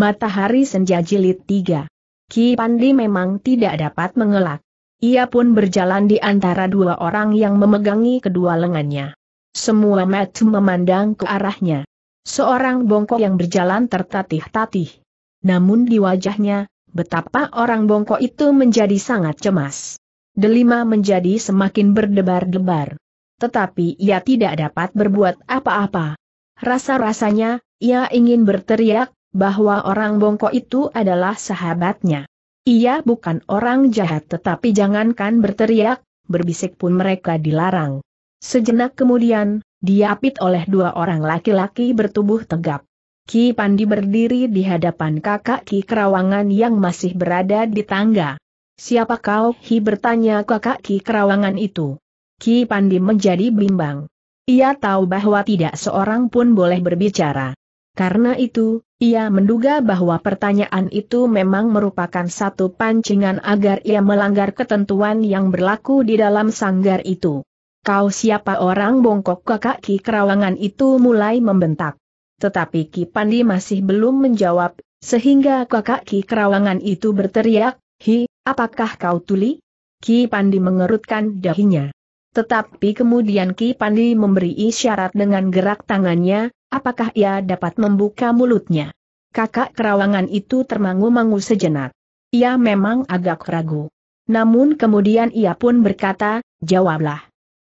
Matahari Senja Jilid 3. Ki Pandi memang tidak dapat mengelak. Ia pun berjalan di antara dua orang yang memegangi kedua lengannya. Semua mata memandang ke arahnya. Seorang bongkok yang berjalan tertatih-tatih. Namun di wajahnya, betapa orang bongkok itu menjadi sangat cemas. Delima menjadi semakin berdebar-debar. Tetapi ia tidak dapat berbuat apa-apa. Rasa-rasanya, ia ingin berteriak, bahwa orang bongkok itu adalah sahabatnya. Ia bukan orang jahat tetapi jangankan berteriak, berbisik pun mereka dilarang. Sejenak kemudian, diapit oleh dua orang laki-laki bertubuh tegap. Ki Pandi berdiri di hadapan kakak Ki Kerawangan yang masih berada di tangga. Siapa kau? Hi bertanya kakak Ki Kerawangan itu. Ki Pandi menjadi bimbang. Ia tahu bahwa tidak seorang pun boleh berbicara. Karena itu, ia menduga bahwa pertanyaan itu memang merupakan satu pancingan agar ia melanggar ketentuan yang berlaku di dalam sanggar itu. Kau siapa orang bongkok kakak Ki Kerawangan itu mulai membentak. Tetapi Ki Pandi masih belum menjawab, sehingga kakak Ki Kerawangan itu berteriak, Hi, apakah kau tuli? Ki Pandi mengerutkan dahinya. Tetapi kemudian Ki Pandi memberi isyarat dengan gerak tangannya, apakah ia dapat membuka mulutnya. Kakak kerawangan itu termangu-mangu sejenak. Ia memang agak ragu. Namun kemudian ia pun berkata, jawablah.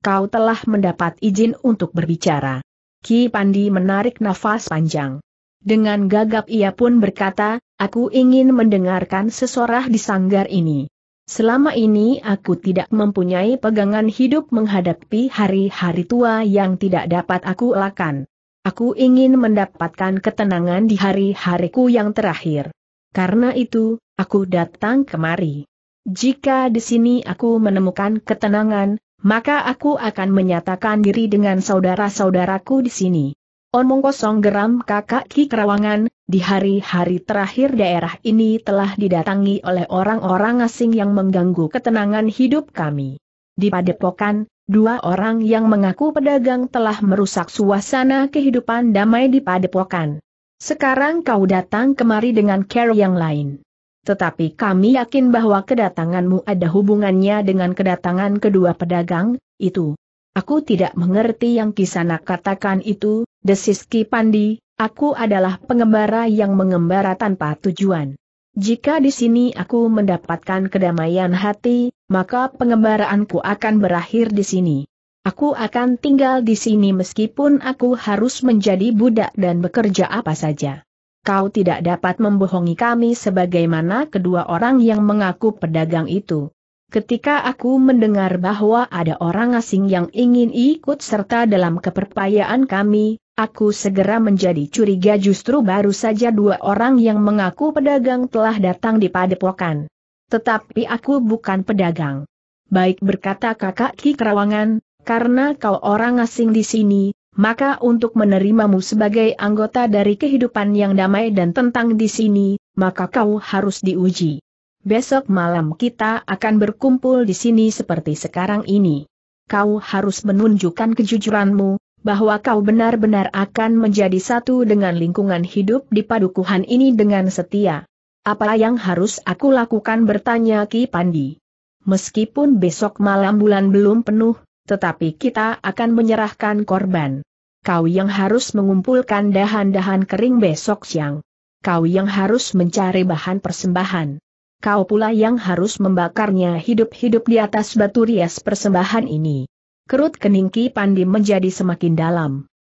Kau telah mendapat izin untuk berbicara. Ki Pandi menarik nafas panjang. Dengan gagap ia pun berkata, aku ingin mendengarkan sesorah di sanggar ini. Selama ini aku tidak mempunyai pegangan hidup menghadapi hari-hari tua yang tidak dapat aku lakukan. Aku ingin mendapatkan ketenangan di hari-hariku yang terakhir. Karena itu, aku datang kemari. Jika di sini aku menemukan ketenangan, maka aku akan menyatakan diri dengan saudara-saudaraku di sini. Omong kosong geram kakak Ki Kerawangan, di hari-hari terakhir daerah ini telah didatangi oleh orang-orang asing yang mengganggu ketenangan hidup kami. Di padepokan, dua orang yang mengaku pedagang telah merusak suasana kehidupan damai di padepokan. Sekarang kau datang kemari dengan care yang lain. Tetapi kami yakin bahwa kedatanganmu ada hubungannya dengan kedatangan kedua pedagang, itu. Aku tidak mengerti yang Kisana katakan itu, desis Ki Pandi, aku adalah pengembara yang mengembara tanpa tujuan. Jika di sini aku mendapatkan kedamaian hati, maka pengembaraanku akan berakhir di sini. Aku akan tinggal di sini meskipun aku harus menjadi budak dan bekerja apa saja. Kau tidak dapat membohongi kami sebagaimana kedua orang yang mengaku pedagang itu. Ketika aku mendengar bahwa ada orang asing yang ingin ikut serta dalam keperpayaan kami, aku segera menjadi curiga justru baru saja dua orang yang mengaku pedagang telah datang di padepokan. Tetapi aku bukan pedagang. Baik berkata kakak Ki Kerawangan, karena kau orang asing di sini, maka untuk menerimamu sebagai anggota dari kehidupan yang damai dan tentang di sini, maka kau harus diuji. Besok malam kita akan berkumpul di sini seperti sekarang ini. Kau harus menunjukkan kejujuranmu, bahwa kau benar-benar akan menjadi satu dengan lingkungan hidup di padukuhan ini dengan setia. Apa yang harus aku lakukan bertanya Ki Pandi. Meskipun besok malam bulan belum penuh, tetapi kita akan menyerahkan korban. Kau yang harus mengumpulkan dahan-dahan kering besok siang. Kau yang harus mencari bahan persembahan kau pula yang harus membakarnya hidup-hidup di atas batu rias persembahan ini. Kerut kening Ki Pandi menjadi semakin dalam.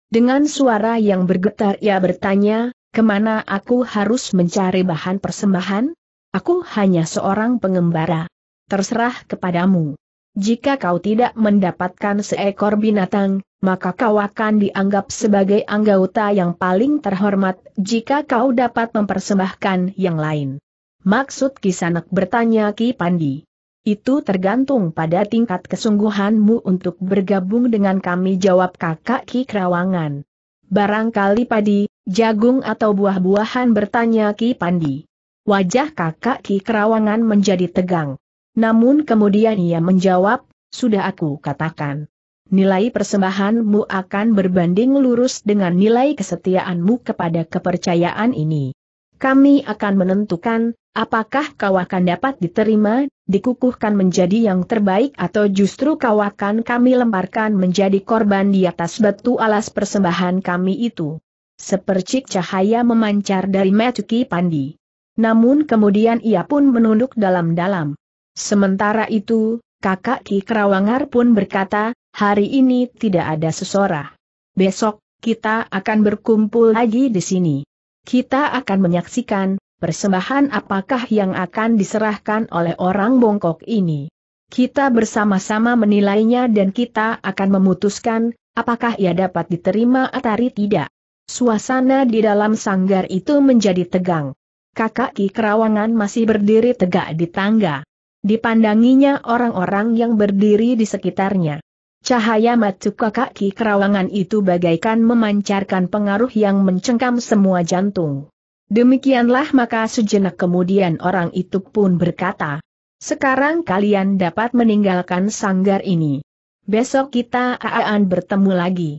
Dengan suara yang bergetar ia bertanya, kemana aku harus mencari bahan persembahan? Aku hanya seorang pengembara. Terserah kepadamu. Jika kau tidak mendapatkan seekor binatang, maka kau akan dianggap sebagai anggota yang paling terhormat jika kau dapat mempersembahkan yang lain. Maksud Kisanak bertanya Ki Pandi. Itu tergantung pada tingkat kesungguhanmu untuk bergabung dengan kami jawab kakak Ki Kerawangan. Barangkali padi, jagung atau buah-buahan bertanya Ki Pandi. Wajah kakak Ki Kerawangan menjadi tegang. Namun kemudian ia menjawab, sudah aku katakan. Nilai persembahanmu akan berbanding lurus dengan nilai kesetiaanmu kepada kepercayaan ini. Kami akan menentukan, apakah kau akan dapat diterima, dikukuhkan menjadi yang terbaik atau justru kau akan kami lemparkan menjadi korban di atas batu alas persembahan kami itu. Sepercik cahaya memancar dari Matuki Pandi. Namun kemudian ia pun menunduk dalam-dalam. Sementara itu, kakak Ki Kerawangar pun berkata, hari ini tidak ada sesorah. Besok, kita akan berkumpul lagi di sini. Kita akan menyaksikan, persembahan apakah yang akan diserahkan oleh orang bongkok ini. Kita bersama-sama menilainya dan kita akan memutuskan, apakah ia dapat diterima atau tidak. Suasana di dalam sanggar itu menjadi tegang. Kakak Ki Kerawangan masih berdiri tegak di tangga. Dipandanginya orang-orang yang berdiri di sekitarnya. Cahaya matu kakak Ki Kerawangan itu bagaikan memancarkan pengaruh yang mencengkam semua jantung. Demikianlah maka sejenak kemudian orang itu pun berkata, sekarang kalian dapat meninggalkan sanggar ini. Besok kita akan bertemu lagi.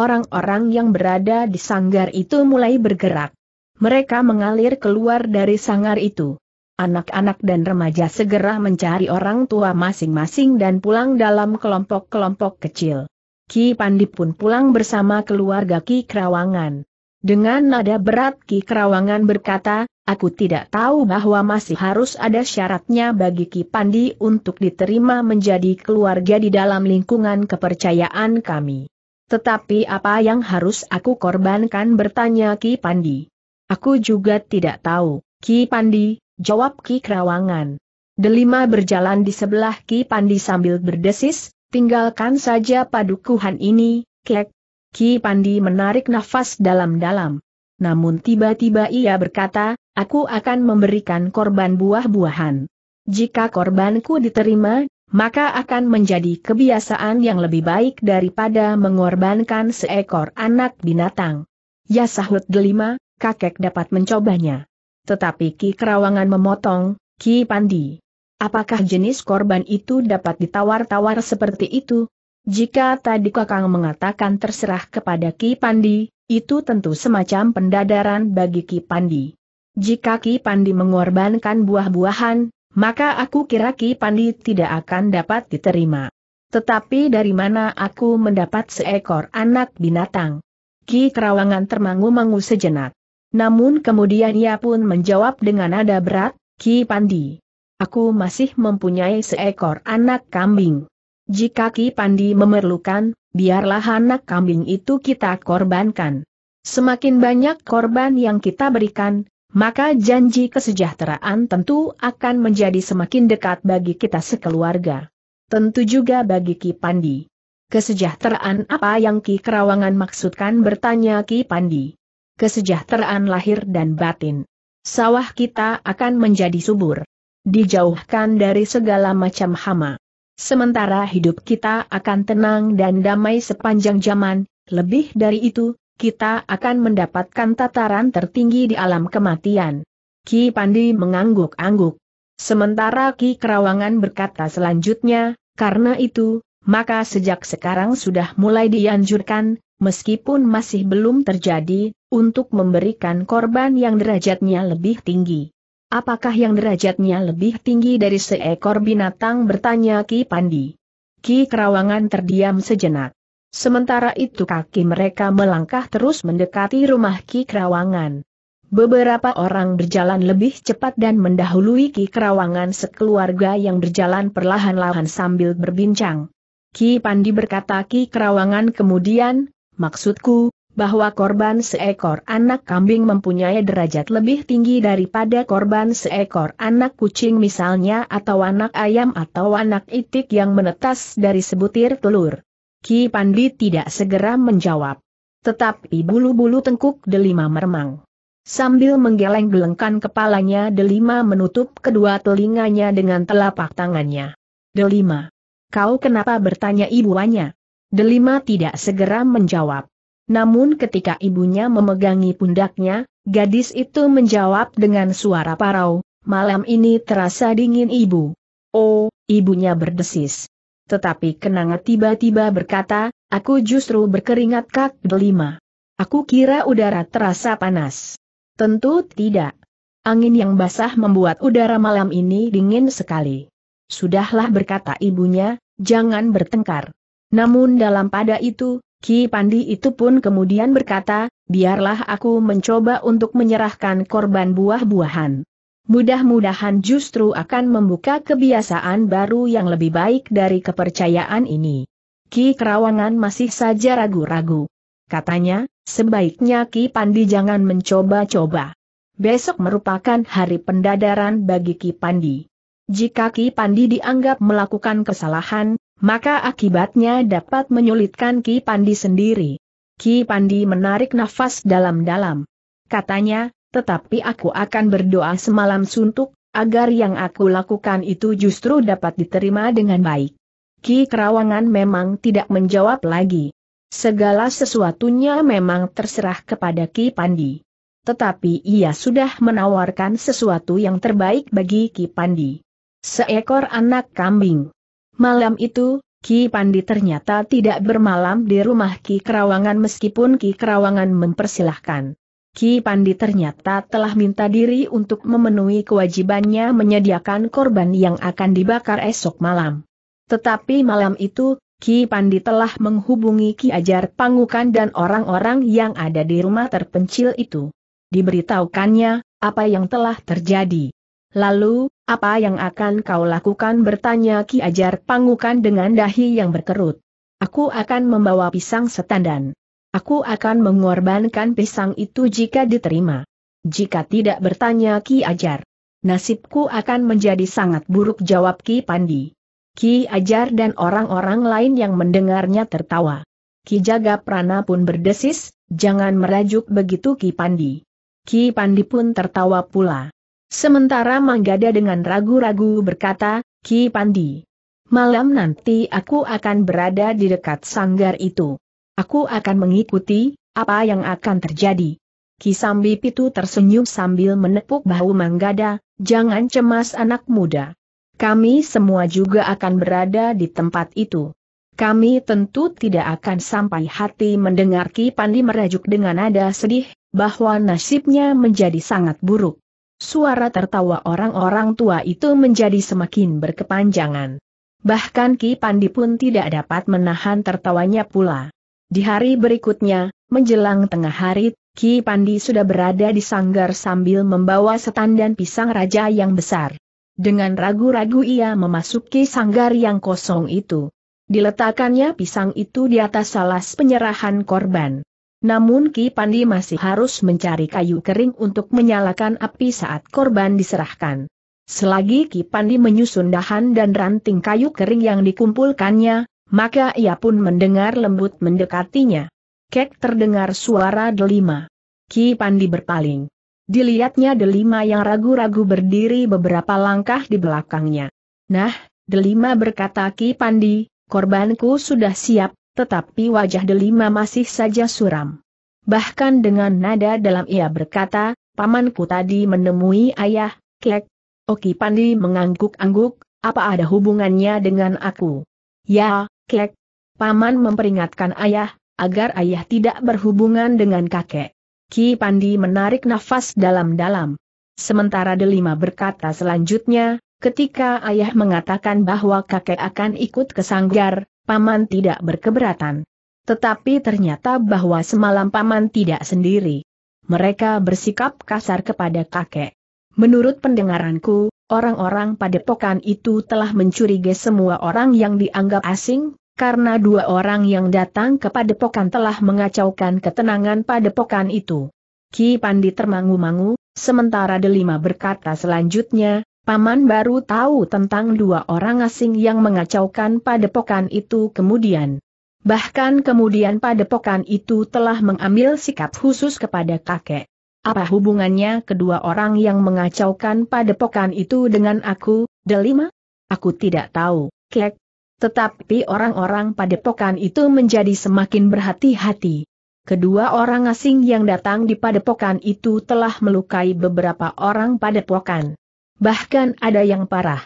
Orang-orang yang berada di sanggar itu mulai bergerak. Mereka mengalir keluar dari sanggar itu. Anak-anak dan remaja segera mencari orang tua masing-masing dan pulang dalam kelompok-kelompok kecil. Ki Pandi pun pulang bersama keluarga Ki Kerawangan. Dengan nada berat Ki Kerawangan berkata, aku tidak tahu bahwa masih harus ada syaratnya bagi Ki Pandi untuk diterima menjadi keluarga di dalam lingkungan kepercayaan kami. Tetapi apa yang harus aku korbankan bertanya Ki Pandi. Aku juga tidak tahu, Ki Pandi, jawab Ki Kerawangan. Delima berjalan di sebelah Ki Pandi sambil berdesis, tinggalkan saja padukuhan ini, kek. Ki Pandi menarik nafas dalam-dalam. Namun tiba-tiba ia berkata, aku akan memberikan korban buah-buahan. Jika korbanku diterima, maka akan menjadi kebiasaan yang lebih baik daripada mengorbankan seekor anak binatang. Ya sahut delima, kakek dapat mencobanya tetapi Ki Kerawangan memotong, Ki Pandi. Apakah jenis korban itu dapat ditawar-tawar seperti itu? Jika tadi Kakang mengatakan terserah kepada Ki Pandi, itu tentu semacam pendadaran bagi Ki Pandi. Jika Ki Pandi mengorbankan buah-buahan, maka aku kira Ki Pandi tidak akan dapat diterima. Tetapi dari mana aku mendapat seekor anak binatang? Ki Kerawangan termangu-mangu sejenak. Namun kemudian ia pun menjawab dengan nada berat, Ki Pandi. Aku masih mempunyai seekor anak kambing. Jika Ki Pandi memerlukan, biarlah anak kambing itu kita korbankan. Semakin banyak korban yang kita berikan, maka janji kesejahteraan tentu akan menjadi semakin dekat bagi kita sekeluarga. Tentu juga bagi Ki Pandi. Kesejahteraan apa yang Ki Kerawangan maksudkan bertanya Ki Pandi kesejahteraan lahir dan batin. Sawah kita akan menjadi subur. Dijauhkan dari segala macam hama. Sementara hidup kita akan tenang dan damai sepanjang zaman, lebih dari itu, kita akan mendapatkan tataran tertinggi di alam kematian. Ki Pandi mengangguk-angguk. Sementara Ki Kerawangan berkata selanjutnya, karena itu, maka sejak sekarang sudah mulai dianjurkan, meskipun masih belum terjadi, untuk memberikan korban yang derajatnya lebih tinggi. Apakah yang derajatnya lebih tinggi dari seekor binatang bertanya Ki Pandi. Ki Kerawangan terdiam sejenak. Sementara itu kaki mereka melangkah terus mendekati rumah Ki Kerawangan. Beberapa orang berjalan lebih cepat dan mendahului Ki Kerawangan sekeluarga yang berjalan perlahan-lahan sambil berbincang. Ki Pandi berkata Ki Kerawangan kemudian, Maksudku, bahwa korban seekor anak kambing mempunyai derajat lebih tinggi daripada korban seekor anak kucing misalnya atau anak ayam atau anak itik yang menetas dari sebutir telur. Ki Pandi tidak segera menjawab. Tetapi bulu-bulu tengkuk delima meremang. Sambil menggeleng-gelengkan kepalanya delima menutup kedua telinganya dengan telapak tangannya. Delima. Kau kenapa bertanya ibuannya? Delima tidak segera menjawab. Namun ketika ibunya memegangi pundaknya, gadis itu menjawab dengan suara parau, malam ini terasa dingin ibu. Oh, ibunya berdesis. Tetapi kenanga tiba-tiba berkata, aku justru berkeringat kak delima. Aku kira udara terasa panas. Tentu tidak. Angin yang basah membuat udara malam ini dingin sekali. Sudahlah berkata ibunya, jangan bertengkar. Namun dalam pada itu, Ki Pandi itu pun kemudian berkata, biarlah aku mencoba untuk menyerahkan korban buah-buahan. Mudah-mudahan justru akan membuka kebiasaan baru yang lebih baik dari kepercayaan ini. Ki Kerawangan masih saja ragu-ragu. Katanya, sebaiknya Ki Pandi jangan mencoba-coba. Besok merupakan hari pendadaran bagi Ki Pandi. Jika Ki Pandi dianggap melakukan kesalahan, maka akibatnya dapat menyulitkan Ki Pandi sendiri. Ki Pandi menarik nafas dalam-dalam. Katanya, tetapi aku akan berdoa semalam suntuk, agar yang aku lakukan itu justru dapat diterima dengan baik. Ki Kerawangan memang tidak menjawab lagi. Segala sesuatunya memang terserah kepada Ki Pandi. Tetapi ia sudah menawarkan sesuatu yang terbaik bagi Ki Pandi. Seekor anak kambing. Malam itu, Ki Pandi ternyata tidak bermalam di rumah Ki Kerawangan meskipun Ki Kerawangan mempersilahkan. Ki Pandi ternyata telah minta diri untuk memenuhi kewajibannya menyediakan korban yang akan dibakar esok malam. Tetapi malam itu, Ki Pandi telah menghubungi Ki Ajar Pangukan dan orang-orang yang ada di rumah terpencil itu. Diberitahukannya, apa yang telah terjadi. Lalu, apa yang akan kau lakukan bertanya Ki Ajar Pangukan dengan dahi yang berkerut. Aku akan membawa pisang setandan. Aku akan mengorbankan pisang itu jika diterima. Jika tidak bertanya Ki Ajar. Nasibku akan menjadi sangat buruk jawab Ki Pandi. Ki Ajar dan orang-orang lain yang mendengarnya tertawa. Ki Jaga Prana pun berdesis, jangan merajuk begitu Ki Pandi. Ki Pandi pun tertawa pula. Sementara Manggada dengan ragu-ragu berkata, Ki Pandi. Malam nanti aku akan berada di dekat sanggar itu. Aku akan mengikuti, apa yang akan terjadi. Ki Sambi Pitu tersenyum sambil menepuk bahu Manggada, jangan cemas anak muda. Kami semua juga akan berada di tempat itu. Kami tentu tidak akan sampai hati mendengar Ki Pandi merajuk dengan nada sedih, bahwa nasibnya menjadi sangat buruk suara tertawa orang-orang tua itu menjadi semakin berkepanjangan. Bahkan Ki Pandi pun tidak dapat menahan tertawanya pula. Di hari berikutnya, menjelang tengah hari, Ki Pandi sudah berada di sanggar sambil membawa setan dan pisang raja yang besar. Dengan ragu-ragu ia memasuki sanggar yang kosong itu. Diletakkannya pisang itu di atas salas penyerahan korban. Namun Ki Pandi masih harus mencari kayu kering untuk menyalakan api saat korban diserahkan. Selagi Ki Pandi menyusun dahan dan ranting kayu kering yang dikumpulkannya, maka ia pun mendengar lembut mendekatinya. Kek terdengar suara delima. Ki Pandi berpaling. Dilihatnya delima yang ragu-ragu berdiri beberapa langkah di belakangnya. Nah, delima berkata Ki Pandi, korbanku sudah siap, tetapi wajah delima masih saja suram. Bahkan dengan nada dalam ia berkata, pamanku tadi menemui ayah, klek. Oki Pandi mengangguk-angguk, apa ada hubungannya dengan aku? Ya, klek. Paman memperingatkan ayah, agar ayah tidak berhubungan dengan kakek. Ki Pandi menarik nafas dalam-dalam. Sementara Delima berkata selanjutnya, ketika ayah mengatakan bahwa kakek akan ikut ke sanggar, Paman tidak berkeberatan. Tetapi ternyata bahwa semalam Paman tidak sendiri. Mereka bersikap kasar kepada kakek. Menurut pendengaranku, orang-orang padepokan itu telah mencurigai semua orang yang dianggap asing, karena dua orang yang datang ke pokan telah mengacaukan ketenangan pada pokan itu. Ki Pandi termangu-mangu, sementara Delima berkata selanjutnya, Paman baru tahu tentang dua orang asing yang mengacaukan padepokan itu kemudian. Bahkan kemudian padepokan itu telah mengambil sikap khusus kepada kakek. Apa hubungannya kedua orang yang mengacaukan padepokan itu dengan aku, Delima? Aku tidak tahu, Kek. Tetapi orang-orang padepokan itu menjadi semakin berhati-hati. Kedua orang asing yang datang di padepokan itu telah melukai beberapa orang padepokan. Bahkan ada yang parah.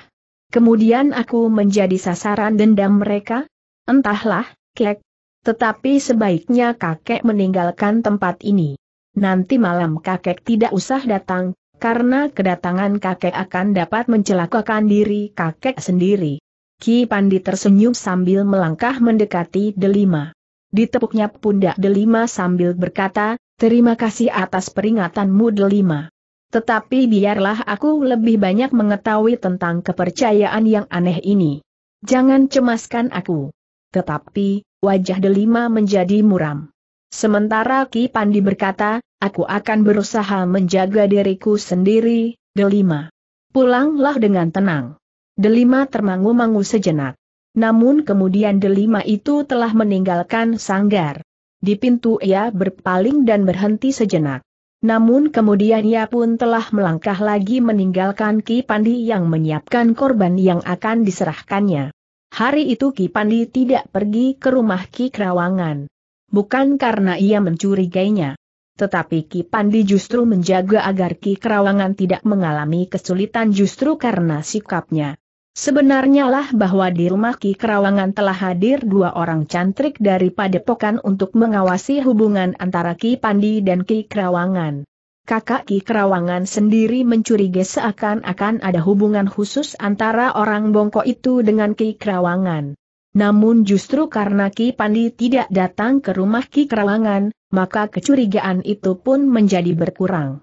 Kemudian aku menjadi sasaran dendam mereka? Entahlah, kek. Tetapi sebaiknya kakek meninggalkan tempat ini. Nanti malam kakek tidak usah datang, karena kedatangan kakek akan dapat mencelakakan diri kakek sendiri. Ki Pandi tersenyum sambil melangkah mendekati Delima. Ditepuknya pundak Delima sambil berkata, terima kasih atas peringatanmu Delima. Tetapi biarlah aku lebih banyak mengetahui tentang kepercayaan yang aneh ini. Jangan cemaskan aku. Tetapi, wajah delima menjadi muram. Sementara Ki Pandi berkata, aku akan berusaha menjaga diriku sendiri, delima. Pulanglah dengan tenang. Delima termangu-mangu sejenak. Namun kemudian delima itu telah meninggalkan sanggar. Di pintu ia berpaling dan berhenti sejenak. Namun kemudian ia pun telah melangkah lagi meninggalkan Ki Pandi yang menyiapkan korban yang akan diserahkannya. Hari itu Ki Pandi tidak pergi ke rumah Ki Krawangan. Bukan karena ia mencurigainya. Tetapi Ki Pandi justru menjaga agar Ki Krawangan tidak mengalami kesulitan justru karena sikapnya. Sebenarnya lah bahwa di rumah Ki Kerawangan telah hadir dua orang cantrik dari padepokan untuk mengawasi hubungan antara Ki Pandi dan Ki Kerawangan. Kakak Ki Kerawangan sendiri mencurigai seakan-akan ada hubungan khusus antara orang bongkok itu dengan Ki Kerawangan. Namun justru karena Ki Pandi tidak datang ke rumah Ki Kerawangan, maka kecurigaan itu pun menjadi berkurang.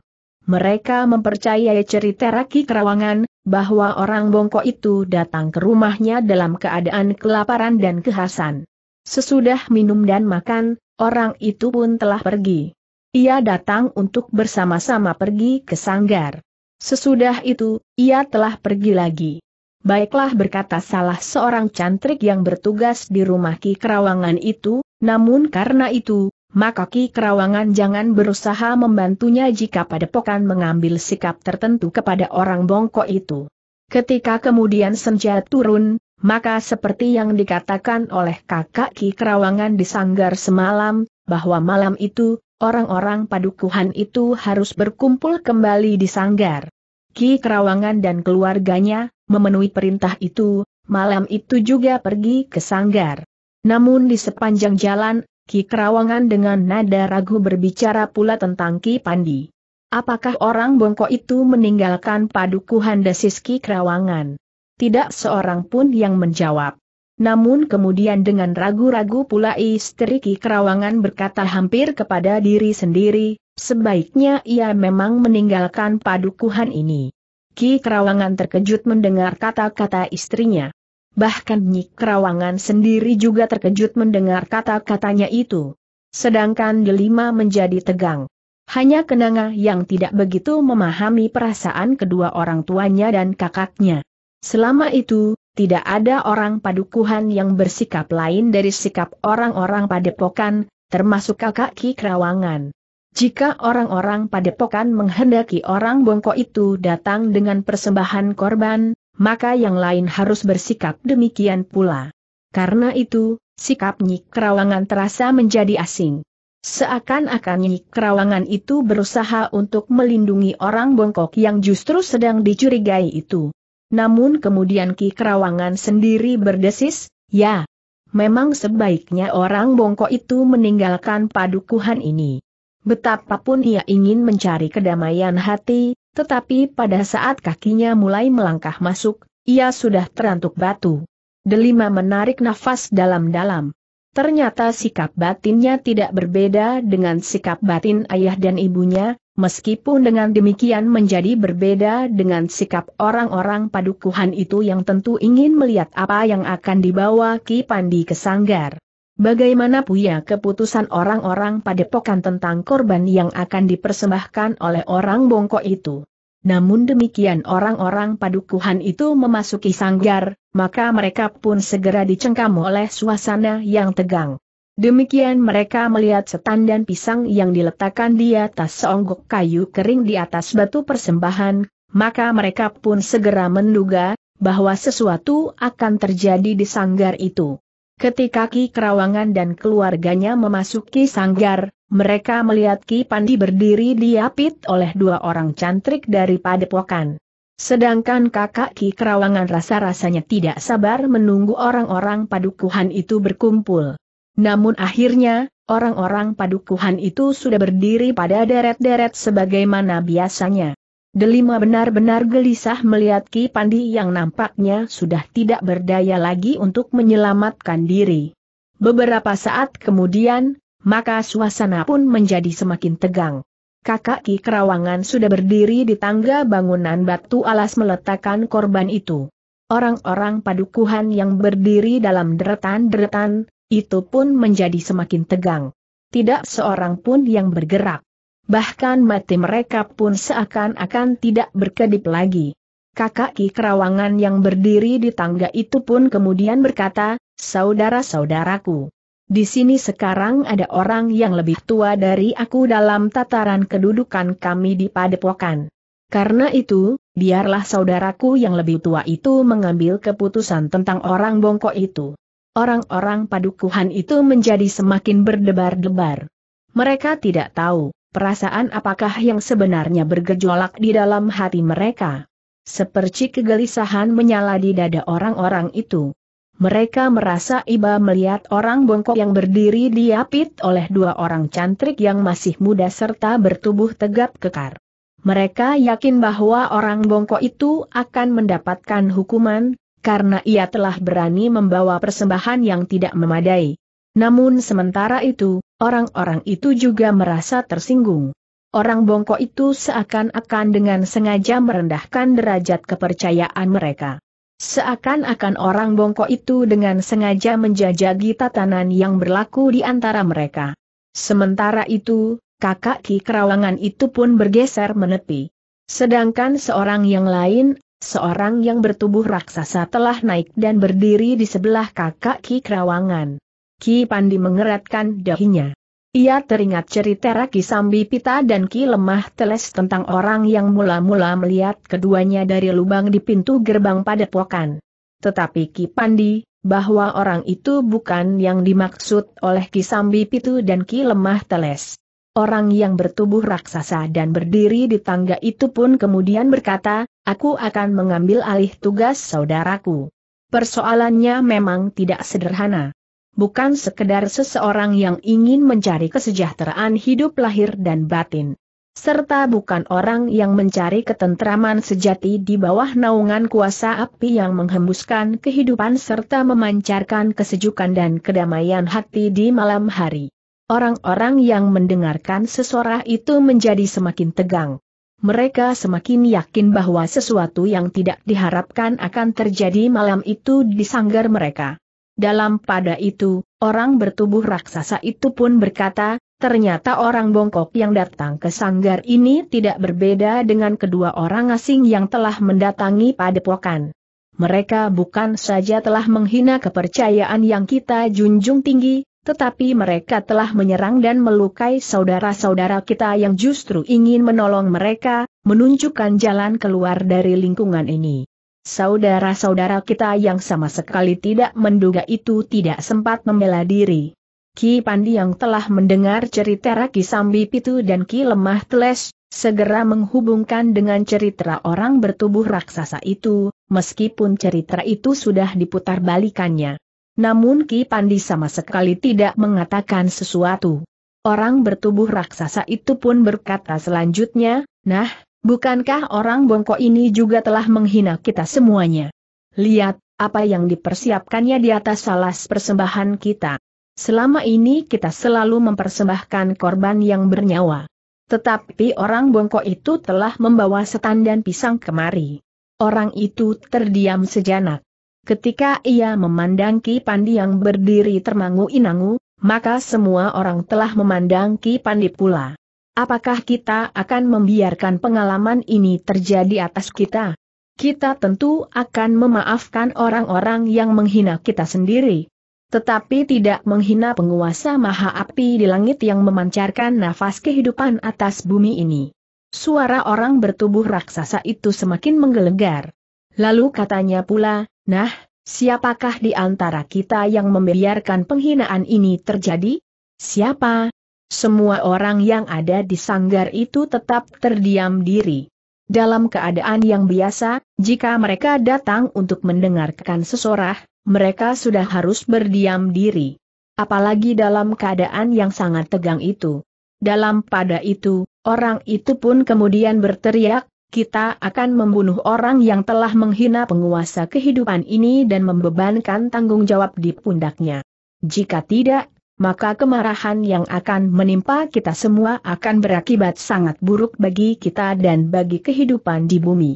Mereka mempercayai cerita Raki Kerawangan, bahwa orang bongkok itu datang ke rumahnya dalam keadaan kelaparan dan kehasan. Sesudah minum dan makan, orang itu pun telah pergi. Ia datang untuk bersama-sama pergi ke sanggar. Sesudah itu, ia telah pergi lagi. Baiklah berkata salah seorang cantrik yang bertugas di rumah Ki Kerawangan itu, namun karena itu, maka Ki Kerawangan jangan berusaha membantunya jika padepokan mengambil sikap tertentu kepada orang bongkok itu. Ketika kemudian senja turun, maka seperti yang dikatakan oleh kakak Ki Kerawangan di sanggar semalam, bahwa malam itu, orang-orang padukuhan itu harus berkumpul kembali di sanggar. Ki Kerawangan dan keluarganya, memenuhi perintah itu, malam itu juga pergi ke sanggar. Namun di sepanjang jalan Ki Kerawangan dengan nada ragu berbicara pula tentang Ki Pandi. Apakah orang bongkok itu meninggalkan padukuhan desis Ki Kerawangan? Tidak seorang pun yang menjawab. Namun kemudian dengan ragu-ragu pula istri Ki Kerawangan berkata hampir kepada diri sendiri, sebaiknya ia memang meninggalkan padukuhan ini. Ki Kerawangan terkejut mendengar kata-kata istrinya bahkan Nyi Kerawangan sendiri juga terkejut mendengar kata-katanya itu. Sedangkan Delima menjadi tegang. Hanya Kenanga yang tidak begitu memahami perasaan kedua orang tuanya dan kakaknya. Selama itu, tidak ada orang padukuhan yang bersikap lain dari sikap orang-orang padepokan, termasuk kakak Ki Kerawangan. Jika orang-orang padepokan menghendaki orang bongkok itu datang dengan persembahan korban, maka yang lain harus bersikap demikian pula. Karena itu, sikap Kerawangan terasa menjadi asing. Seakan-akan Kerawangan itu berusaha untuk melindungi orang bongkok yang justru sedang dicurigai itu. Namun kemudian Ki Kerawangan sendiri berdesis, ya, memang sebaiknya orang bongkok itu meninggalkan padukuhan ini. Betapapun ia ingin mencari kedamaian hati, tetapi pada saat kakinya mulai melangkah masuk, ia sudah terantuk batu. Delima menarik nafas dalam-dalam. Ternyata sikap batinnya tidak berbeda dengan sikap batin ayah dan ibunya, meskipun dengan demikian menjadi berbeda dengan sikap orang-orang padukuhan itu yang tentu ingin melihat apa yang akan dibawa Ki Pandi ke sanggar. Bagaimana punya keputusan orang-orang padepokan tentang korban yang akan dipersembahkan oleh orang bongkok itu? Namun demikian orang-orang padukuhan itu memasuki sanggar, maka mereka pun segera dicengkam oleh suasana yang tegang. Demikian mereka melihat setan dan pisang yang diletakkan di atas seonggok kayu kering di atas batu persembahan, maka mereka pun segera menduga, bahwa sesuatu akan terjadi di sanggar itu. Ketika Ki Kerawangan dan keluarganya memasuki sanggar, mereka melihat Ki Pandi berdiri diapit oleh dua orang cantrik dari padepokan. Sedangkan kakak Ki Kerawangan rasa-rasanya tidak sabar menunggu orang-orang padukuhan itu berkumpul. Namun akhirnya, orang-orang padukuhan itu sudah berdiri pada deret-deret sebagaimana biasanya. Delima benar-benar gelisah melihat Ki Pandi yang nampaknya sudah tidak berdaya lagi untuk menyelamatkan diri. Beberapa saat kemudian, maka suasana pun menjadi semakin tegang. Kakak Ki Kerawangan sudah berdiri di tangga bangunan batu alas meletakkan korban itu. Orang-orang padukuhan yang berdiri dalam deretan-deretan, itu pun menjadi semakin tegang. Tidak seorang pun yang bergerak bahkan mati mereka pun seakan-akan tidak berkedip lagi. Kakak Ki Kerawangan yang berdiri di tangga itu pun kemudian berkata, Saudara-saudaraku, di sini sekarang ada orang yang lebih tua dari aku dalam tataran kedudukan kami di padepokan. Karena itu, biarlah saudaraku yang lebih tua itu mengambil keputusan tentang orang bongkok itu. Orang-orang padukuhan itu menjadi semakin berdebar-debar. Mereka tidak tahu, Perasaan apakah yang sebenarnya bergejolak di dalam hati mereka? Seperti kegelisahan menyala di dada orang-orang itu. Mereka merasa iba melihat orang bongkok yang berdiri diapit oleh dua orang cantrik yang masih muda serta bertubuh tegap kekar. Mereka yakin bahwa orang bongkok itu akan mendapatkan hukuman, karena ia telah berani membawa persembahan yang tidak memadai. Namun sementara itu, orang-orang itu juga merasa tersinggung. Orang bongkok itu seakan-akan dengan sengaja merendahkan derajat kepercayaan mereka. Seakan-akan orang bongkok itu dengan sengaja menjajagi tatanan yang berlaku di antara mereka. Sementara itu, kakak Ki Kerawangan itu pun bergeser menepi. Sedangkan seorang yang lain, seorang yang bertubuh raksasa telah naik dan berdiri di sebelah kakak Ki Kerawangan. Ki Pandi mengeratkan dahinya. Ia teringat cerita Raki Sambi Pita dan Ki Lemah Teles tentang orang yang mula-mula melihat keduanya dari lubang di pintu gerbang padepokan. Tetapi Ki Pandi, bahwa orang itu bukan yang dimaksud oleh Ki Sambi Pitu dan Ki Lemah Teles. Orang yang bertubuh raksasa dan berdiri di tangga itu pun kemudian berkata, aku akan mengambil alih tugas saudaraku. Persoalannya memang tidak sederhana bukan sekedar seseorang yang ingin mencari kesejahteraan hidup lahir dan batin. Serta bukan orang yang mencari ketentraman sejati di bawah naungan kuasa api yang menghembuskan kehidupan serta memancarkan kesejukan dan kedamaian hati di malam hari. Orang-orang yang mendengarkan sesorah itu menjadi semakin tegang. Mereka semakin yakin bahwa sesuatu yang tidak diharapkan akan terjadi malam itu di sanggar mereka. Dalam pada itu, orang bertubuh raksasa itu pun berkata, ternyata orang bongkok yang datang ke sanggar ini tidak berbeda dengan kedua orang asing yang telah mendatangi padepokan. Mereka bukan saja telah menghina kepercayaan yang kita junjung tinggi, tetapi mereka telah menyerang dan melukai saudara-saudara kita yang justru ingin menolong mereka, menunjukkan jalan keluar dari lingkungan ini. Saudara-saudara kita yang sama sekali tidak menduga itu tidak sempat membela diri. Ki Pandi yang telah mendengar cerita Raki Sambi Pitu dan Ki Lemah Teles, segera menghubungkan dengan cerita orang bertubuh raksasa itu, meskipun cerita itu sudah diputar balikannya. Namun Ki Pandi sama sekali tidak mengatakan sesuatu. Orang bertubuh raksasa itu pun berkata selanjutnya, Nah, Bukankah orang bongkok ini juga telah menghina kita semuanya? Lihat, apa yang dipersiapkannya di atas salah persembahan kita. Selama ini kita selalu mempersembahkan korban yang bernyawa. Tetapi orang bongkok itu telah membawa setan dan pisang kemari. Orang itu terdiam sejenak. Ketika ia memandang Ki Pandi yang berdiri termangu-inangu, maka semua orang telah memandang Ki Pandi pula. Apakah kita akan membiarkan pengalaman ini terjadi atas kita? Kita tentu akan memaafkan orang-orang yang menghina kita sendiri. Tetapi tidak menghina penguasa maha api di langit yang memancarkan nafas kehidupan atas bumi ini. Suara orang bertubuh raksasa itu semakin menggelegar. Lalu katanya pula, nah, siapakah di antara kita yang membiarkan penghinaan ini terjadi? Siapa semua orang yang ada di sanggar itu tetap terdiam diri. Dalam keadaan yang biasa, jika mereka datang untuk mendengarkan sesorah, mereka sudah harus berdiam diri. Apalagi dalam keadaan yang sangat tegang itu. Dalam pada itu, orang itu pun kemudian berteriak, kita akan membunuh orang yang telah menghina penguasa kehidupan ini dan membebankan tanggung jawab di pundaknya. Jika tidak, maka kemarahan yang akan menimpa kita semua akan berakibat sangat buruk bagi kita dan bagi kehidupan di bumi.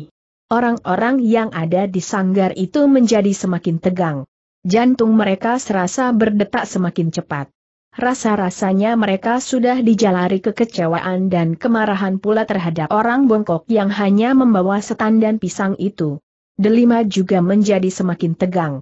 Orang-orang yang ada di sanggar itu menjadi semakin tegang. Jantung mereka serasa berdetak semakin cepat. Rasa-rasanya mereka sudah dijalari kekecewaan dan kemarahan pula terhadap orang bongkok yang hanya membawa setan dan pisang itu. Delima juga menjadi semakin tegang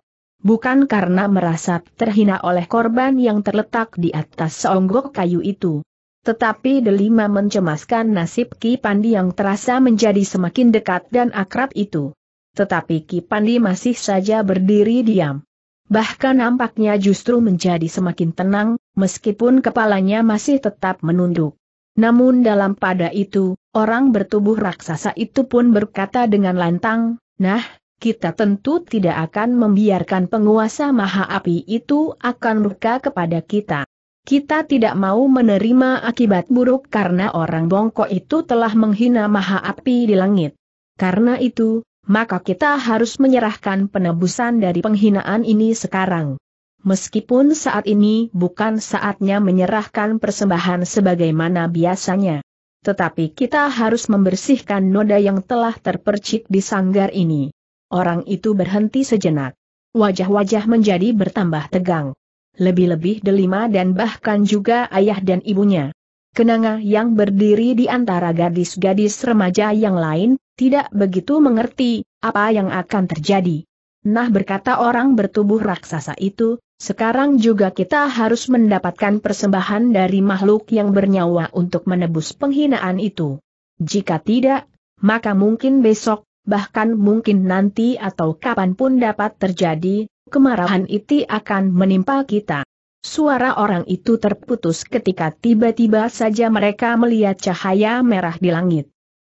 bukan karena merasa terhina oleh korban yang terletak di atas seonggok kayu itu. Tetapi delima mencemaskan nasib Ki Pandi yang terasa menjadi semakin dekat dan akrab itu. Tetapi Ki Pandi masih saja berdiri diam. Bahkan nampaknya justru menjadi semakin tenang, meskipun kepalanya masih tetap menunduk. Namun dalam pada itu, orang bertubuh raksasa itu pun berkata dengan lantang, Nah, kita tentu tidak akan membiarkan penguasa maha api itu akan murka kepada kita. Kita tidak mau menerima akibat buruk karena orang bongkok itu telah menghina maha api di langit. Karena itu, maka kita harus menyerahkan penebusan dari penghinaan ini sekarang. Meskipun saat ini bukan saatnya menyerahkan persembahan sebagaimana biasanya. Tetapi kita harus membersihkan noda yang telah terpercik di sanggar ini. Orang itu berhenti sejenak. Wajah-wajah menjadi bertambah tegang. Lebih-lebih delima dan bahkan juga ayah dan ibunya. Kenanga yang berdiri di antara gadis-gadis remaja yang lain, tidak begitu mengerti apa yang akan terjadi. Nah berkata orang bertubuh raksasa itu, sekarang juga kita harus mendapatkan persembahan dari makhluk yang bernyawa untuk menebus penghinaan itu. Jika tidak, maka mungkin besok bahkan mungkin nanti atau kapanpun dapat terjadi, kemarahan itu akan menimpa kita. Suara orang itu terputus ketika tiba-tiba saja mereka melihat cahaya merah di langit.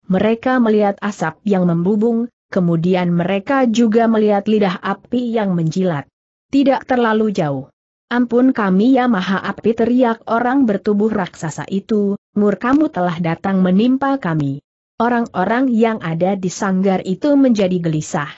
Mereka melihat asap yang membubung, kemudian mereka juga melihat lidah api yang menjilat. Tidak terlalu jauh. Ampun kami ya maha api teriak orang bertubuh raksasa itu, murkamu telah datang menimpa kami. Orang-orang yang ada di sanggar itu menjadi gelisah.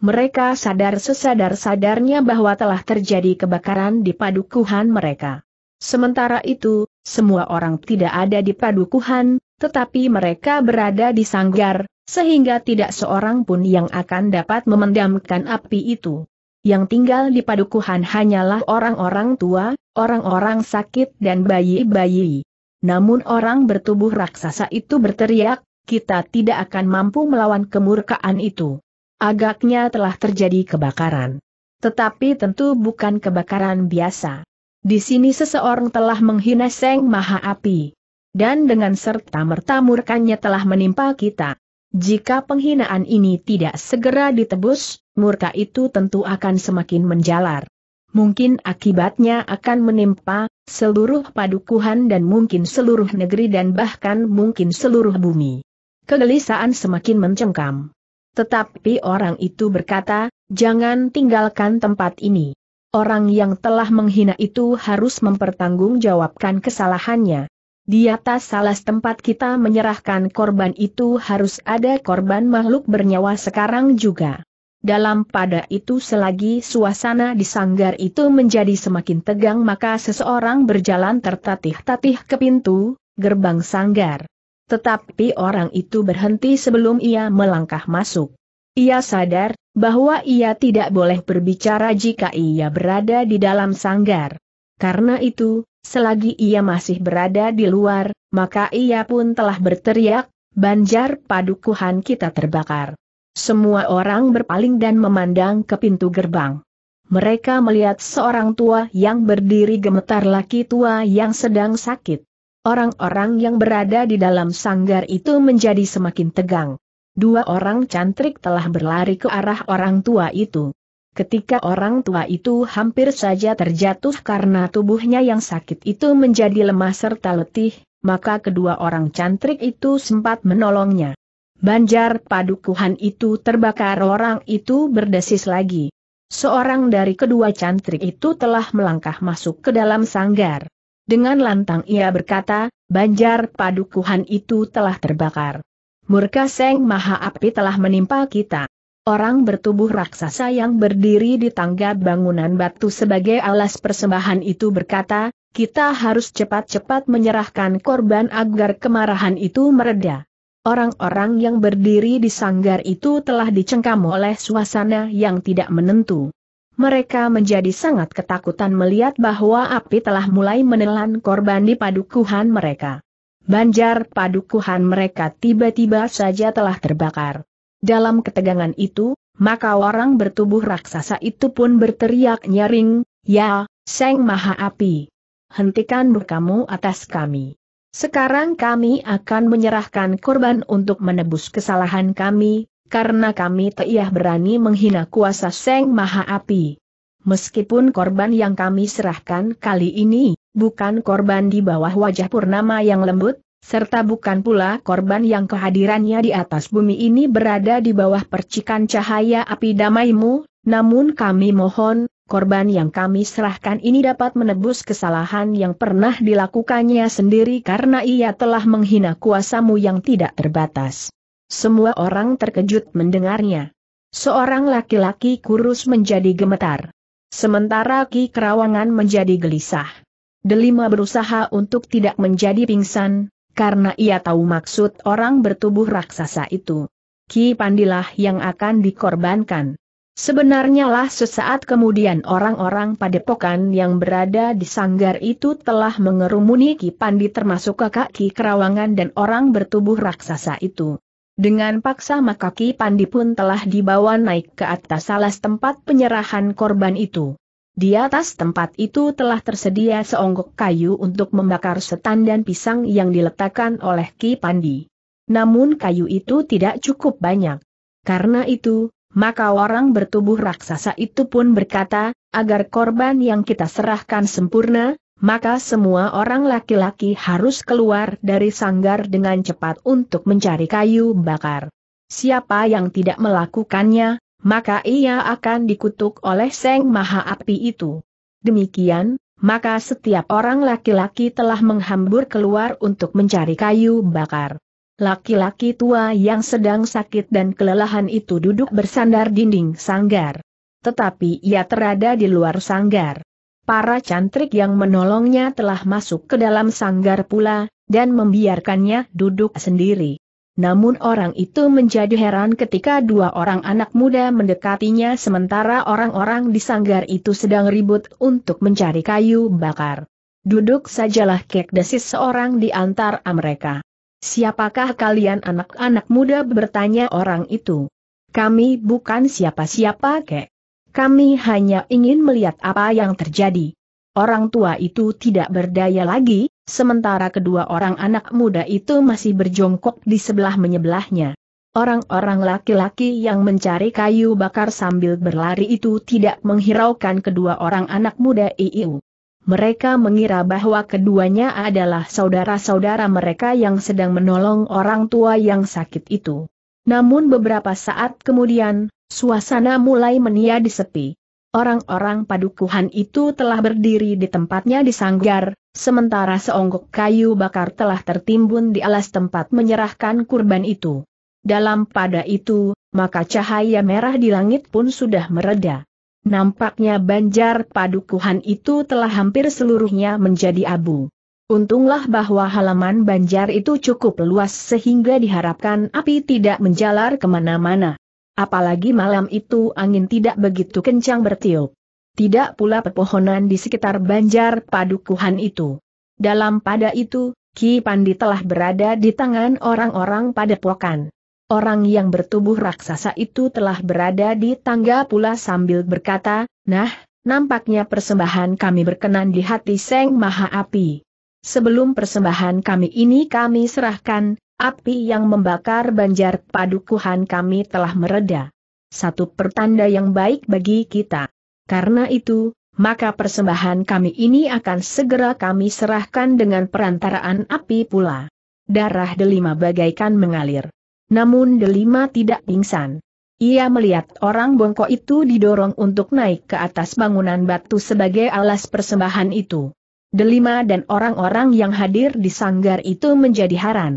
Mereka sadar sesadar-sadarnya bahwa telah terjadi kebakaran di padukuhan mereka. Sementara itu, semua orang tidak ada di padukuhan, tetapi mereka berada di sanggar, sehingga tidak seorang pun yang akan dapat memendamkan api itu. Yang tinggal di padukuhan hanyalah orang-orang tua, orang-orang sakit dan bayi-bayi. Namun orang bertubuh raksasa itu berteriak, kita tidak akan mampu melawan kemurkaan itu. Agaknya telah terjadi kebakaran. Tetapi tentu bukan kebakaran biasa. Di sini seseorang telah menghina Seng Maha Api. Dan dengan serta-merta murkanya telah menimpa kita. Jika penghinaan ini tidak segera ditebus, murka itu tentu akan semakin menjalar. Mungkin akibatnya akan menimpa seluruh padukuhan dan mungkin seluruh negeri dan bahkan mungkin seluruh bumi kegelisahan semakin mencengkam. Tetapi orang itu berkata, jangan tinggalkan tempat ini. Orang yang telah menghina itu harus mempertanggungjawabkan kesalahannya. Di atas salah tempat kita menyerahkan korban itu harus ada korban makhluk bernyawa sekarang juga. Dalam pada itu selagi suasana di sanggar itu menjadi semakin tegang maka seseorang berjalan tertatih-tatih ke pintu, gerbang sanggar. Tetapi orang itu berhenti sebelum ia melangkah masuk. Ia sadar bahwa ia tidak boleh berbicara jika ia berada di dalam sanggar. Karena itu, selagi ia masih berada di luar, maka ia pun telah berteriak, Banjar padukuhan kita terbakar. Semua orang berpaling dan memandang ke pintu gerbang. Mereka melihat seorang tua yang berdiri gemetar laki tua yang sedang sakit. Orang-orang yang berada di dalam sanggar itu menjadi semakin tegang. Dua orang cantrik telah berlari ke arah orang tua itu. Ketika orang tua itu hampir saja terjatuh karena tubuhnya yang sakit itu menjadi lemah serta letih, maka kedua orang cantrik itu sempat menolongnya. Banjar padukuhan itu terbakar orang itu berdesis lagi. Seorang dari kedua cantrik itu telah melangkah masuk ke dalam sanggar. Dengan lantang ia berkata, banjar padukuhan itu telah terbakar. Murka Seng Maha Api telah menimpa kita. Orang bertubuh raksasa yang berdiri di tangga bangunan batu sebagai alas persembahan itu berkata, kita harus cepat-cepat menyerahkan korban agar kemarahan itu mereda. Orang-orang yang berdiri di sanggar itu telah dicengkam oleh suasana yang tidak menentu. Mereka menjadi sangat ketakutan melihat bahwa api telah mulai menelan korban di padukuhan mereka. Banjar padukuhan mereka tiba-tiba saja telah terbakar. Dalam ketegangan itu, maka orang bertubuh raksasa itu pun berteriak nyaring, Ya, Seng Maha Api! Hentikan murkamu atas kami. Sekarang kami akan menyerahkan korban untuk menebus kesalahan kami, karena kami teiah berani menghina kuasa Seng Maha Api. Meskipun korban yang kami serahkan kali ini, bukan korban di bawah wajah Purnama yang lembut, serta bukan pula korban yang kehadirannya di atas bumi ini berada di bawah percikan cahaya api damaimu, namun kami mohon, korban yang kami serahkan ini dapat menebus kesalahan yang pernah dilakukannya sendiri karena ia telah menghina kuasamu yang tidak terbatas. Semua orang terkejut mendengarnya. Seorang laki-laki kurus menjadi gemetar. Sementara Ki Kerawangan menjadi gelisah. Delima berusaha untuk tidak menjadi pingsan, karena ia tahu maksud orang bertubuh raksasa itu. Ki Pandilah yang akan dikorbankan. Sebenarnya lah sesaat kemudian orang-orang padepokan yang berada di sanggar itu telah mengerumuni Ki Pandi termasuk kakak Ki Kerawangan dan orang bertubuh raksasa itu. Dengan paksa maka Ki Pandi pun telah dibawa naik ke atas salah tempat penyerahan korban itu. Di atas tempat itu telah tersedia seonggok kayu untuk membakar setan dan pisang yang diletakkan oleh Ki Pandi. Namun kayu itu tidak cukup banyak. Karena itu, maka orang bertubuh raksasa itu pun berkata, agar korban yang kita serahkan sempurna, maka semua orang laki-laki harus keluar dari sanggar dengan cepat untuk mencari kayu bakar. Siapa yang tidak melakukannya, maka ia akan dikutuk oleh Seng Maha Api itu. Demikian, maka setiap orang laki-laki telah menghambur keluar untuk mencari kayu bakar. Laki-laki tua yang sedang sakit dan kelelahan itu duduk bersandar dinding sanggar. Tetapi ia terada di luar sanggar para cantrik yang menolongnya telah masuk ke dalam sanggar pula, dan membiarkannya duduk sendiri. Namun orang itu menjadi heran ketika dua orang anak muda mendekatinya sementara orang-orang di sanggar itu sedang ribut untuk mencari kayu bakar. Duduk sajalah kek desis seorang di antara mereka. Siapakah kalian anak-anak muda bertanya orang itu? Kami bukan siapa-siapa kek. Kami hanya ingin melihat apa yang terjadi. Orang tua itu tidak berdaya lagi, sementara kedua orang anak muda itu masih berjongkok di sebelah menyebelahnya. Orang-orang laki-laki yang mencari kayu bakar sambil berlari itu tidak menghiraukan kedua orang anak muda itu. Mereka mengira bahwa keduanya adalah saudara-saudara mereka yang sedang menolong orang tua yang sakit itu. Namun beberapa saat kemudian, Suasana mulai meniadi sepi. Orang-orang padukuhan itu telah berdiri di tempatnya di sanggar, sementara seonggok kayu bakar telah tertimbun di alas tempat menyerahkan kurban itu. Dalam pada itu, maka cahaya merah di langit pun sudah mereda. Nampaknya banjar padukuhan itu telah hampir seluruhnya menjadi abu. Untunglah bahwa halaman banjar itu cukup luas sehingga diharapkan api tidak menjalar kemana-mana. Apalagi malam itu angin tidak begitu kencang bertiup. Tidak pula pepohonan di sekitar banjar padukuhan itu. Dalam pada itu, Ki Pandi telah berada di tangan orang-orang padepokan. Orang yang bertubuh raksasa itu telah berada di tangga pula sambil berkata, Nah, nampaknya persembahan kami berkenan di hati Seng Maha Api. Sebelum persembahan kami ini kami serahkan, api yang membakar banjar padukuhan kami telah mereda. Satu pertanda yang baik bagi kita. Karena itu, maka persembahan kami ini akan segera kami serahkan dengan perantaraan api pula. Darah delima bagaikan mengalir. Namun delima tidak pingsan. Ia melihat orang bongkok itu didorong untuk naik ke atas bangunan batu sebagai alas persembahan itu. Delima dan orang-orang yang hadir di sanggar itu menjadi haran.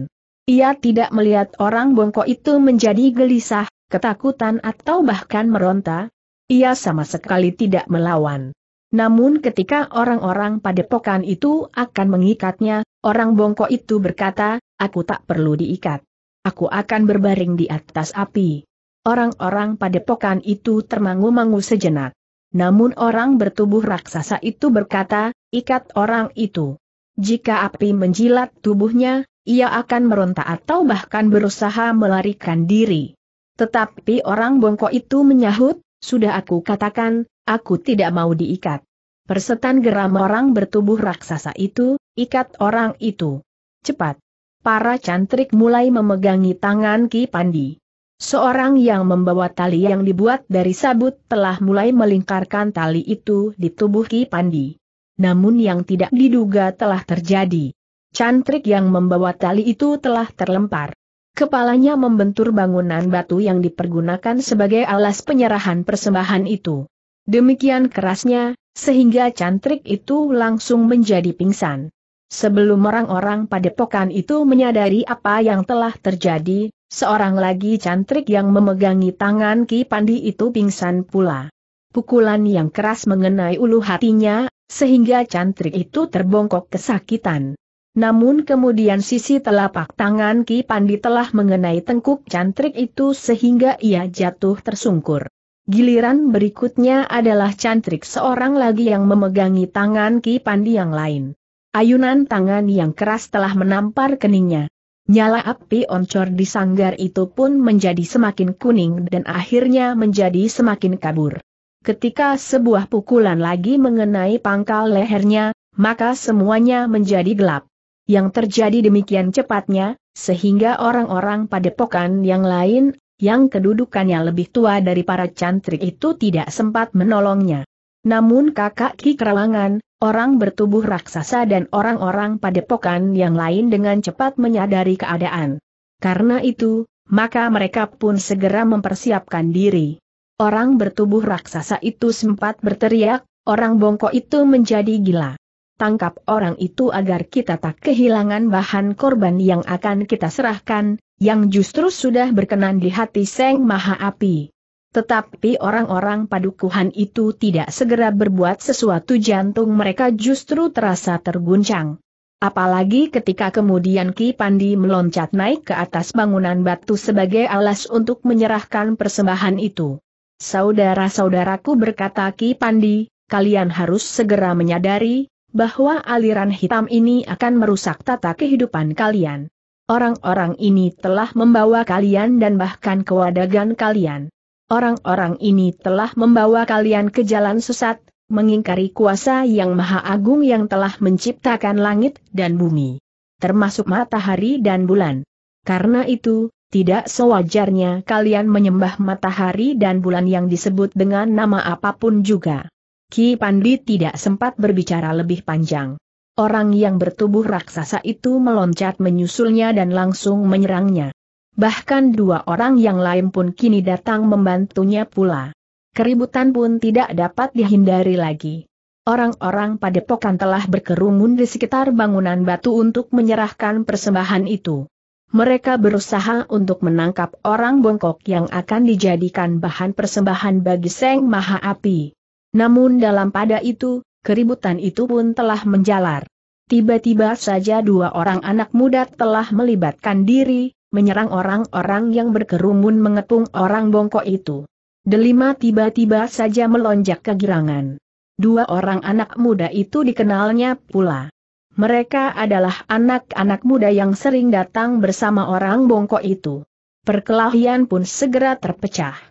Ia tidak melihat orang bongkok itu menjadi gelisah, ketakutan atau bahkan meronta. Ia sama sekali tidak melawan. Namun ketika orang-orang padepokan itu akan mengikatnya, orang bongkok itu berkata, aku tak perlu diikat. Aku akan berbaring di atas api. Orang-orang padepokan itu termangu-mangu sejenak. Namun orang bertubuh raksasa itu berkata, ikat orang itu. Jika api menjilat tubuhnya, ia akan meronta atau bahkan berusaha melarikan diri. Tetapi orang bongkok itu menyahut, sudah aku katakan, aku tidak mau diikat. Persetan geram orang bertubuh raksasa itu, ikat orang itu. Cepat. Para cantrik mulai memegangi tangan Ki Pandi. Seorang yang membawa tali yang dibuat dari sabut telah mulai melingkarkan tali itu di tubuh Ki Pandi. Namun yang tidak diduga telah terjadi cantrik yang membawa tali itu telah terlempar. Kepalanya membentur bangunan batu yang dipergunakan sebagai alas penyerahan persembahan itu. Demikian kerasnya, sehingga cantrik itu langsung menjadi pingsan. Sebelum orang-orang padepokan itu menyadari apa yang telah terjadi, seorang lagi cantrik yang memegangi tangan Ki Pandi itu pingsan pula. Pukulan yang keras mengenai ulu hatinya, sehingga cantrik itu terbongkok kesakitan. Namun kemudian sisi telapak tangan Ki Pandi telah mengenai tengkuk cantrik itu sehingga ia jatuh tersungkur. Giliran berikutnya adalah cantrik seorang lagi yang memegangi tangan Ki Pandi yang lain. Ayunan tangan yang keras telah menampar keningnya. Nyala api oncor di sanggar itu pun menjadi semakin kuning dan akhirnya menjadi semakin kabur. Ketika sebuah pukulan lagi mengenai pangkal lehernya, maka semuanya menjadi gelap yang terjadi demikian cepatnya, sehingga orang-orang padepokan yang lain, yang kedudukannya lebih tua dari para cantrik itu tidak sempat menolongnya. Namun kakak Ki Kerawangan, orang bertubuh raksasa dan orang-orang padepokan yang lain dengan cepat menyadari keadaan. Karena itu, maka mereka pun segera mempersiapkan diri. Orang bertubuh raksasa itu sempat berteriak, orang bongkok itu menjadi gila tangkap orang itu agar kita tak kehilangan bahan korban yang akan kita serahkan, yang justru sudah berkenan di hati Seng Maha Api. Tetapi orang-orang padukuhan itu tidak segera berbuat sesuatu jantung mereka justru terasa terguncang. Apalagi ketika kemudian Ki Pandi meloncat naik ke atas bangunan batu sebagai alas untuk menyerahkan persembahan itu. Saudara-saudaraku berkata Ki Pandi, kalian harus segera menyadari, bahwa aliran hitam ini akan merusak tata kehidupan kalian. Orang-orang ini telah membawa kalian dan bahkan kewadagan kalian. Orang-orang ini telah membawa kalian ke jalan sesat, mengingkari kuasa yang maha agung yang telah menciptakan langit dan bumi. Termasuk matahari dan bulan. Karena itu, tidak sewajarnya kalian menyembah matahari dan bulan yang disebut dengan nama apapun juga. Ki Pandi tidak sempat berbicara lebih panjang. Orang yang bertubuh raksasa itu meloncat menyusulnya dan langsung menyerangnya. Bahkan dua orang yang lain pun kini datang membantunya pula. Keributan pun tidak dapat dihindari lagi. Orang-orang padepokan telah berkerumun di sekitar bangunan batu untuk menyerahkan persembahan itu. Mereka berusaha untuk menangkap orang bongkok yang akan dijadikan bahan persembahan bagi Seng Maha Api. Namun dalam pada itu, keributan itu pun telah menjalar. Tiba-tiba saja dua orang anak muda telah melibatkan diri, menyerang orang-orang yang berkerumun mengepung orang bongkok itu. Delima tiba-tiba saja melonjak kegirangan. Dua orang anak muda itu dikenalnya pula. Mereka adalah anak-anak muda yang sering datang bersama orang bongkok itu. Perkelahian pun segera terpecah.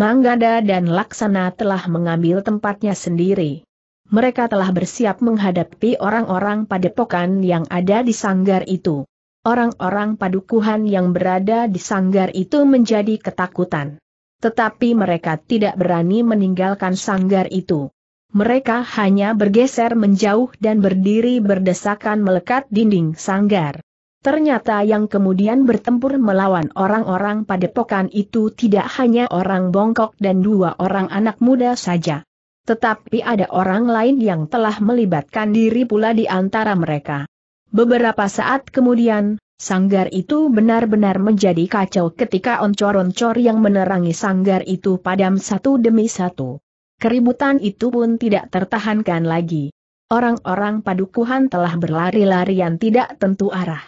Manggada dan Laksana telah mengambil tempatnya sendiri. Mereka telah bersiap menghadapi orang-orang padepokan yang ada di sanggar itu. Orang-orang padukuhan yang berada di sanggar itu menjadi ketakutan. Tetapi mereka tidak berani meninggalkan sanggar itu. Mereka hanya bergeser menjauh dan berdiri berdesakan melekat dinding sanggar. Ternyata yang kemudian bertempur melawan orang-orang padepokan itu tidak hanya orang bongkok dan dua orang anak muda saja. Tetapi ada orang lain yang telah melibatkan diri pula di antara mereka. Beberapa saat kemudian, sanggar itu benar-benar menjadi kacau ketika oncor-oncor yang menerangi sanggar itu padam satu demi satu. Keributan itu pun tidak tertahankan lagi. Orang-orang padukuhan telah berlari-larian tidak tentu arah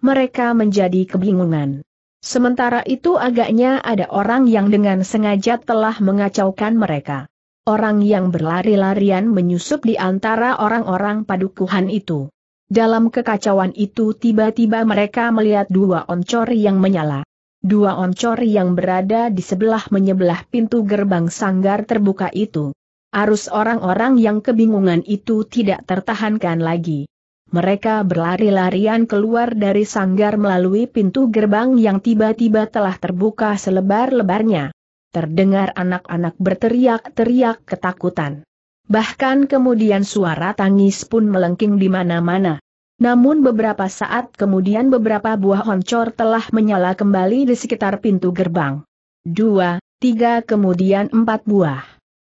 mereka menjadi kebingungan. Sementara itu agaknya ada orang yang dengan sengaja telah mengacaukan mereka. Orang yang berlari-larian menyusup di antara orang-orang padukuhan itu. Dalam kekacauan itu tiba-tiba mereka melihat dua oncor yang menyala. Dua oncor yang berada di sebelah menyebelah pintu gerbang sanggar terbuka itu. Arus orang-orang yang kebingungan itu tidak tertahankan lagi. Mereka berlari-larian keluar dari sanggar melalui pintu gerbang yang tiba-tiba telah terbuka selebar-lebarnya. Terdengar anak-anak berteriak-teriak ketakutan. Bahkan kemudian suara tangis pun melengking di mana-mana. Namun beberapa saat kemudian beberapa buah oncor telah menyala kembali di sekitar pintu gerbang. Dua, tiga kemudian empat buah.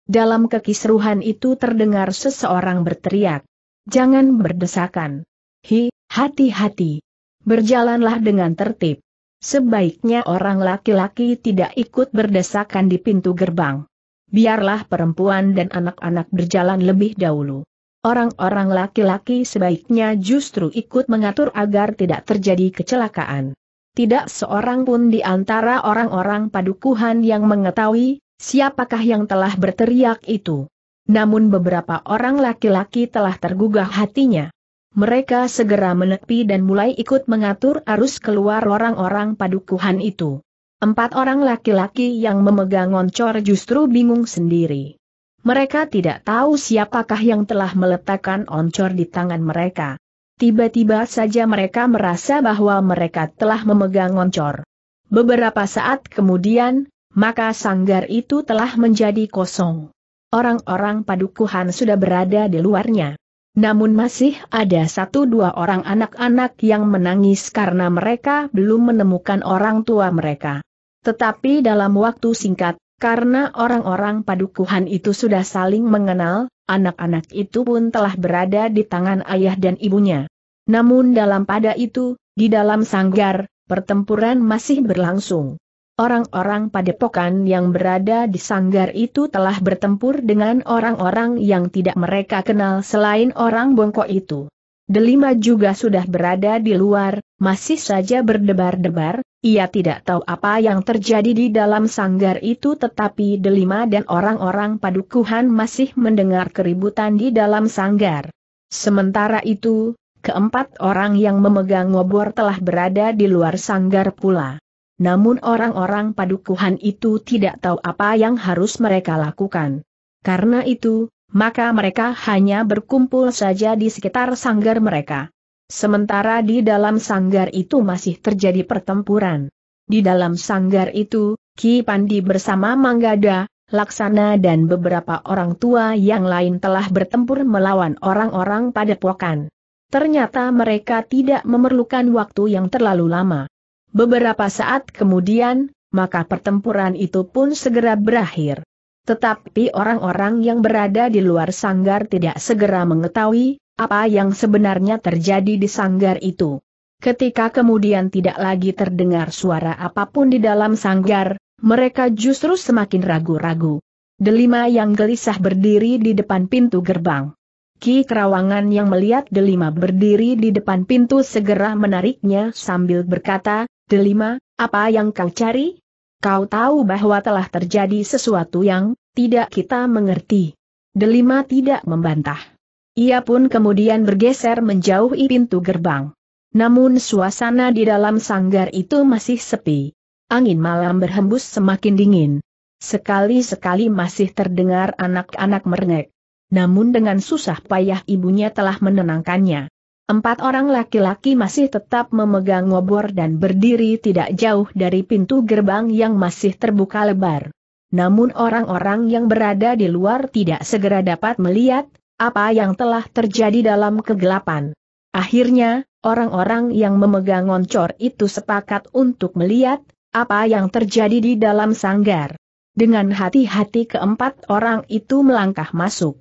Dalam kekisruhan itu terdengar seseorang berteriak. Jangan berdesakan. Hi, hati-hati. Berjalanlah dengan tertib. Sebaiknya orang laki-laki tidak ikut berdesakan di pintu gerbang. Biarlah perempuan dan anak-anak berjalan lebih dahulu. Orang-orang laki-laki sebaiknya justru ikut mengatur agar tidak terjadi kecelakaan. Tidak seorang pun di antara orang-orang padukuhan yang mengetahui siapakah yang telah berteriak itu. Namun beberapa orang laki-laki telah tergugah hatinya. Mereka segera menepi dan mulai ikut mengatur arus keluar orang-orang padukuhan itu. Empat orang laki-laki yang memegang oncor justru bingung sendiri. Mereka tidak tahu siapakah yang telah meletakkan oncor di tangan mereka. Tiba-tiba saja mereka merasa bahwa mereka telah memegang oncor. Beberapa saat kemudian, maka sanggar itu telah menjadi kosong orang-orang padukuhan sudah berada di luarnya. Namun masih ada satu dua orang anak-anak yang menangis karena mereka belum menemukan orang tua mereka. Tetapi dalam waktu singkat, karena orang-orang padukuhan itu sudah saling mengenal, anak-anak itu pun telah berada di tangan ayah dan ibunya. Namun dalam pada itu, di dalam sanggar, pertempuran masih berlangsung. Orang-orang padepokan yang berada di sanggar itu telah bertempur dengan orang-orang yang tidak mereka kenal selain orang bongkok itu. Delima juga sudah berada di luar, masih saja berdebar-debar, ia tidak tahu apa yang terjadi di dalam sanggar itu tetapi Delima dan orang-orang padukuhan masih mendengar keributan di dalam sanggar. Sementara itu, keempat orang yang memegang ngobor telah berada di luar sanggar pula namun orang-orang padukuhan itu tidak tahu apa yang harus mereka lakukan. Karena itu, maka mereka hanya berkumpul saja di sekitar sanggar mereka. Sementara di dalam sanggar itu masih terjadi pertempuran. Di dalam sanggar itu, Ki Pandi bersama Manggada, Laksana dan beberapa orang tua yang lain telah bertempur melawan orang-orang pada pokan. Ternyata mereka tidak memerlukan waktu yang terlalu lama. Beberapa saat kemudian, maka pertempuran itu pun segera berakhir. Tetapi orang-orang yang berada di luar sanggar tidak segera mengetahui apa yang sebenarnya terjadi di sanggar itu. Ketika kemudian tidak lagi terdengar suara apapun di dalam sanggar, mereka justru semakin ragu-ragu. Delima yang gelisah berdiri di depan pintu gerbang. Ki Kerawangan yang melihat Delima berdiri di depan pintu segera menariknya sambil berkata, Delima, apa yang kau cari? Kau tahu bahwa telah terjadi sesuatu yang tidak kita mengerti. Delima tidak membantah. Ia pun kemudian bergeser menjauhi pintu gerbang. Namun suasana di dalam sanggar itu masih sepi. Angin malam berhembus semakin dingin. Sekali-sekali masih terdengar anak-anak merengek. Namun dengan susah payah ibunya telah menenangkannya. Empat orang laki-laki masih tetap memegang ngobor dan berdiri tidak jauh dari pintu gerbang yang masih terbuka lebar. Namun orang-orang yang berada di luar tidak segera dapat melihat apa yang telah terjadi dalam kegelapan. Akhirnya, orang-orang yang memegang oncor itu sepakat untuk melihat apa yang terjadi di dalam sanggar. Dengan hati-hati keempat orang itu melangkah masuk.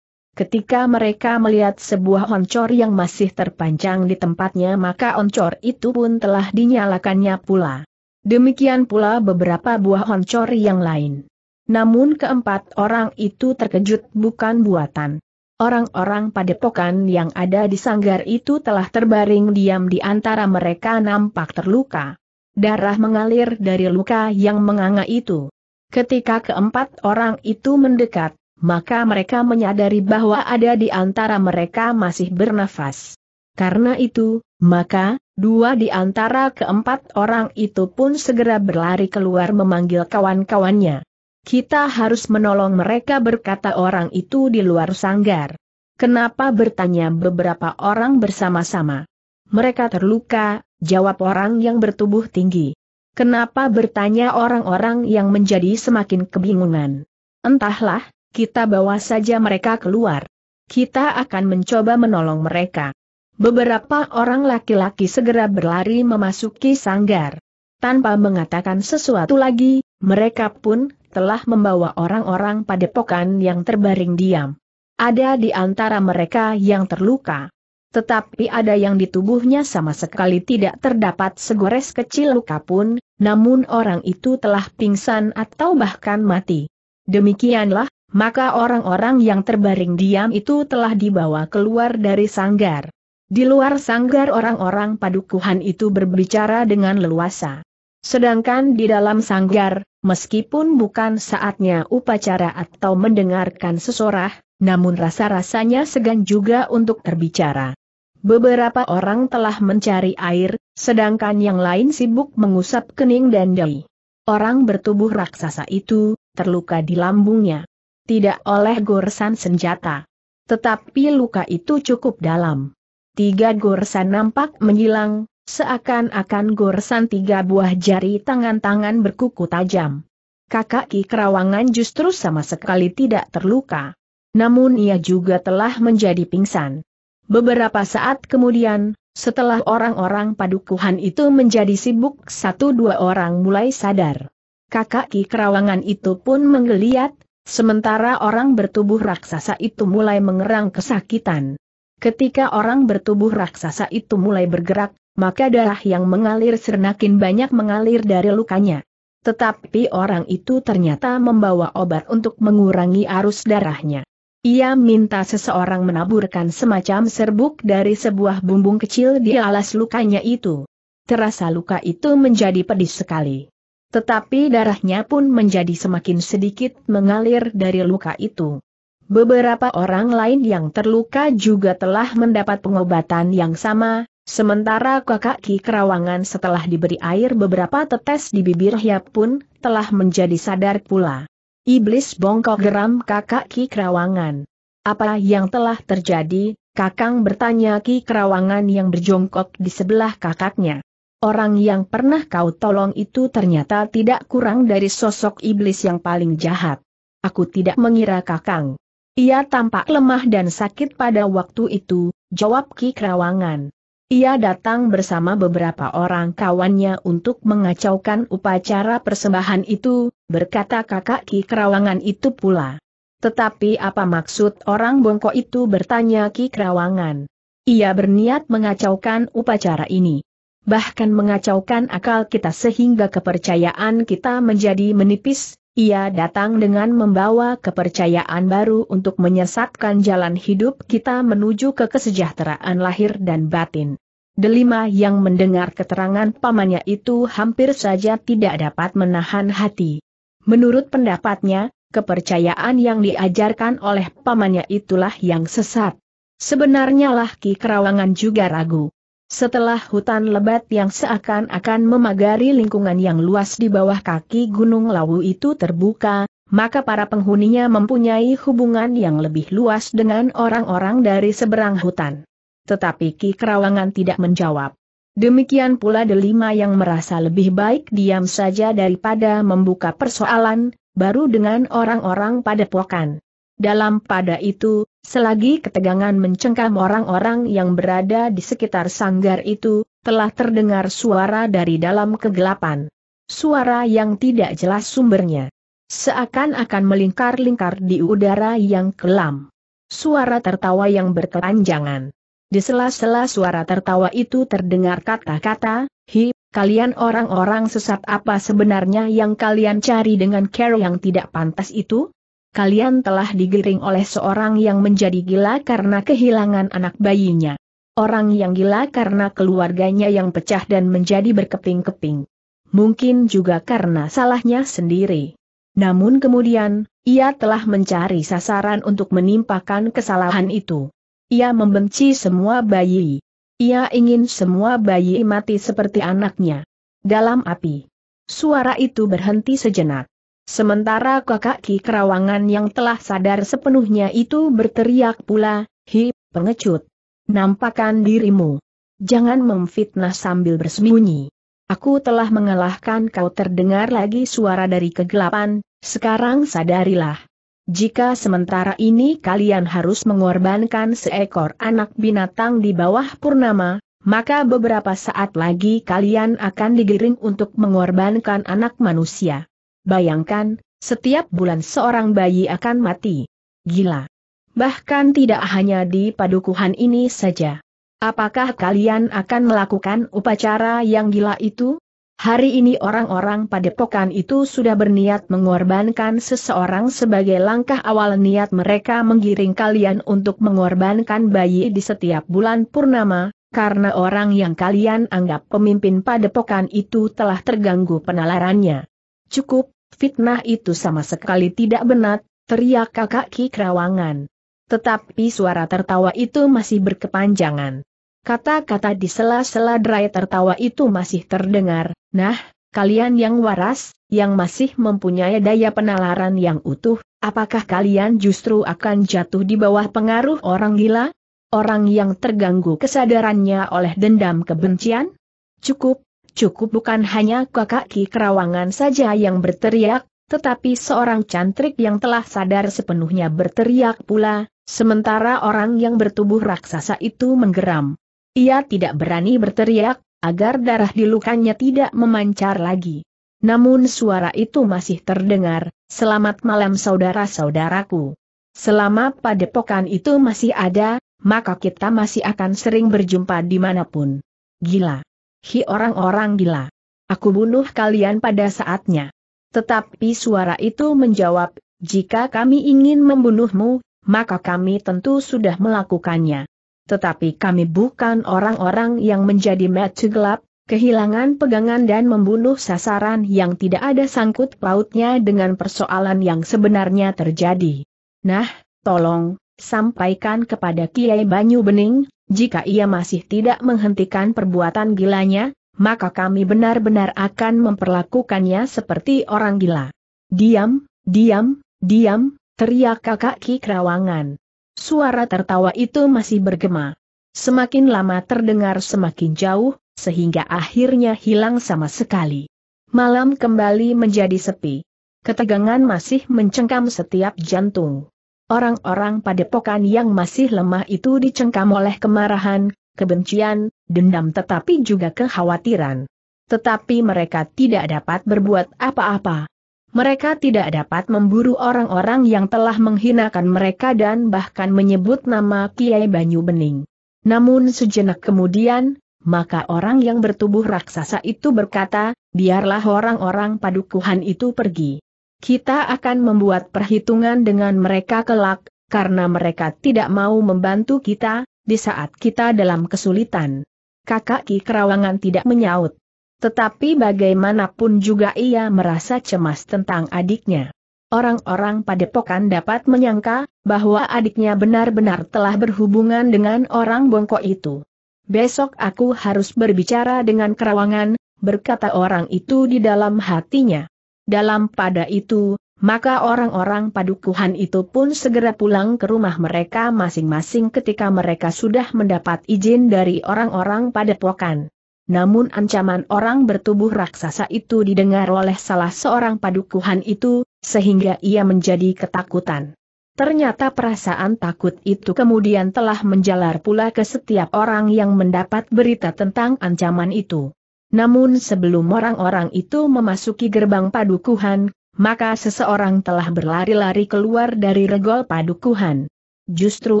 Ketika mereka melihat sebuah oncor yang masih terpanjang di tempatnya maka oncor itu pun telah dinyalakannya pula. Demikian pula beberapa buah oncor yang lain. Namun keempat orang itu terkejut bukan buatan. Orang-orang padepokan yang ada di sanggar itu telah terbaring diam di antara mereka nampak terluka. Darah mengalir dari luka yang menganga itu. Ketika keempat orang itu mendekat, maka mereka menyadari bahwa ada di antara mereka masih bernafas. Karena itu, maka, dua di antara keempat orang itu pun segera berlari keluar memanggil kawan-kawannya. Kita harus menolong mereka berkata orang itu di luar sanggar. Kenapa bertanya beberapa orang bersama-sama? Mereka terluka, jawab orang yang bertubuh tinggi. Kenapa bertanya orang-orang yang menjadi semakin kebingungan? Entahlah, kita bawa saja mereka keluar. Kita akan mencoba menolong mereka. Beberapa orang laki-laki segera berlari memasuki sanggar. Tanpa mengatakan sesuatu lagi, mereka pun telah membawa orang-orang padepokan yang terbaring diam. Ada di antara mereka yang terluka. Tetapi ada yang di tubuhnya sama sekali tidak terdapat segores kecil luka pun, namun orang itu telah pingsan atau bahkan mati. Demikianlah, maka orang-orang yang terbaring diam itu telah dibawa keluar dari sanggar. Di luar sanggar orang-orang padukuhan itu berbicara dengan leluasa. Sedangkan di dalam sanggar, meskipun bukan saatnya upacara atau mendengarkan sesorah, namun rasa-rasanya segan juga untuk terbicara. Beberapa orang telah mencari air, sedangkan yang lain sibuk mengusap kening dan dahi. Orang bertubuh raksasa itu, terluka di lambungnya tidak oleh goresan senjata. Tetapi luka itu cukup dalam. Tiga goresan nampak menyilang, seakan-akan goresan tiga buah jari tangan-tangan berkuku tajam. Kakak Ki Kerawangan justru sama sekali tidak terluka. Namun ia juga telah menjadi pingsan. Beberapa saat kemudian, setelah orang-orang padukuhan itu menjadi sibuk, satu dua orang mulai sadar. Kakak Ki Kerawangan itu pun menggeliat, Sementara orang bertubuh raksasa itu mulai mengerang kesakitan. Ketika orang bertubuh raksasa itu mulai bergerak, maka darah yang mengalir sernakin banyak mengalir dari lukanya. Tetapi orang itu ternyata membawa obat untuk mengurangi arus darahnya. Ia minta seseorang menaburkan semacam serbuk dari sebuah bumbung kecil di alas lukanya itu. Terasa luka itu menjadi pedis sekali. Tetapi darahnya pun menjadi semakin sedikit mengalir dari luka itu. Beberapa orang lain yang terluka juga telah mendapat pengobatan yang sama, sementara kakak Ki Kerawangan setelah diberi air beberapa tetes di bibir Hiap pun telah menjadi sadar pula. Iblis bongkok geram kakak Ki Kerawangan. Apa yang telah terjadi, kakang bertanya Ki Kerawangan yang berjongkok di sebelah kakaknya. Orang yang pernah kau tolong itu ternyata tidak kurang dari sosok iblis yang paling jahat. Aku tidak mengira Kakang. Ia tampak lemah dan sakit pada waktu itu, jawab Ki Kerawangan. Ia datang bersama beberapa orang kawannya untuk mengacaukan upacara persembahan itu, berkata kakak Ki Kerawangan itu pula. Tetapi apa maksud orang bongkok itu bertanya Ki Kerawangan? Ia berniat mengacaukan upacara ini bahkan mengacaukan akal kita sehingga kepercayaan kita menjadi menipis, ia datang dengan membawa kepercayaan baru untuk menyesatkan jalan hidup kita menuju ke kesejahteraan lahir dan batin. Delima yang mendengar keterangan pamannya itu hampir saja tidak dapat menahan hati. Menurut pendapatnya, kepercayaan yang diajarkan oleh pamannya itulah yang sesat. Sebenarnya lah Ki Kerawangan juga ragu. Setelah hutan lebat yang seakan-akan memagari lingkungan yang luas di bawah kaki Gunung Lawu itu terbuka, maka para penghuninya mempunyai hubungan yang lebih luas dengan orang-orang dari seberang hutan. Tetapi Ki Kerawangan tidak menjawab. Demikian pula delima yang merasa lebih baik diam saja daripada membuka persoalan, baru dengan orang-orang pada pokan. Dalam pada itu, Selagi ketegangan mencengkam orang-orang yang berada di sekitar sanggar itu, telah terdengar suara dari dalam kegelapan. Suara yang tidak jelas sumbernya. Seakan-akan melingkar-lingkar di udara yang kelam. Suara tertawa yang berkelanjangan. Di sela-sela suara tertawa itu terdengar kata-kata, Hi, kalian orang-orang sesat apa sebenarnya yang kalian cari dengan care yang tidak pantas itu? kalian telah digiring oleh seorang yang menjadi gila karena kehilangan anak bayinya. Orang yang gila karena keluarganya yang pecah dan menjadi berkeping-keping. Mungkin juga karena salahnya sendiri. Namun kemudian, ia telah mencari sasaran untuk menimpakan kesalahan itu. Ia membenci semua bayi. Ia ingin semua bayi mati seperti anaknya. Dalam api. Suara itu berhenti sejenak. Sementara kakak Ki Kerawangan yang telah sadar sepenuhnya itu berteriak pula, Hi, pengecut. Nampakkan dirimu. Jangan memfitnah sambil bersembunyi. Aku telah mengalahkan kau terdengar lagi suara dari kegelapan, sekarang sadarilah. Jika sementara ini kalian harus mengorbankan seekor anak binatang di bawah purnama, maka beberapa saat lagi kalian akan digiring untuk mengorbankan anak manusia. Bayangkan, setiap bulan seorang bayi akan mati. Gila. Bahkan tidak hanya di padukuhan ini saja. Apakah kalian akan melakukan upacara yang gila itu? Hari ini orang-orang padepokan itu sudah berniat mengorbankan seseorang sebagai langkah awal niat mereka menggiring kalian untuk mengorbankan bayi di setiap bulan purnama, karena orang yang kalian anggap pemimpin padepokan itu telah terganggu penalarannya. Cukup, Fitnah itu sama sekali tidak benar, teriak kakak Ki Kerawangan. Tetapi suara tertawa itu masih berkepanjangan. Kata-kata di sela-sela derai tertawa itu masih terdengar, nah, kalian yang waras, yang masih mempunyai daya penalaran yang utuh, apakah kalian justru akan jatuh di bawah pengaruh orang gila? Orang yang terganggu kesadarannya oleh dendam kebencian? Cukup, Cukup bukan hanya kakak Ki Kerawangan saja yang berteriak, tetapi seorang cantrik yang telah sadar sepenuhnya berteriak pula, sementara orang yang bertubuh raksasa itu menggeram. Ia tidak berani berteriak, agar darah di lukanya tidak memancar lagi. Namun suara itu masih terdengar, selamat malam saudara-saudaraku. Selama padepokan itu masih ada, maka kita masih akan sering berjumpa dimanapun. Gila. Hi orang-orang gila. Aku bunuh kalian pada saatnya. Tetapi suara itu menjawab, jika kami ingin membunuhmu, maka kami tentu sudah melakukannya. Tetapi kami bukan orang-orang yang menjadi mati gelap, kehilangan pegangan dan membunuh sasaran yang tidak ada sangkut pautnya dengan persoalan yang sebenarnya terjadi. Nah, tolong, sampaikan kepada Kiai Banyu Bening, jika ia masih tidak menghentikan perbuatan gilanya, maka kami benar-benar akan memperlakukannya seperti orang gila. Diam, diam, diam, teriak kakak Ki Kerawangan. Suara tertawa itu masih bergema. Semakin lama terdengar semakin jauh, sehingga akhirnya hilang sama sekali. Malam kembali menjadi sepi. Ketegangan masih mencengkam setiap jantung. Orang-orang padepokan yang masih lemah itu dicengkam oleh kemarahan, kebencian, dendam tetapi juga kekhawatiran. Tetapi mereka tidak dapat berbuat apa-apa. Mereka tidak dapat memburu orang-orang yang telah menghinakan mereka dan bahkan menyebut nama Kiai Banyu Bening. Namun sejenak kemudian, maka orang yang bertubuh raksasa itu berkata, biarlah orang-orang padukuhan itu pergi. Kita akan membuat perhitungan dengan mereka kelak, karena mereka tidak mau membantu kita, di saat kita dalam kesulitan. Kakak Ki Kerawangan tidak menyaut. Tetapi bagaimanapun juga ia merasa cemas tentang adiknya. Orang-orang padepokan dapat menyangka bahwa adiknya benar-benar telah berhubungan dengan orang bongkok itu. Besok aku harus berbicara dengan kerawangan, berkata orang itu di dalam hatinya. Dalam pada itu, maka orang-orang padukuhan itu pun segera pulang ke rumah mereka masing-masing ketika mereka sudah mendapat izin dari orang-orang padepokan. Namun ancaman orang bertubuh raksasa itu didengar oleh salah seorang padukuhan itu, sehingga ia menjadi ketakutan. Ternyata perasaan takut itu kemudian telah menjalar pula ke setiap orang yang mendapat berita tentang ancaman itu. Namun sebelum orang-orang itu memasuki gerbang padukuhan, maka seseorang telah berlari-lari keluar dari regol padukuhan. Justru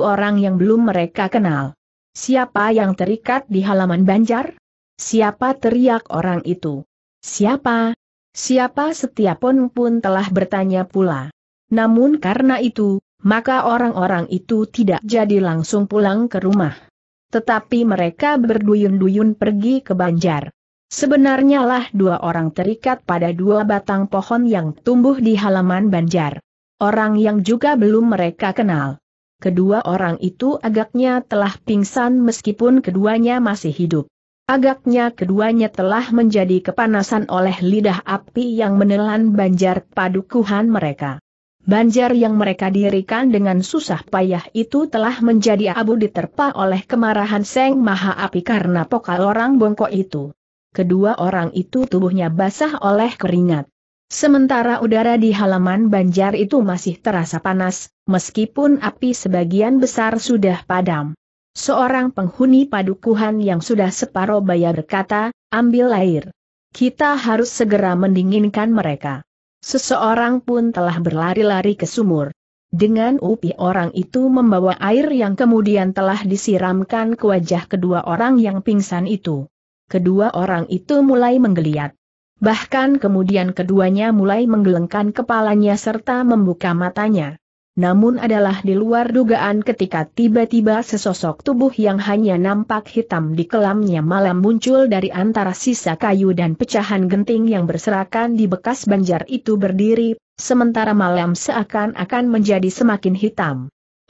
orang yang belum mereka kenal. Siapa yang terikat di halaman banjar? Siapa teriak orang itu? Siapa? Siapa setiap pun pun telah bertanya pula. Namun karena itu, maka orang-orang itu tidak jadi langsung pulang ke rumah. Tetapi mereka berduyun-duyun pergi ke Banjar. Sebenarnya lah dua orang terikat pada dua batang pohon yang tumbuh di halaman Banjar. Orang yang juga belum mereka kenal. Kedua orang itu agaknya telah pingsan meskipun keduanya masih hidup. Agaknya keduanya telah menjadi kepanasan oleh lidah api yang menelan banjar padukuhan mereka. Banjar yang mereka dirikan dengan susah payah itu telah menjadi abu diterpa oleh kemarahan Seng Maha Api karena pokal orang bongkok itu kedua orang itu tubuhnya basah oleh keringat. Sementara udara di halaman banjar itu masih terasa panas, meskipun api sebagian besar sudah padam. Seorang penghuni padukuhan yang sudah separoh bayar berkata, ambil air. Kita harus segera mendinginkan mereka. Seseorang pun telah berlari-lari ke sumur. Dengan upi orang itu membawa air yang kemudian telah disiramkan ke wajah kedua orang yang pingsan itu kedua orang itu mulai menggeliat. Bahkan kemudian keduanya mulai menggelengkan kepalanya serta membuka matanya. Namun adalah di luar dugaan ketika tiba-tiba sesosok tubuh yang hanya nampak hitam di kelamnya malam muncul dari antara sisa kayu dan pecahan genting yang berserakan di bekas banjar itu berdiri, sementara malam seakan-akan menjadi semakin hitam.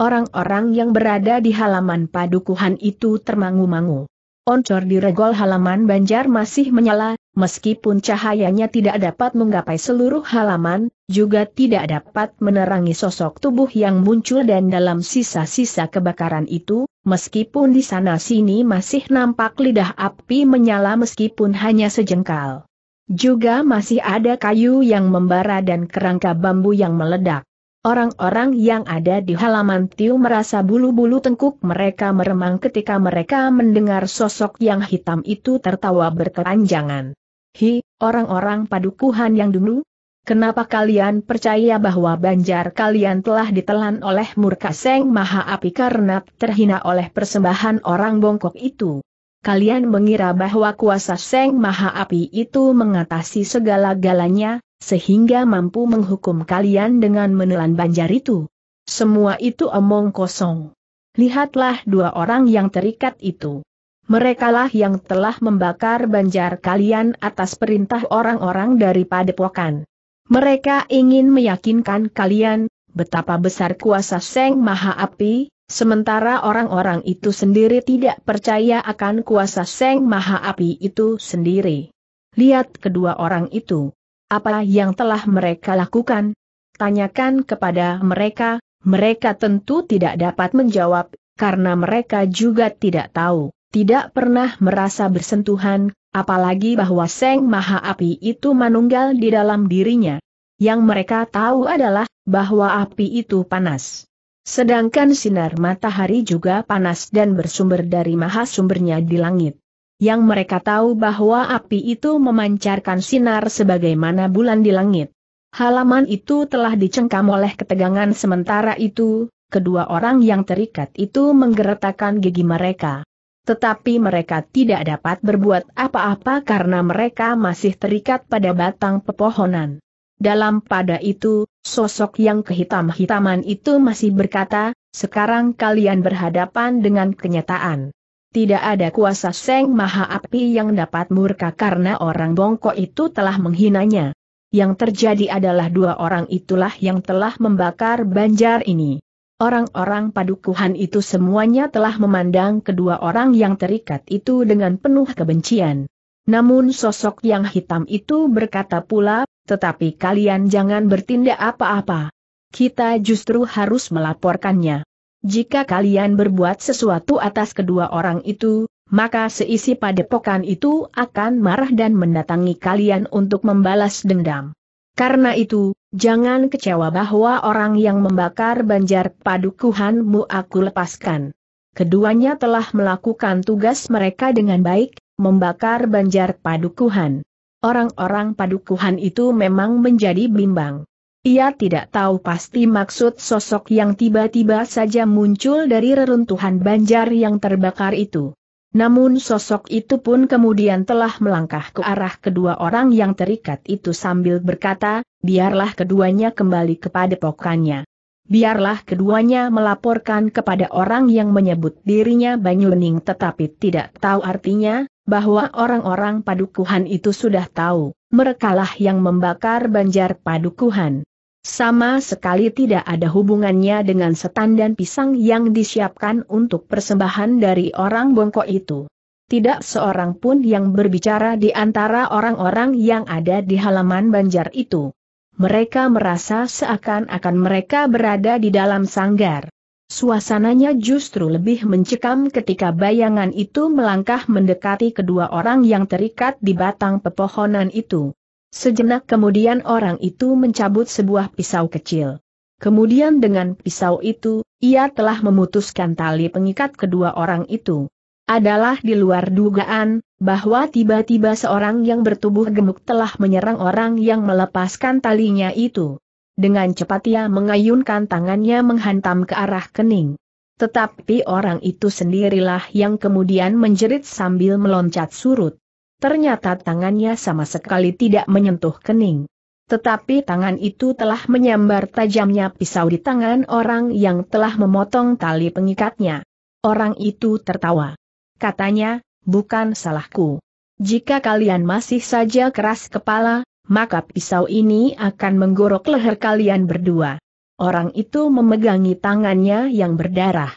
Orang-orang yang berada di halaman padukuhan itu termangu-mangu oncor di regol halaman Banjar masih menyala, meskipun cahayanya tidak dapat menggapai seluruh halaman, juga tidak dapat menerangi sosok tubuh yang muncul dan dalam sisa-sisa kebakaran itu, meskipun di sana-sini masih nampak lidah api menyala meskipun hanya sejengkal. Juga masih ada kayu yang membara dan kerangka bambu yang meledak. Orang-orang yang ada di halaman Tiu merasa bulu-bulu tengkuk mereka meremang ketika mereka mendengar sosok yang hitam itu tertawa berkeranjangan. Hi, orang-orang padukuhan yang dulu? Kenapa kalian percaya bahwa banjar kalian telah ditelan oleh murka Seng Maha Api karena terhina oleh persembahan orang bongkok itu? Kalian mengira bahwa kuasa Seng Maha Api itu mengatasi segala-galanya, sehingga mampu menghukum kalian dengan menelan banjar itu. Semua itu omong kosong. Lihatlah dua orang yang terikat itu. Merekalah yang telah membakar banjar kalian atas perintah orang-orang dari padepokan. Mereka ingin meyakinkan kalian betapa besar kuasa Seng Maha Api, sementara orang-orang itu sendiri tidak percaya akan kuasa Seng Maha Api itu sendiri. Lihat kedua orang itu. Apa yang telah mereka lakukan? Tanyakan kepada mereka, mereka tentu tidak dapat menjawab, karena mereka juga tidak tahu, tidak pernah merasa bersentuhan, apalagi bahwa Seng Maha Api itu manunggal di dalam dirinya. Yang mereka tahu adalah, bahwa api itu panas. Sedangkan sinar matahari juga panas dan bersumber dari maha sumbernya di langit yang mereka tahu bahwa api itu memancarkan sinar sebagaimana bulan di langit. Halaman itu telah dicengkam oleh ketegangan sementara itu, kedua orang yang terikat itu menggeretakkan gigi mereka. Tetapi mereka tidak dapat berbuat apa-apa karena mereka masih terikat pada batang pepohonan. Dalam pada itu, sosok yang kehitam-hitaman itu masih berkata, sekarang kalian berhadapan dengan kenyataan. Tidak ada kuasa Seng Maha Api yang dapat murka karena orang bongkok itu telah menghinanya. Yang terjadi adalah dua orang itulah yang telah membakar banjar ini. Orang-orang padukuhan itu semuanya telah memandang kedua orang yang terikat itu dengan penuh kebencian. Namun sosok yang hitam itu berkata pula, tetapi kalian jangan bertindak apa-apa. Kita justru harus melaporkannya. Jika kalian berbuat sesuatu atas kedua orang itu, maka seisi padepokan itu akan marah dan mendatangi kalian untuk membalas dendam. Karena itu, jangan kecewa bahwa orang yang membakar banjar padukuhanmu aku lepaskan. Keduanya telah melakukan tugas mereka dengan baik, membakar banjar padukuhan. Orang-orang padukuhan itu memang menjadi bimbang. Ia tidak tahu pasti maksud sosok yang tiba-tiba saja muncul dari reruntuhan banjar yang terbakar itu. Namun sosok itu pun kemudian telah melangkah ke arah kedua orang yang terikat itu sambil berkata, biarlah keduanya kembali kepada pokannya. Biarlah keduanya melaporkan kepada orang yang menyebut dirinya Banyuning. tetapi tidak tahu artinya, bahwa orang-orang padukuhan itu sudah tahu, merekalah yang membakar banjar padukuhan. Sama sekali tidak ada hubungannya dengan setan dan pisang yang disiapkan untuk persembahan dari orang bongkok itu. Tidak seorang pun yang berbicara di antara orang-orang yang ada di halaman banjar itu. Mereka merasa seakan-akan mereka berada di dalam sanggar. Suasananya justru lebih mencekam ketika bayangan itu melangkah mendekati kedua orang yang terikat di batang pepohonan itu. Sejenak kemudian orang itu mencabut sebuah pisau kecil. Kemudian dengan pisau itu, ia telah memutuskan tali pengikat kedua orang itu. Adalah di luar dugaan, bahwa tiba-tiba seorang yang bertubuh gemuk telah menyerang orang yang melepaskan talinya itu. Dengan cepat ia mengayunkan tangannya menghantam ke arah kening. Tetapi orang itu sendirilah yang kemudian menjerit sambil meloncat surut. Ternyata tangannya sama sekali tidak menyentuh kening. Tetapi tangan itu telah menyambar tajamnya pisau di tangan orang yang telah memotong tali pengikatnya. Orang itu tertawa. Katanya, bukan salahku. Jika kalian masih saja keras kepala, maka pisau ini akan menggorok leher kalian berdua. Orang itu memegangi tangannya yang berdarah.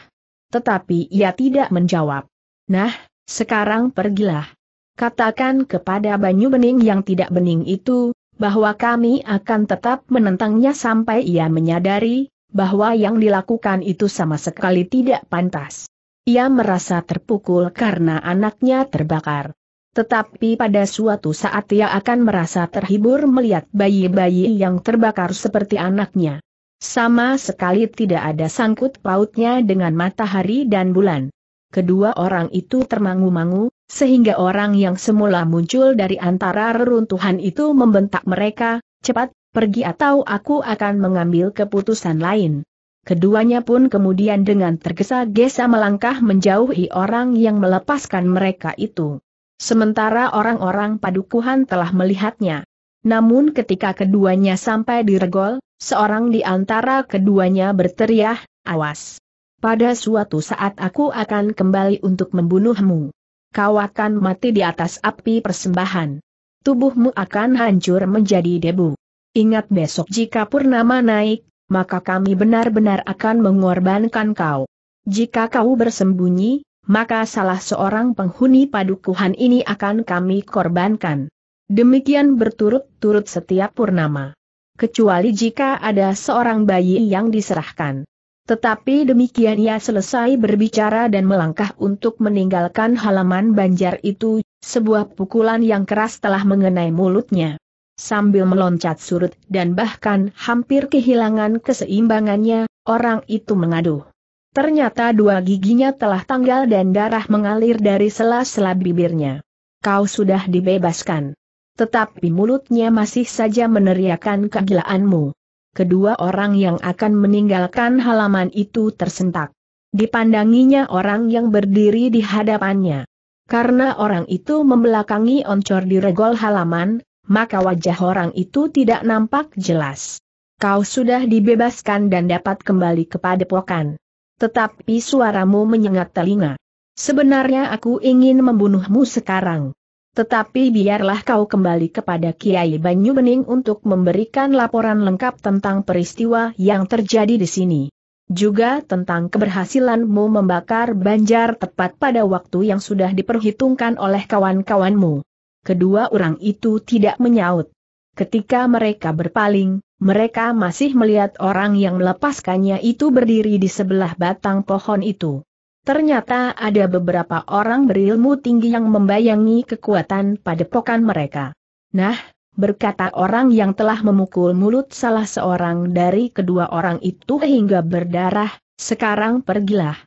Tetapi ia tidak menjawab. Nah, sekarang pergilah katakan kepada Banyu Bening yang tidak bening itu, bahwa kami akan tetap menentangnya sampai ia menyadari, bahwa yang dilakukan itu sama sekali tidak pantas. Ia merasa terpukul karena anaknya terbakar. Tetapi pada suatu saat ia akan merasa terhibur melihat bayi-bayi yang terbakar seperti anaknya. Sama sekali tidak ada sangkut pautnya dengan matahari dan bulan. Kedua orang itu termangu-mangu, sehingga orang yang semula muncul dari antara reruntuhan itu membentak mereka, cepat, pergi atau aku akan mengambil keputusan lain. Keduanya pun kemudian dengan tergesa-gesa melangkah menjauhi orang yang melepaskan mereka itu. Sementara orang-orang padukuhan telah melihatnya. Namun ketika keduanya sampai di regol, seorang di antara keduanya berteriak, awas. Pada suatu saat aku akan kembali untuk membunuhmu kau akan mati di atas api persembahan. Tubuhmu akan hancur menjadi debu. Ingat besok jika purnama naik, maka kami benar-benar akan mengorbankan kau. Jika kau bersembunyi, maka salah seorang penghuni padukuhan ini akan kami korbankan. Demikian berturut-turut setiap purnama. Kecuali jika ada seorang bayi yang diserahkan. Tetapi demikian ia selesai berbicara dan melangkah untuk meninggalkan halaman banjar itu, sebuah pukulan yang keras telah mengenai mulutnya. Sambil meloncat surut dan bahkan hampir kehilangan keseimbangannya, orang itu mengaduh. Ternyata dua giginya telah tanggal dan darah mengalir dari sela-sela bibirnya. Kau sudah dibebaskan. Tetapi mulutnya masih saja meneriakan kegilaanmu kedua orang yang akan meninggalkan halaman itu tersentak. Dipandanginya orang yang berdiri di hadapannya. Karena orang itu membelakangi oncor di regol halaman, maka wajah orang itu tidak nampak jelas. Kau sudah dibebaskan dan dapat kembali kepada pokan. Tetapi suaramu menyengat telinga. Sebenarnya aku ingin membunuhmu sekarang. Tetapi biarlah kau kembali kepada Kiai Banyu Bening untuk memberikan laporan lengkap tentang peristiwa yang terjadi di sini. Juga tentang keberhasilanmu membakar banjar tepat pada waktu yang sudah diperhitungkan oleh kawan-kawanmu. Kedua orang itu tidak menyaut. Ketika mereka berpaling, mereka masih melihat orang yang melepaskannya itu berdiri di sebelah batang pohon itu. Ternyata ada beberapa orang berilmu tinggi yang membayangi kekuatan padepokan mereka. Nah, berkata orang yang telah memukul mulut salah seorang dari kedua orang itu hingga berdarah, sekarang pergilah.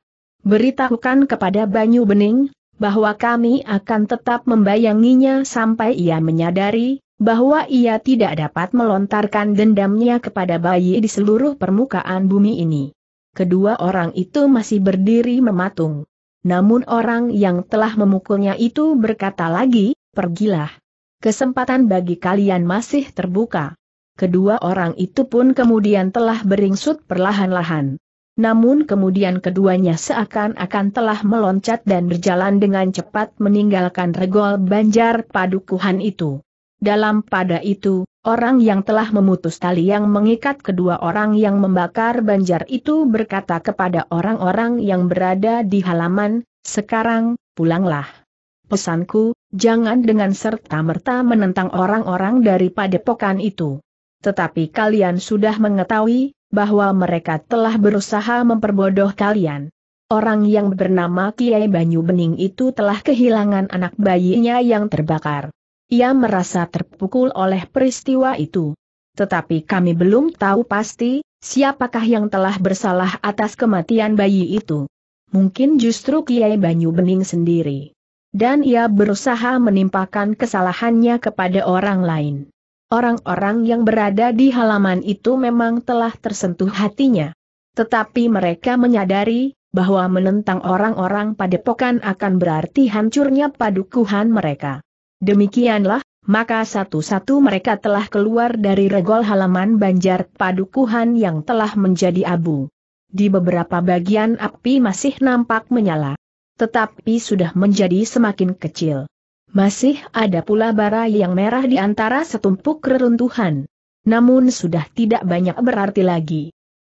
Beritahukan kepada Banyu Bening, bahwa kami akan tetap membayanginya sampai ia menyadari, bahwa ia tidak dapat melontarkan dendamnya kepada bayi di seluruh permukaan bumi ini kedua orang itu masih berdiri mematung. Namun orang yang telah memukulnya itu berkata lagi, pergilah. Kesempatan bagi kalian masih terbuka. Kedua orang itu pun kemudian telah beringsut perlahan-lahan. Namun kemudian keduanya seakan-akan telah meloncat dan berjalan dengan cepat meninggalkan regol banjar padukuhan itu. Dalam pada itu, orang yang telah memutus tali yang mengikat kedua orang yang membakar banjar itu berkata kepada orang-orang yang berada di halaman, sekarang, pulanglah. Pesanku, jangan dengan serta-merta menentang orang-orang dari padepokan itu. Tetapi kalian sudah mengetahui, bahwa mereka telah berusaha memperbodoh kalian. Orang yang bernama Kiai Banyu Bening itu telah kehilangan anak bayinya yang terbakar. Ia merasa terpukul oleh peristiwa itu. Tetapi kami belum tahu pasti, siapakah yang telah bersalah atas kematian bayi itu. Mungkin justru Kiai Banyu Bening sendiri. Dan ia berusaha menimpakan kesalahannya kepada orang lain. Orang-orang yang berada di halaman itu memang telah tersentuh hatinya. Tetapi mereka menyadari, bahwa menentang orang-orang padepokan akan berarti hancurnya padukuhan mereka. Demikianlah, maka satu-satu mereka telah keluar dari regol halaman banjar padukuhan yang telah menjadi abu. Di beberapa bagian api masih nampak menyala. Tetapi sudah menjadi semakin kecil. Masih ada pula bara yang merah di antara setumpuk reruntuhan. Namun sudah tidak banyak berarti lagi.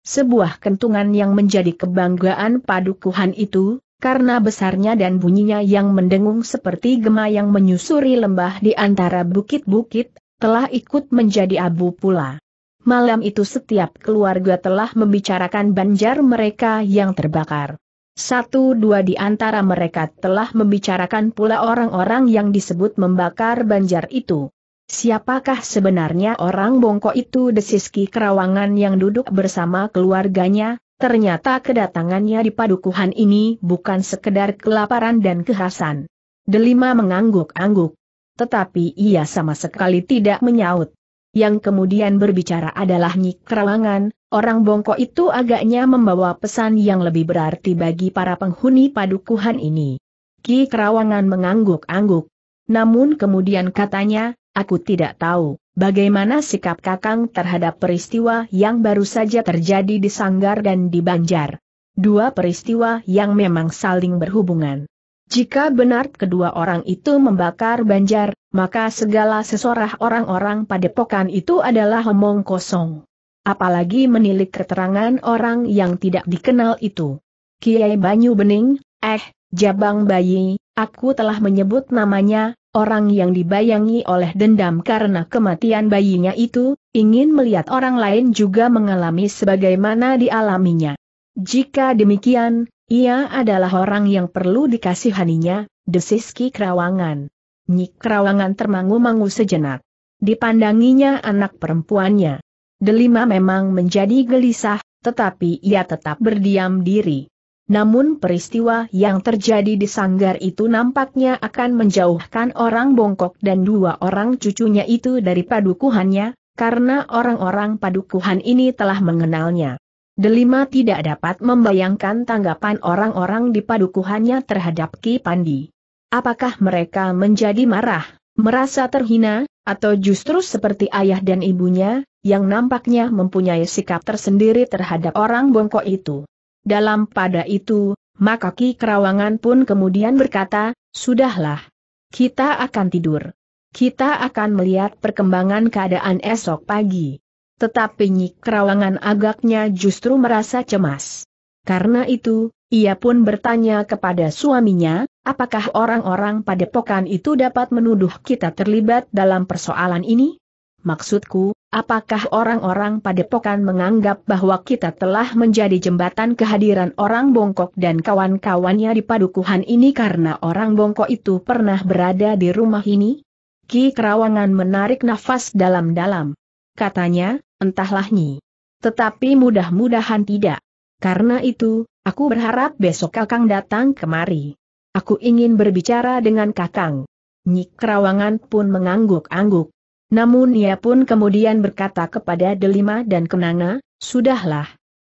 Sebuah kentungan yang menjadi kebanggaan padukuhan itu, karena besarnya dan bunyinya yang mendengung seperti gema yang menyusuri lembah di antara bukit-bukit, telah ikut menjadi abu pula. Malam itu setiap keluarga telah membicarakan banjar mereka yang terbakar. Satu dua di antara mereka telah membicarakan pula orang-orang yang disebut membakar banjar itu. Siapakah sebenarnya orang bongkok itu desiski kerawangan yang duduk bersama keluarganya, Ternyata kedatangannya di padukuhan ini bukan sekedar kelaparan dan kehasan. Delima mengangguk-angguk. Tetapi ia sama sekali tidak menyaut. Yang kemudian berbicara adalah Nyi Kerawangan, orang bongkok itu agaknya membawa pesan yang lebih berarti bagi para penghuni padukuhan ini. Ki Kerawangan mengangguk-angguk. Namun kemudian katanya, aku tidak tahu bagaimana sikap Kakang terhadap peristiwa yang baru saja terjadi di Sanggar dan di Banjar. Dua peristiwa yang memang saling berhubungan. Jika benar kedua orang itu membakar Banjar, maka segala sesorah orang-orang Pokan itu adalah omong kosong. Apalagi menilik keterangan orang yang tidak dikenal itu. Kiai Banyu Bening, eh, Jabang Bayi, aku telah menyebut namanya, orang yang dibayangi oleh dendam karena kematian bayinya itu, ingin melihat orang lain juga mengalami sebagaimana dialaminya. Jika demikian, ia adalah orang yang perlu dikasihaninya, desis Ki Krawangan. Nyik Kerawangan termangu-mangu sejenak. Dipandanginya anak perempuannya. Delima memang menjadi gelisah, tetapi ia tetap berdiam diri. Namun peristiwa yang terjadi di sanggar itu nampaknya akan menjauhkan orang bongkok dan dua orang cucunya itu dari padukuhannya, karena orang-orang padukuhan ini telah mengenalnya. Delima tidak dapat membayangkan tanggapan orang-orang di padukuhannya terhadap Ki Pandi. Apakah mereka menjadi marah, merasa terhina, atau justru seperti ayah dan ibunya, yang nampaknya mempunyai sikap tersendiri terhadap orang bongkok itu? Dalam pada itu, maka Ki Kerawangan pun kemudian berkata, Sudahlah. Kita akan tidur. Kita akan melihat perkembangan keadaan esok pagi. Tetapi Nyi Kerawangan agaknya justru merasa cemas. Karena itu, ia pun bertanya kepada suaminya, apakah orang-orang pada pokan itu dapat menuduh kita terlibat dalam persoalan ini? Maksudku, Apakah orang-orang padepokan menganggap bahwa kita telah menjadi jembatan kehadiran orang bongkok dan kawan-kawannya di padukuhan ini karena orang bongkok itu pernah berada di rumah ini? Ki Kerawangan menarik nafas dalam-dalam. Katanya, entahlah Nyi. Tetapi mudah-mudahan tidak. Karena itu, aku berharap besok Kakang datang kemari. Aku ingin berbicara dengan Kakang. Nyi Kerawangan pun mengangguk-angguk. Namun ia pun kemudian berkata kepada Delima dan Kenanga, Sudahlah.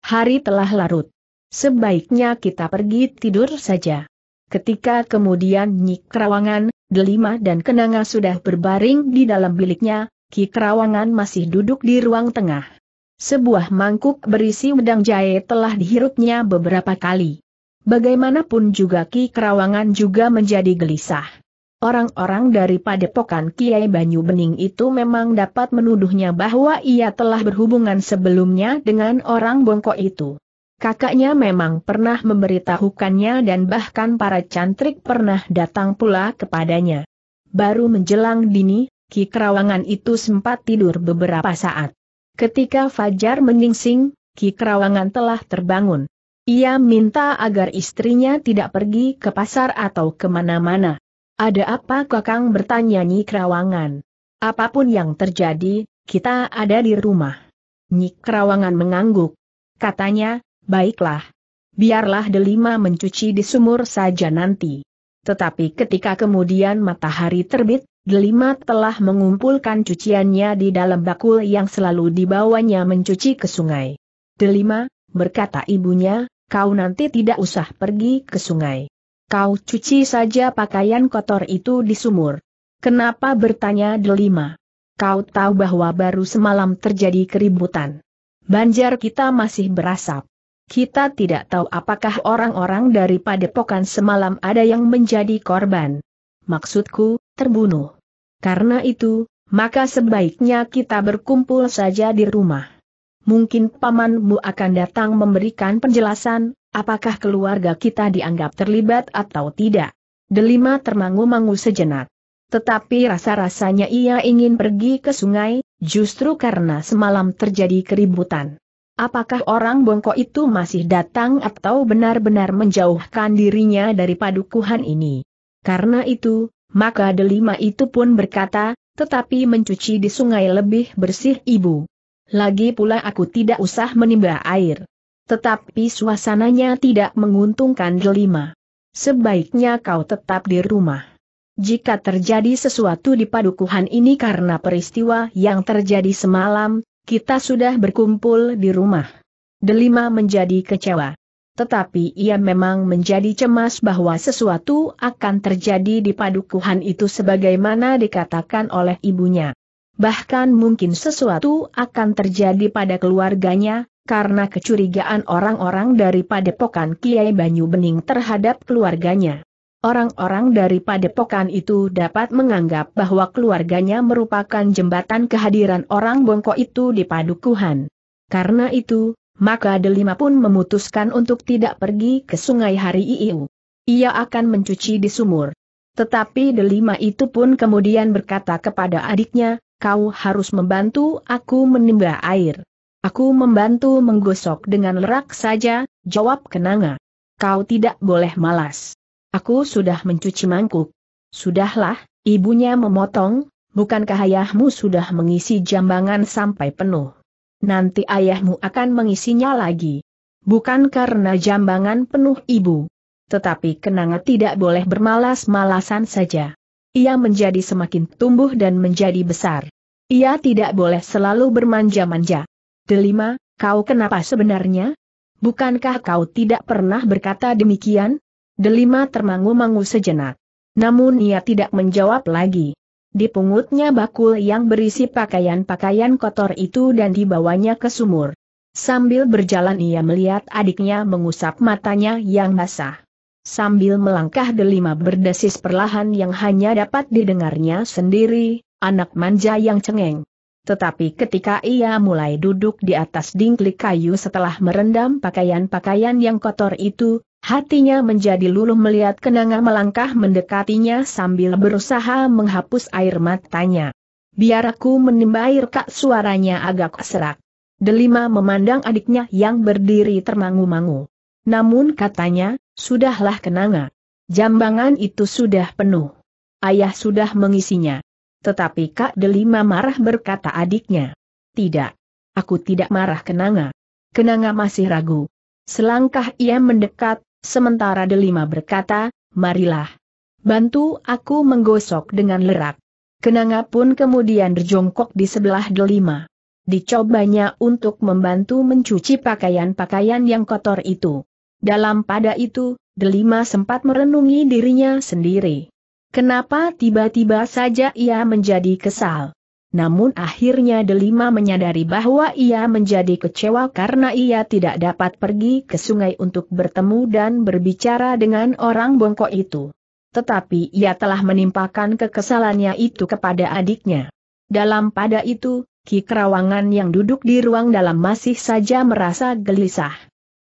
Hari telah larut. Sebaiknya kita pergi tidur saja. Ketika kemudian Nyi Kerawangan, Delima dan Kenanga sudah berbaring di dalam biliknya, Ki Kerawangan masih duduk di ruang tengah. Sebuah mangkuk berisi wedang jahe telah dihirupnya beberapa kali. Bagaimanapun juga Ki Kerawangan juga menjadi gelisah. Orang-orang dari padepokan Kiai Banyu Bening itu memang dapat menuduhnya bahwa ia telah berhubungan sebelumnya dengan orang bongkok itu. Kakaknya memang pernah memberitahukannya dan bahkan para cantrik pernah datang pula kepadanya. Baru menjelang dini, Ki Kerawangan itu sempat tidur beberapa saat. Ketika Fajar menyingsing, Ki Kerawangan telah terbangun. Ia minta agar istrinya tidak pergi ke pasar atau kemana-mana. Ada apa Kakang bertanya Nyi Kerawangan? Apapun yang terjadi, kita ada di rumah. Nyi Kerawangan mengangguk. Katanya, baiklah. Biarlah delima mencuci di sumur saja nanti. Tetapi ketika kemudian matahari terbit, Delima telah mengumpulkan cuciannya di dalam bakul yang selalu dibawanya mencuci ke sungai. Delima, berkata ibunya, kau nanti tidak usah pergi ke sungai. Kau cuci saja pakaian kotor itu di sumur. Kenapa bertanya delima? Kau tahu bahwa baru semalam terjadi keributan. Banjar kita masih berasap. Kita tidak tahu apakah orang-orang dari padepokan semalam ada yang menjadi korban. Maksudku, terbunuh. Karena itu, maka sebaiknya kita berkumpul saja di rumah. Mungkin pamanmu akan datang memberikan penjelasan, Apakah keluarga kita dianggap terlibat atau tidak? Delima termangu-mangu sejenak. Tetapi rasa-rasanya ia ingin pergi ke sungai, justru karena semalam terjadi keributan. Apakah orang bongkok itu masih datang atau benar-benar menjauhkan dirinya dari padukuhan ini? Karena itu, maka delima itu pun berkata, tetapi mencuci di sungai lebih bersih ibu. Lagi pula aku tidak usah menimba air. Tetapi suasananya tidak menguntungkan delima. Sebaiknya kau tetap di rumah. Jika terjadi sesuatu di padukuhan ini karena peristiwa yang terjadi semalam, kita sudah berkumpul di rumah. Delima menjadi kecewa. Tetapi ia memang menjadi cemas bahwa sesuatu akan terjadi di padukuhan itu sebagaimana dikatakan oleh ibunya. Bahkan mungkin sesuatu akan terjadi pada keluarganya, karena kecurigaan orang-orang dari padepokan Kiai Banyu Bening terhadap keluarganya. Orang-orang dari padepokan itu dapat menganggap bahwa keluarganya merupakan jembatan kehadiran orang bongko itu di padukuhan. Karena itu, maka Delima pun memutuskan untuk tidak pergi ke sungai hari Iiu. Ia akan mencuci di sumur. Tetapi Delima itu pun kemudian berkata kepada adiknya, kau harus membantu aku menimba air. Aku membantu menggosok dengan lerak saja, jawab Kenanga. Kau tidak boleh malas. Aku sudah mencuci mangkuk. Sudahlah, ibunya memotong, bukankah ayahmu sudah mengisi jambangan sampai penuh? Nanti ayahmu akan mengisinya lagi. Bukan karena jambangan penuh ibu. Tetapi Kenanga tidak boleh bermalas-malasan saja. Ia menjadi semakin tumbuh dan menjadi besar. Ia tidak boleh selalu bermanja-manja. Delima, kau kenapa sebenarnya? Bukankah kau tidak pernah berkata demikian? Delima termangu-mangu sejenak. Namun ia tidak menjawab lagi. Dipungutnya bakul yang berisi pakaian-pakaian kotor itu dan dibawanya ke sumur. Sambil berjalan ia melihat adiknya mengusap matanya yang basah. Sambil melangkah delima berdesis perlahan yang hanya dapat didengarnya sendiri, anak manja yang cengeng. Tetapi ketika ia mulai duduk di atas dingklik kayu setelah merendam pakaian-pakaian yang kotor itu, hatinya menjadi luluh melihat kenanga melangkah mendekatinya sambil berusaha menghapus air matanya. Biar aku menimba air kak suaranya agak serak. Delima memandang adiknya yang berdiri termangu-mangu. Namun katanya, sudahlah kenanga. Jambangan itu sudah penuh. Ayah sudah mengisinya. Tetapi Kak Delima marah berkata adiknya. Tidak. Aku tidak marah Kenanga. Kenanga masih ragu. Selangkah ia mendekat, sementara Delima berkata, marilah. Bantu aku menggosok dengan lerak. Kenanga pun kemudian berjongkok di sebelah Delima. Dicobanya untuk membantu mencuci pakaian-pakaian yang kotor itu. Dalam pada itu, Delima sempat merenungi dirinya sendiri. Kenapa tiba-tiba saja ia menjadi kesal? Namun akhirnya Delima menyadari bahwa ia menjadi kecewa karena ia tidak dapat pergi ke sungai untuk bertemu dan berbicara dengan orang bongkok itu. Tetapi ia telah menimpakan kekesalannya itu kepada adiknya. Dalam pada itu, Ki Kerawangan yang duduk di ruang dalam masih saja merasa gelisah.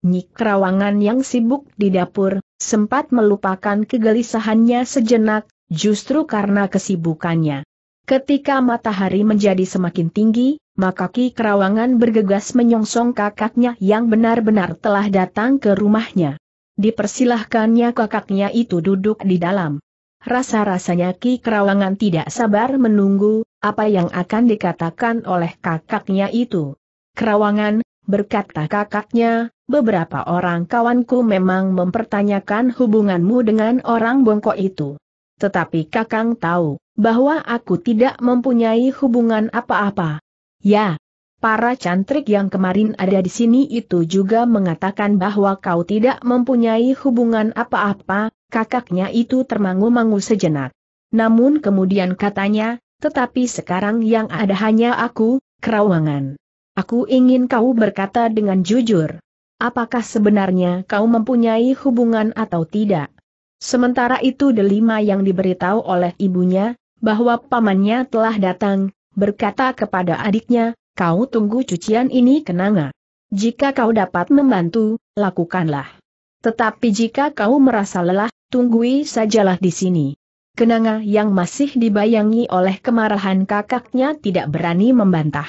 Nyi Kerawangan yang sibuk di dapur, sempat melupakan kegelisahannya sejenak, justru karena kesibukannya. Ketika matahari menjadi semakin tinggi, maka Ki Kerawangan bergegas menyongsong kakaknya yang benar-benar telah datang ke rumahnya. Dipersilahkannya kakaknya itu duduk di dalam. Rasa-rasanya Ki Kerawangan tidak sabar menunggu, apa yang akan dikatakan oleh kakaknya itu. Kerawangan, berkata kakaknya, beberapa orang kawanku memang mempertanyakan hubunganmu dengan orang bongkok itu tetapi Kakang tahu bahwa aku tidak mempunyai hubungan apa-apa. Ya, para cantrik yang kemarin ada di sini itu juga mengatakan bahwa kau tidak mempunyai hubungan apa-apa, kakaknya itu termangu-mangu sejenak. Namun kemudian katanya, tetapi sekarang yang ada hanya aku, kerawangan. Aku ingin kau berkata dengan jujur. Apakah sebenarnya kau mempunyai hubungan atau tidak? Sementara itu Delima yang diberitahu oleh ibunya, bahwa pamannya telah datang, berkata kepada adiknya, kau tunggu cucian ini kenanga. Jika kau dapat membantu, lakukanlah. Tetapi jika kau merasa lelah, tunggui sajalah di sini. Kenanga yang masih dibayangi oleh kemarahan kakaknya tidak berani membantah.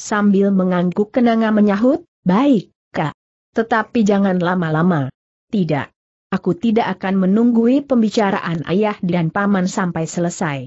Sambil mengangguk Kenanga menyahut, baik, kak. Tetapi jangan lama-lama. Tidak aku tidak akan menunggui pembicaraan ayah dan paman sampai selesai.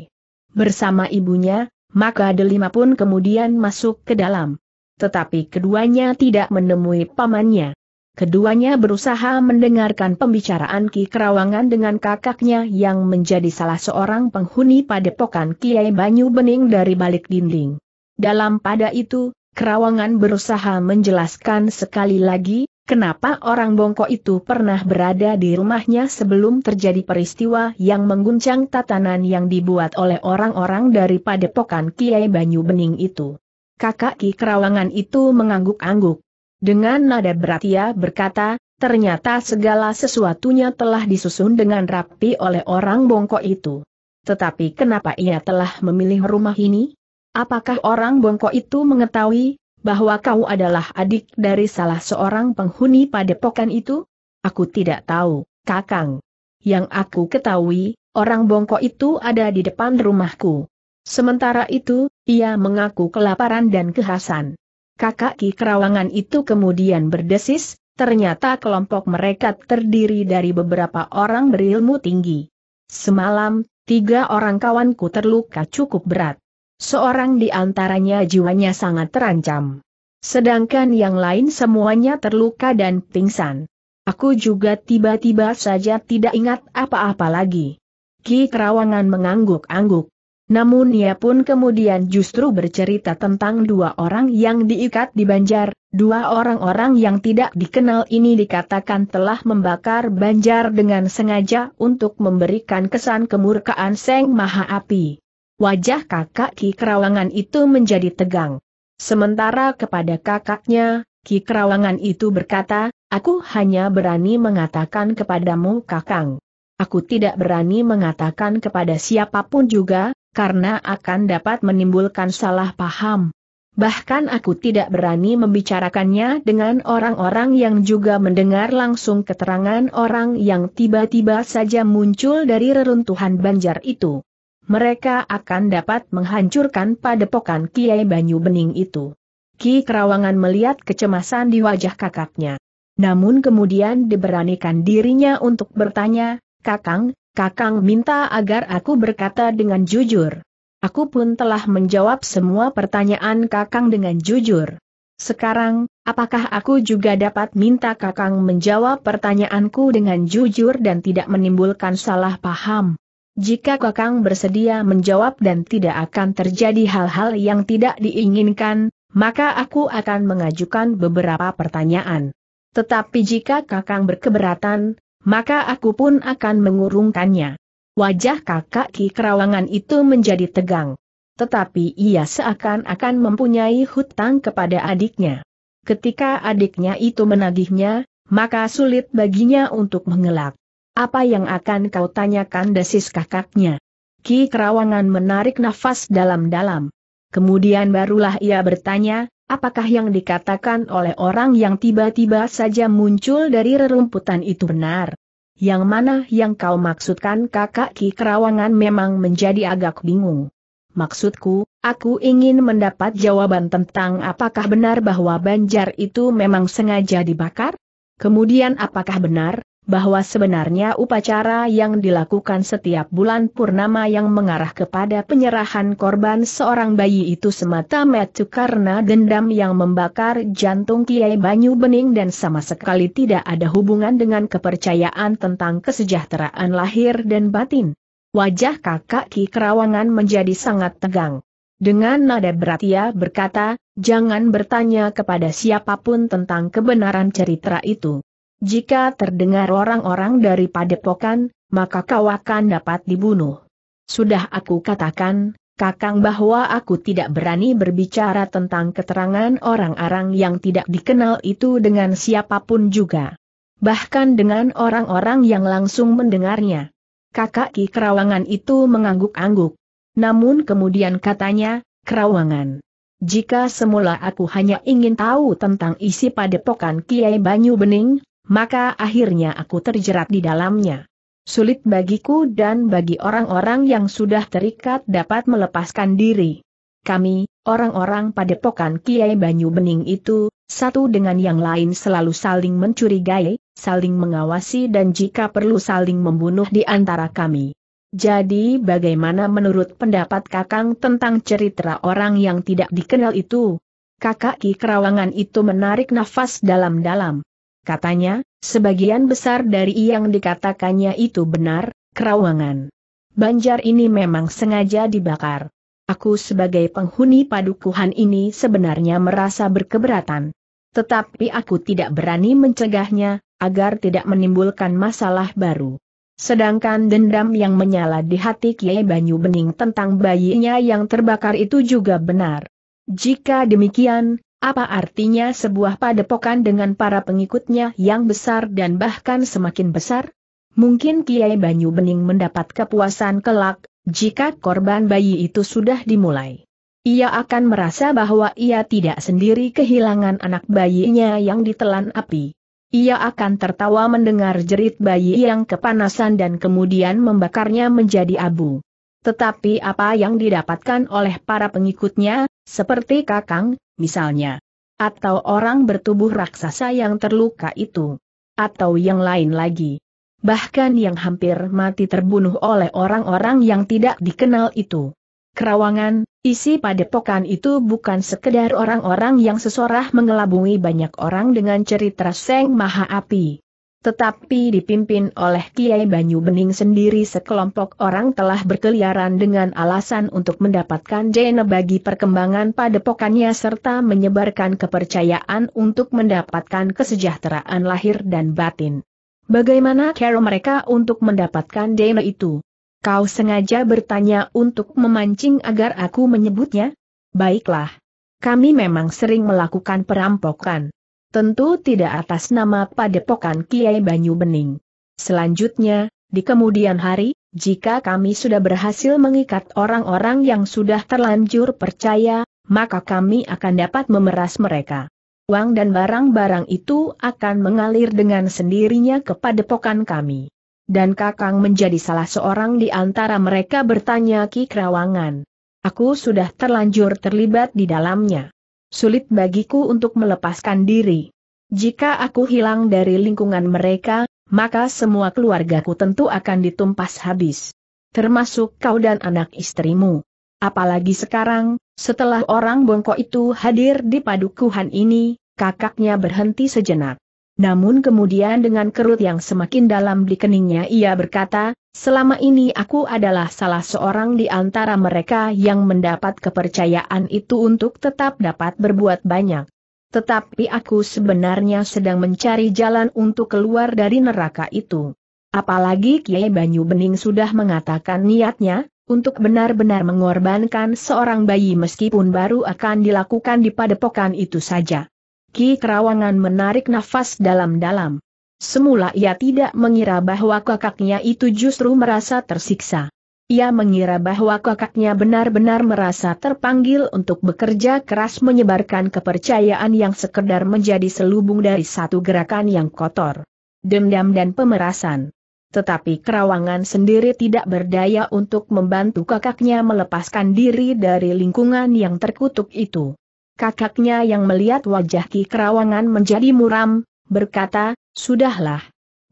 Bersama ibunya, maka delima pun kemudian masuk ke dalam. Tetapi keduanya tidak menemui pamannya. Keduanya berusaha mendengarkan pembicaraan Ki Kerawangan dengan kakaknya yang menjadi salah seorang penghuni padepokan Kiai Banyu Bening dari balik dinding. Dalam pada itu, Kerawangan berusaha menjelaskan sekali lagi, Kenapa orang bongkok itu pernah berada di rumahnya sebelum terjadi peristiwa yang mengguncang tatanan yang dibuat oleh orang-orang dari padepokan Kiai Banyu Bening itu? Kakak Ki Kerawangan itu mengangguk-angguk. Dengan nada berat ia berkata, ternyata segala sesuatunya telah disusun dengan rapi oleh orang bongkok itu. Tetapi kenapa ia telah memilih rumah ini? Apakah orang bongkok itu mengetahui bahwa kau adalah adik dari salah seorang penghuni padepokan itu? Aku tidak tahu, Kakang. Yang aku ketahui, orang bongkok itu ada di depan rumahku. Sementara itu, ia mengaku kelaparan dan kehausan. Kakak Ki Kerawangan itu kemudian berdesis, ternyata kelompok mereka terdiri dari beberapa orang berilmu tinggi. Semalam, tiga orang kawanku terluka cukup berat. Seorang di antaranya jiwanya sangat terancam. Sedangkan yang lain semuanya terluka dan pingsan. Aku juga tiba-tiba saja tidak ingat apa-apa lagi. Ki Kerawangan mengangguk-angguk. Namun ia pun kemudian justru bercerita tentang dua orang yang diikat di Banjar, dua orang-orang yang tidak dikenal ini dikatakan telah membakar Banjar dengan sengaja untuk memberikan kesan kemurkaan Seng Maha Api wajah kakak Ki Kerawangan itu menjadi tegang. Sementara kepada kakaknya, Ki Kerawangan itu berkata, aku hanya berani mengatakan kepadamu kakang. Aku tidak berani mengatakan kepada siapapun juga, karena akan dapat menimbulkan salah paham. Bahkan aku tidak berani membicarakannya dengan orang-orang yang juga mendengar langsung keterangan orang yang tiba-tiba saja muncul dari reruntuhan banjar itu mereka akan dapat menghancurkan padepokan Kiai Banyu Bening itu. Ki Kerawangan melihat kecemasan di wajah kakaknya. Namun kemudian diberanikan dirinya untuk bertanya, Kakang, Kakang minta agar aku berkata dengan jujur. Aku pun telah menjawab semua pertanyaan Kakang dengan jujur. Sekarang, apakah aku juga dapat minta Kakang menjawab pertanyaanku dengan jujur dan tidak menimbulkan salah paham? Jika Kakang bersedia menjawab dan tidak akan terjadi hal-hal yang tidak diinginkan, maka aku akan mengajukan beberapa pertanyaan. Tetapi jika Kakang berkeberatan, maka aku pun akan mengurungkannya. Wajah kakak Ki Kerawangan itu menjadi tegang. Tetapi ia seakan-akan mempunyai hutang kepada adiknya. Ketika adiknya itu menagihnya, maka sulit baginya untuk mengelak. Apa yang akan kau tanyakan desis kakaknya? Ki Kerawangan menarik nafas dalam-dalam. Kemudian barulah ia bertanya, apakah yang dikatakan oleh orang yang tiba-tiba saja muncul dari rerumputan itu benar? Yang mana yang kau maksudkan kakak Ki Kerawangan memang menjadi agak bingung. Maksudku, aku ingin mendapat jawaban tentang apakah benar bahwa banjar itu memang sengaja dibakar? Kemudian apakah benar, bahwa sebenarnya upacara yang dilakukan setiap bulan purnama yang mengarah kepada penyerahan korban seorang bayi itu semata-mata karena dendam yang membakar jantung Kiai Banyu Bening dan sama sekali tidak ada hubungan dengan kepercayaan tentang kesejahteraan lahir dan batin. Wajah kakak Ki Kerawangan menjadi sangat tegang. Dengan nada berat ia berkata, jangan bertanya kepada siapapun tentang kebenaran cerita itu. Jika terdengar orang-orang dari padepokan, maka kau akan dapat dibunuh. Sudah aku katakan, Kakang bahwa aku tidak berani berbicara tentang keterangan orang-orang yang tidak dikenal itu dengan siapapun juga. Bahkan dengan orang-orang yang langsung mendengarnya. Kakak Ki Kerawangan itu mengangguk-angguk. Namun kemudian katanya, Kerawangan. Jika semula aku hanya ingin tahu tentang isi padepokan Kiai Banyu Bening, maka akhirnya aku terjerat di dalamnya. Sulit bagiku dan bagi orang-orang yang sudah terikat dapat melepaskan diri. Kami, orang-orang padepokan Kiai Banyu Bening itu, satu dengan yang lain selalu saling mencurigai, saling mengawasi dan jika perlu saling membunuh di antara kami. Jadi bagaimana menurut pendapat Kakang tentang cerita orang yang tidak dikenal itu? Kakak Ki Kerawangan itu menarik nafas dalam-dalam. Katanya, sebagian besar dari yang dikatakannya itu benar, kerawangan. Banjar ini memang sengaja dibakar. Aku sebagai penghuni padukuhan ini sebenarnya merasa berkeberatan. Tetapi aku tidak berani mencegahnya, agar tidak menimbulkan masalah baru. Sedangkan dendam yang menyala di hati Kiai Banyu Bening tentang bayinya yang terbakar itu juga benar. Jika demikian, apa artinya sebuah padepokan dengan para pengikutnya yang besar dan bahkan semakin besar? Mungkin Kiai Banyu Bening mendapat kepuasan kelak, jika korban bayi itu sudah dimulai. Ia akan merasa bahwa ia tidak sendiri kehilangan anak bayinya yang ditelan api. Ia akan tertawa mendengar jerit bayi yang kepanasan dan kemudian membakarnya menjadi abu. Tetapi apa yang didapatkan oleh para pengikutnya, seperti kakang, misalnya, atau orang bertubuh raksasa yang terluka itu, atau yang lain lagi, bahkan yang hampir mati terbunuh oleh orang-orang yang tidak dikenal itu. Kerawangan, isi padepokan itu bukan sekedar orang-orang yang sesorah mengelabui banyak orang dengan cerita Seng Maha Api. Tetapi dipimpin oleh Kiai Banyu Bening sendiri sekelompok orang telah berkeliaran dengan alasan untuk mendapatkan jene bagi perkembangan padepokannya serta menyebarkan kepercayaan untuk mendapatkan kesejahteraan lahir dan batin. Bagaimana cara mereka untuk mendapatkan jene itu? Kau sengaja bertanya untuk memancing agar aku menyebutnya? Baiklah. Kami memang sering melakukan perampokan. Tentu tidak atas nama padepokan Kiai Banyu Bening. Selanjutnya, di kemudian hari, jika kami sudah berhasil mengikat orang-orang yang sudah terlanjur percaya, maka kami akan dapat memeras mereka. Uang dan barang-barang itu akan mengalir dengan sendirinya kepada padepokan kami. Dan Kakang menjadi salah seorang di antara mereka bertanya Ki Krawangan. Aku sudah terlanjur terlibat di dalamnya sulit bagiku untuk melepaskan diri. Jika aku hilang dari lingkungan mereka, maka semua keluargaku tentu akan ditumpas habis. Termasuk kau dan anak istrimu. Apalagi sekarang, setelah orang bongkok itu hadir di padukuhan ini, kakaknya berhenti sejenak. Namun kemudian dengan kerut yang semakin dalam di keningnya ia berkata, selama ini aku adalah salah seorang di antara mereka yang mendapat kepercayaan itu untuk tetap dapat berbuat banyak. Tetapi aku sebenarnya sedang mencari jalan untuk keluar dari neraka itu. Apalagi Kiai Banyu Bening sudah mengatakan niatnya, untuk benar-benar mengorbankan seorang bayi meskipun baru akan dilakukan di padepokan itu saja. Ki Kerawangan menarik nafas dalam-dalam. Semula ia tidak mengira bahwa kakaknya itu justru merasa tersiksa. Ia mengira bahwa kakaknya benar-benar merasa terpanggil untuk bekerja keras menyebarkan kepercayaan yang sekedar menjadi selubung dari satu gerakan yang kotor. Dendam dan pemerasan. Tetapi kerawangan sendiri tidak berdaya untuk membantu kakaknya melepaskan diri dari lingkungan yang terkutuk itu kakaknya yang melihat wajah Ki Kerawangan menjadi muram, berkata, Sudahlah.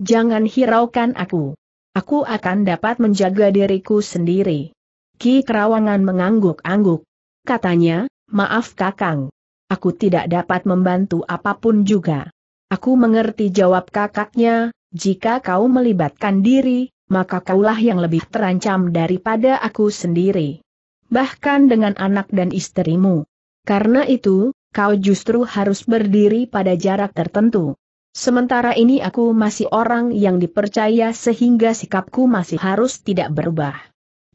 Jangan hiraukan aku. Aku akan dapat menjaga diriku sendiri. Ki Kerawangan mengangguk-angguk. Katanya, maaf kakang. Aku tidak dapat membantu apapun juga. Aku mengerti jawab kakaknya, jika kau melibatkan diri, maka kaulah yang lebih terancam daripada aku sendiri. Bahkan dengan anak dan istrimu. Karena itu, kau justru harus berdiri pada jarak tertentu. Sementara ini aku masih orang yang dipercaya sehingga sikapku masih harus tidak berubah.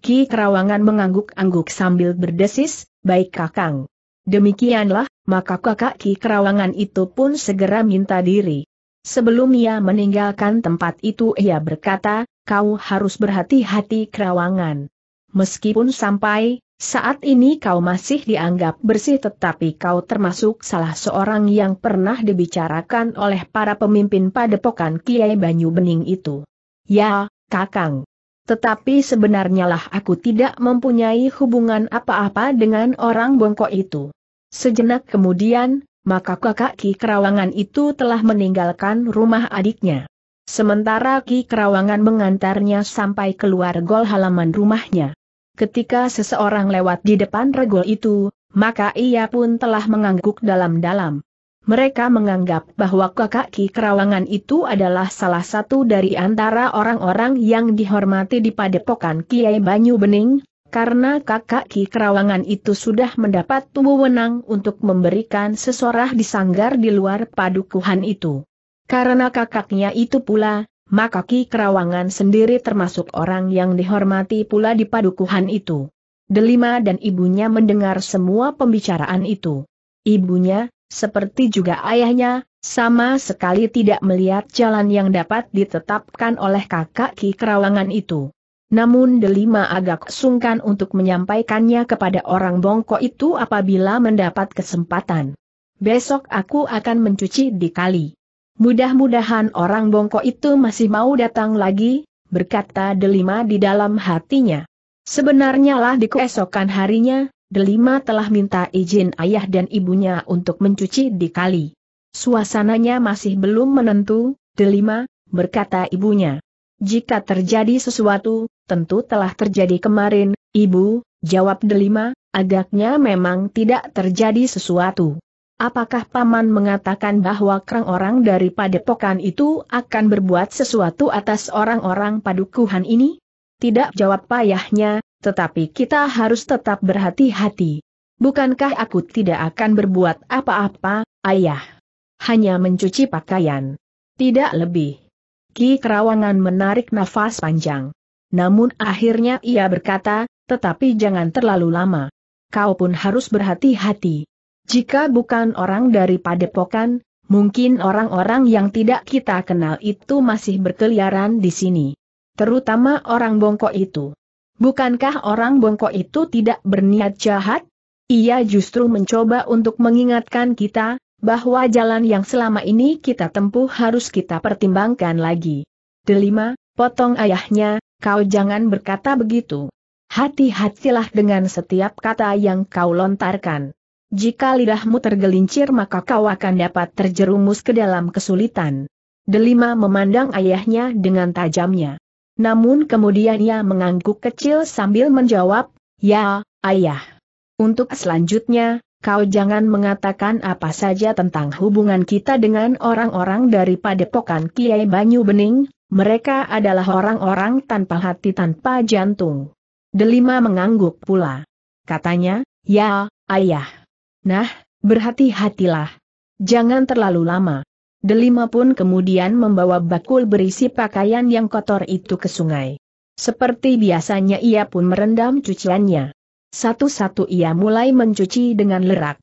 Ki Kerawangan mengangguk-angguk sambil berdesis, baik kakang. Demikianlah, maka kakak Ki Kerawangan itu pun segera minta diri. Sebelum ia meninggalkan tempat itu ia berkata, kau harus berhati-hati Kerawangan. Meskipun sampai saat ini kau masih dianggap bersih tetapi kau termasuk salah seorang yang pernah dibicarakan oleh para pemimpin padepokan Kiai Banyu Bening itu. Ya, Kakang. Tetapi sebenarnya lah aku tidak mempunyai hubungan apa-apa dengan orang bongkok itu. Sejenak kemudian, maka kakak Ki Kerawangan itu telah meninggalkan rumah adiknya. Sementara Ki Kerawangan mengantarnya sampai keluar gol halaman rumahnya. Ketika seseorang lewat di depan regol itu, maka ia pun telah mengangguk dalam-dalam. Mereka menganggap bahwa kakak Ki Kerawangan itu adalah salah satu dari antara orang-orang yang dihormati di padepokan Kiai Banyu Bening, karena kakak Ki Kerawangan itu sudah mendapat wewenang untuk memberikan sesorah di sanggar di luar padukuhan itu. Karena kakaknya itu pula, maka Ki Kerawangan sendiri termasuk orang yang dihormati pula di padukuhan itu. Delima dan ibunya mendengar semua pembicaraan itu. Ibunya, seperti juga ayahnya, sama sekali tidak melihat jalan yang dapat ditetapkan oleh kakak Ki Kerawangan itu. Namun Delima agak sungkan untuk menyampaikannya kepada orang bongkok itu apabila mendapat kesempatan. Besok aku akan mencuci di kali. Mudah-mudahan orang bongkok itu masih mau datang lagi, berkata Delima di dalam hatinya. Sebenarnya lah di keesokan harinya, Delima telah minta izin ayah dan ibunya untuk mencuci di kali. Suasananya masih belum menentu, Delima, berkata ibunya. Jika terjadi sesuatu, tentu telah terjadi kemarin, ibu, jawab Delima, agaknya memang tidak terjadi sesuatu. Apakah Paman mengatakan bahwa kerang orang dari padepokan itu akan berbuat sesuatu atas orang-orang padukuhan ini? Tidak jawab payahnya, tetapi kita harus tetap berhati-hati. Bukankah aku tidak akan berbuat apa-apa, ayah? Hanya mencuci pakaian. Tidak lebih. Ki Kerawangan menarik nafas panjang. Namun akhirnya ia berkata, tetapi jangan terlalu lama. Kau pun harus berhati-hati. Jika bukan orang dari padepokan, mungkin orang-orang yang tidak kita kenal itu masih berkeliaran di sini. Terutama orang bongkok itu. Bukankah orang bongkok itu tidak berniat jahat? Ia justru mencoba untuk mengingatkan kita, bahwa jalan yang selama ini kita tempuh harus kita pertimbangkan lagi. Delima, potong ayahnya, kau jangan berkata begitu. Hati-hatilah dengan setiap kata yang kau lontarkan. Jika lidahmu tergelincir maka kau akan dapat terjerumus ke dalam kesulitan. Delima memandang ayahnya dengan tajamnya. Namun kemudian ia mengangguk kecil sambil menjawab, Ya, ayah. Untuk selanjutnya, kau jangan mengatakan apa saja tentang hubungan kita dengan orang-orang dari padepokan Kiai Banyu Bening, mereka adalah orang-orang tanpa hati tanpa jantung. Delima mengangguk pula. Katanya, ya, ayah. Nah, berhati-hatilah. Jangan terlalu lama. Delima pun kemudian membawa bakul berisi pakaian yang kotor itu ke sungai. Seperti biasanya ia pun merendam cuciannya. Satu-satu ia mulai mencuci dengan lerak.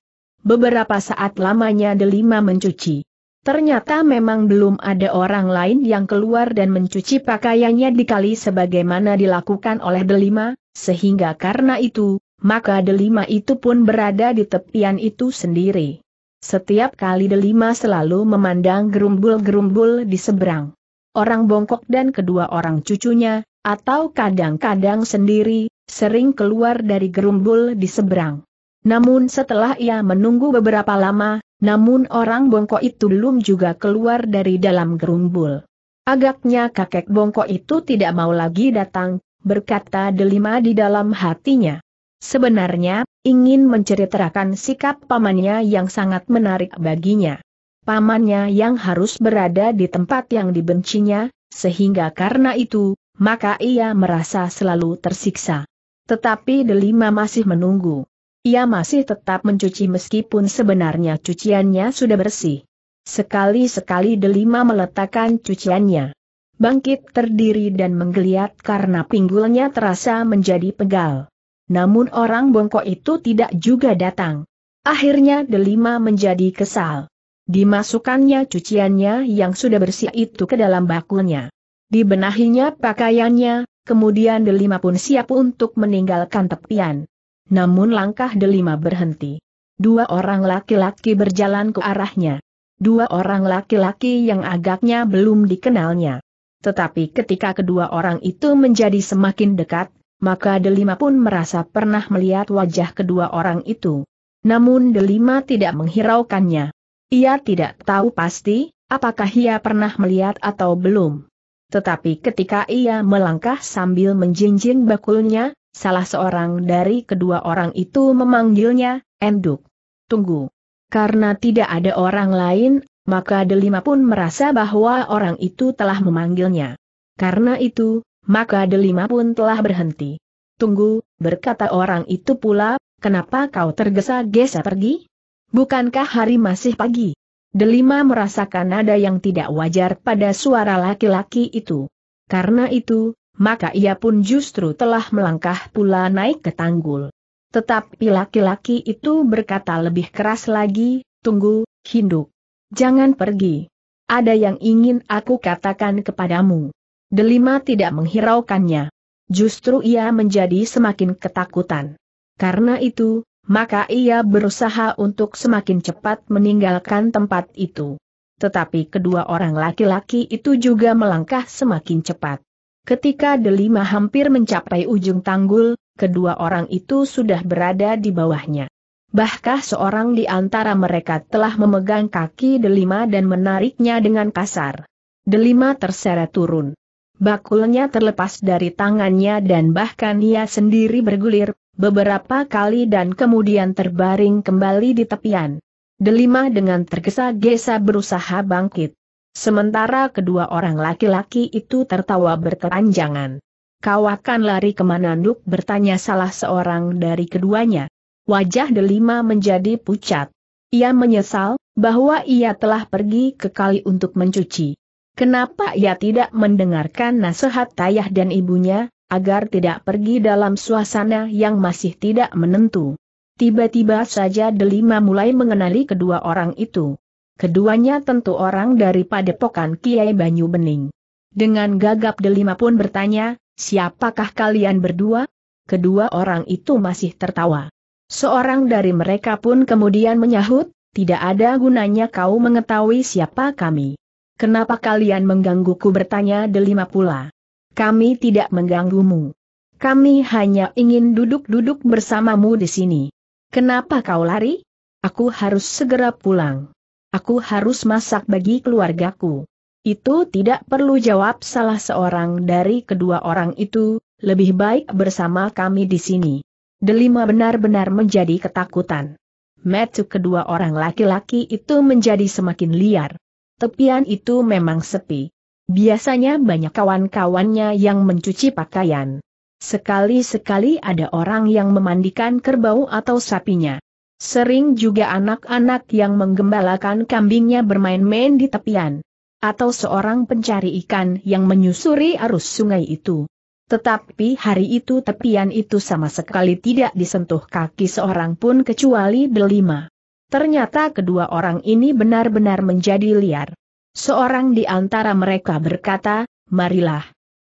Beberapa saat lamanya Delima mencuci. Ternyata memang belum ada orang lain yang keluar dan mencuci pakaiannya dikali sebagaimana dilakukan oleh Delima, sehingga karena itu, maka delima itu pun berada di tepian itu sendiri. Setiap kali delima selalu memandang gerumbul-gerumbul di seberang. Orang bongkok dan kedua orang cucunya, atau kadang-kadang sendiri, sering keluar dari gerumbul di seberang. Namun setelah ia menunggu beberapa lama, namun orang bongkok itu belum juga keluar dari dalam gerumbul. Agaknya kakek bongkok itu tidak mau lagi datang, berkata delima di dalam hatinya. Sebenarnya, ingin menceritakan sikap pamannya yang sangat menarik baginya. Pamannya yang harus berada di tempat yang dibencinya, sehingga karena itu, maka ia merasa selalu tersiksa. Tetapi Delima masih menunggu. Ia masih tetap mencuci meskipun sebenarnya cuciannya sudah bersih. Sekali-sekali Delima meletakkan cuciannya. Bangkit terdiri dan menggeliat karena pinggulnya terasa menjadi pegal namun orang bongkok itu tidak juga datang. Akhirnya Delima menjadi kesal. Dimasukkannya cuciannya yang sudah bersih itu ke dalam bakulnya. Dibenahinya pakaiannya, kemudian Delima pun siap untuk meninggalkan tepian. Namun langkah Delima berhenti. Dua orang laki-laki berjalan ke arahnya. Dua orang laki-laki yang agaknya belum dikenalnya. Tetapi ketika kedua orang itu menjadi semakin dekat, maka Delima pun merasa pernah melihat wajah kedua orang itu. Namun Delima tidak menghiraukannya. Ia tidak tahu pasti, apakah ia pernah melihat atau belum. Tetapi ketika ia melangkah sambil menjinjing bakulnya, salah seorang dari kedua orang itu memanggilnya, Enduk. Tunggu. Karena tidak ada orang lain, maka Delima pun merasa bahwa orang itu telah memanggilnya. Karena itu, maka delima pun telah berhenti. Tunggu, berkata orang itu pula, kenapa kau tergesa-gesa pergi? Bukankah hari masih pagi? Delima merasakan ada yang tidak wajar pada suara laki-laki itu. Karena itu, maka ia pun justru telah melangkah pula naik ke tanggul. Tetapi laki-laki itu berkata lebih keras lagi, tunggu, Hinduk. Jangan pergi. Ada yang ingin aku katakan kepadamu. Delima tidak menghiraukannya. Justru ia menjadi semakin ketakutan. Karena itu, maka ia berusaha untuk semakin cepat meninggalkan tempat itu. Tetapi kedua orang laki-laki itu juga melangkah semakin cepat. Ketika Delima hampir mencapai ujung tanggul, kedua orang itu sudah berada di bawahnya. Bahkan seorang di antara mereka telah memegang kaki Delima dan menariknya dengan kasar. Delima terseret turun. Bakulnya terlepas dari tangannya dan bahkan ia sendiri bergulir, beberapa kali dan kemudian terbaring kembali di tepian. Delima dengan tergesa-gesa berusaha bangkit. Sementara kedua orang laki-laki itu tertawa berkepanjangan. Kau akan lari kemana Nduk bertanya salah seorang dari keduanya. Wajah Delima menjadi pucat. Ia menyesal, bahwa ia telah pergi ke kali untuk mencuci. Kenapa ia tidak mendengarkan nasihat ayah dan ibunya, agar tidak pergi dalam suasana yang masih tidak menentu? Tiba-tiba saja Delima mulai mengenali kedua orang itu. Keduanya tentu orang dari padepokan Kiai Banyu Bening. Dengan gagap Delima pun bertanya, siapakah kalian berdua? Kedua orang itu masih tertawa. Seorang dari mereka pun kemudian menyahut, tidak ada gunanya kau mengetahui siapa kami. Kenapa kalian menggangguku bertanya delima pula. Kami tidak mengganggumu. Kami hanya ingin duduk-duduk bersamamu di sini. Kenapa kau lari? Aku harus segera pulang. Aku harus masak bagi keluargaku. Itu tidak perlu jawab salah seorang dari kedua orang itu, lebih baik bersama kami di sini. Delima benar-benar menjadi ketakutan. Metu kedua orang laki-laki itu menjadi semakin liar tepian itu memang sepi. Biasanya banyak kawan-kawannya yang mencuci pakaian. Sekali-sekali ada orang yang memandikan kerbau atau sapinya. Sering juga anak-anak yang menggembalakan kambingnya bermain-main di tepian. Atau seorang pencari ikan yang menyusuri arus sungai itu. Tetapi hari itu tepian itu sama sekali tidak disentuh kaki seorang pun kecuali delima. Ternyata kedua orang ini benar-benar menjadi liar. Seorang di antara mereka berkata, marilah.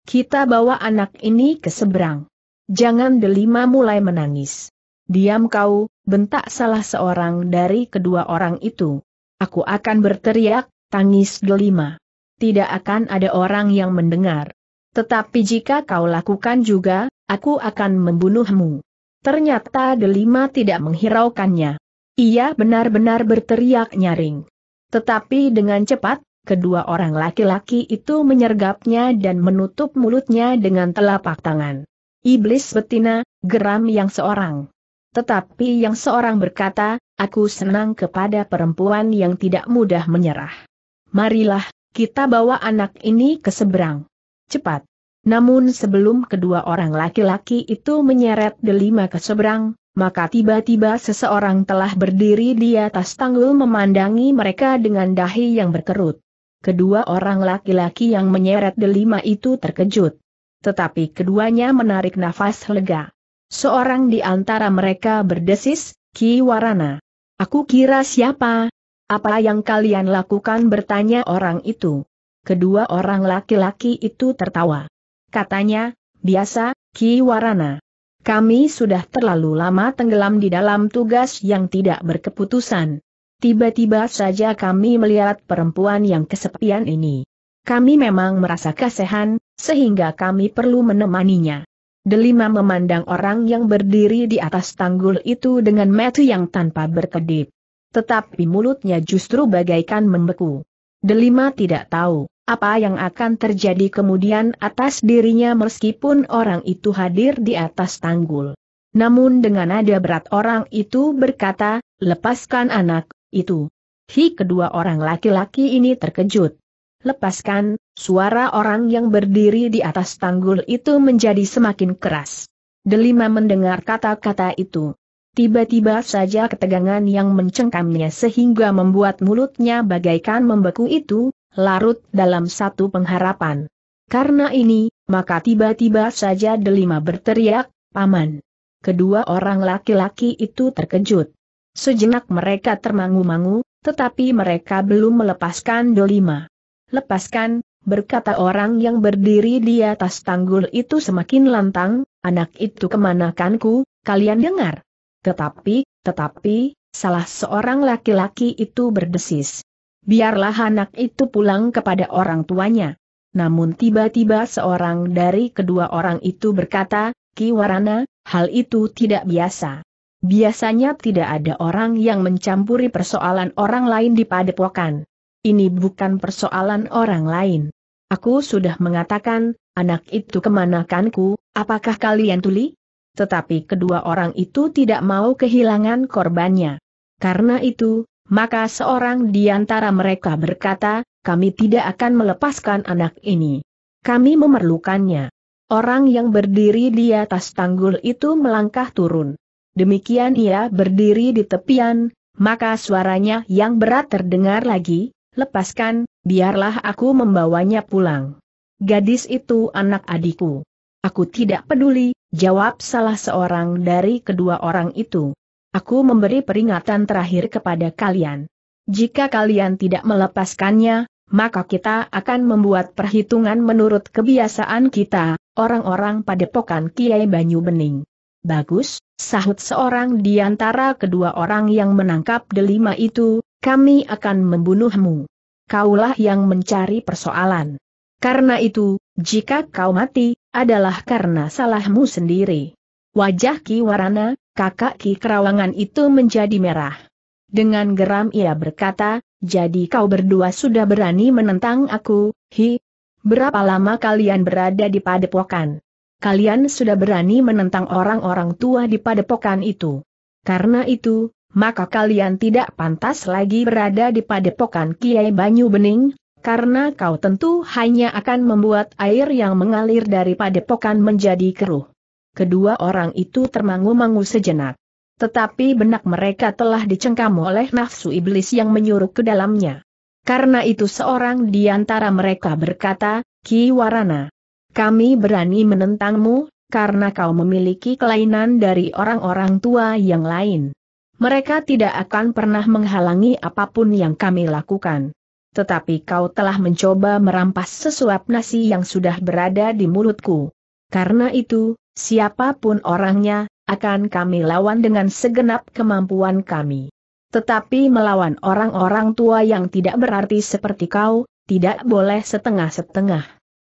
Kita bawa anak ini ke seberang. Jangan delima mulai menangis. Diam kau, bentak salah seorang dari kedua orang itu. Aku akan berteriak, tangis delima. Tidak akan ada orang yang mendengar. Tetapi jika kau lakukan juga, aku akan membunuhmu. Ternyata delima tidak menghiraukannya. Ia benar-benar berteriak nyaring. Tetapi dengan cepat, kedua orang laki-laki itu menyergapnya dan menutup mulutnya dengan telapak tangan. Iblis betina, geram yang seorang. Tetapi yang seorang berkata, aku senang kepada perempuan yang tidak mudah menyerah. Marilah, kita bawa anak ini ke seberang. Cepat. Namun sebelum kedua orang laki-laki itu menyeret delima ke seberang, maka tiba-tiba seseorang telah berdiri di atas tanggul memandangi mereka dengan dahi yang berkerut. Kedua orang laki-laki yang menyeret delima itu terkejut. Tetapi keduanya menarik nafas lega. Seorang di antara mereka berdesis, Ki Warana. Aku kira siapa? Apa yang kalian lakukan bertanya orang itu. Kedua orang laki-laki itu tertawa. Katanya, biasa, Ki Warana. Kami sudah terlalu lama tenggelam di dalam tugas yang tidak berkeputusan. Tiba-tiba saja kami melihat perempuan yang kesepian ini. Kami memang merasa kasihan, sehingga kami perlu menemaninya. Delima memandang orang yang berdiri di atas tanggul itu dengan metu yang tanpa berkedip. Tetapi mulutnya justru bagaikan membeku. Delima tidak tahu apa yang akan terjadi kemudian atas dirinya meskipun orang itu hadir di atas tanggul. Namun dengan nada berat orang itu berkata, lepaskan anak, itu. Hi kedua orang laki-laki ini terkejut. Lepaskan, suara orang yang berdiri di atas tanggul itu menjadi semakin keras. Delima mendengar kata-kata itu. Tiba-tiba saja ketegangan yang mencengkamnya sehingga membuat mulutnya bagaikan membeku itu, larut dalam satu pengharapan. Karena ini, maka tiba-tiba saja delima berteriak, Paman. Kedua orang laki-laki itu terkejut. Sejenak mereka termangu-mangu, tetapi mereka belum melepaskan delima. Lepaskan, berkata orang yang berdiri di atas tanggul itu semakin lantang, anak itu kemanakanku, kalian dengar. Tetapi, tetapi, salah seorang laki-laki itu berdesis biarlah anak itu pulang kepada orang tuanya. Namun tiba-tiba seorang dari kedua orang itu berkata, Ki Warana, hal itu tidak biasa. Biasanya tidak ada orang yang mencampuri persoalan orang lain di padepokan. Ini bukan persoalan orang lain. Aku sudah mengatakan, anak itu kemanakanku, apakah kalian tuli? Tetapi kedua orang itu tidak mau kehilangan korbannya. Karena itu, maka seorang di antara mereka berkata, kami tidak akan melepaskan anak ini. Kami memerlukannya. Orang yang berdiri di atas tanggul itu melangkah turun. Demikian ia berdiri di tepian, maka suaranya yang berat terdengar lagi, lepaskan, biarlah aku membawanya pulang. Gadis itu anak adikku. Aku tidak peduli, jawab salah seorang dari kedua orang itu. Aku memberi peringatan terakhir kepada kalian. Jika kalian tidak melepaskannya, maka kita akan membuat perhitungan menurut kebiasaan kita, orang-orang padepokan Kiai Banyu Bening. Bagus, sahut seorang di antara kedua orang yang menangkap delima itu, kami akan membunuhmu. Kaulah yang mencari persoalan. Karena itu, jika kau mati, adalah karena salahmu sendiri. Wajah Ki Warana? kakak Ki Kerawangan itu menjadi merah. Dengan geram ia berkata, jadi kau berdua sudah berani menentang aku, hi? Berapa lama kalian berada di padepokan? Kalian sudah berani menentang orang-orang tua di padepokan itu. Karena itu, maka kalian tidak pantas lagi berada di padepokan Kiai Banyu Bening, karena kau tentu hanya akan membuat air yang mengalir dari padepokan menjadi keruh. Kedua orang itu termangu-mangu sejenak. Tetapi benak mereka telah dicengkam oleh nafsu iblis yang menyuruh ke dalamnya. Karena itu seorang di antara mereka berkata, Ki Warana, kami berani menentangmu, karena kau memiliki kelainan dari orang-orang tua yang lain. Mereka tidak akan pernah menghalangi apapun yang kami lakukan. Tetapi kau telah mencoba merampas sesuap nasi yang sudah berada di mulutku. Karena itu, Siapapun orangnya, akan kami lawan dengan segenap kemampuan kami. Tetapi melawan orang-orang tua yang tidak berarti seperti kau, tidak boleh setengah-setengah.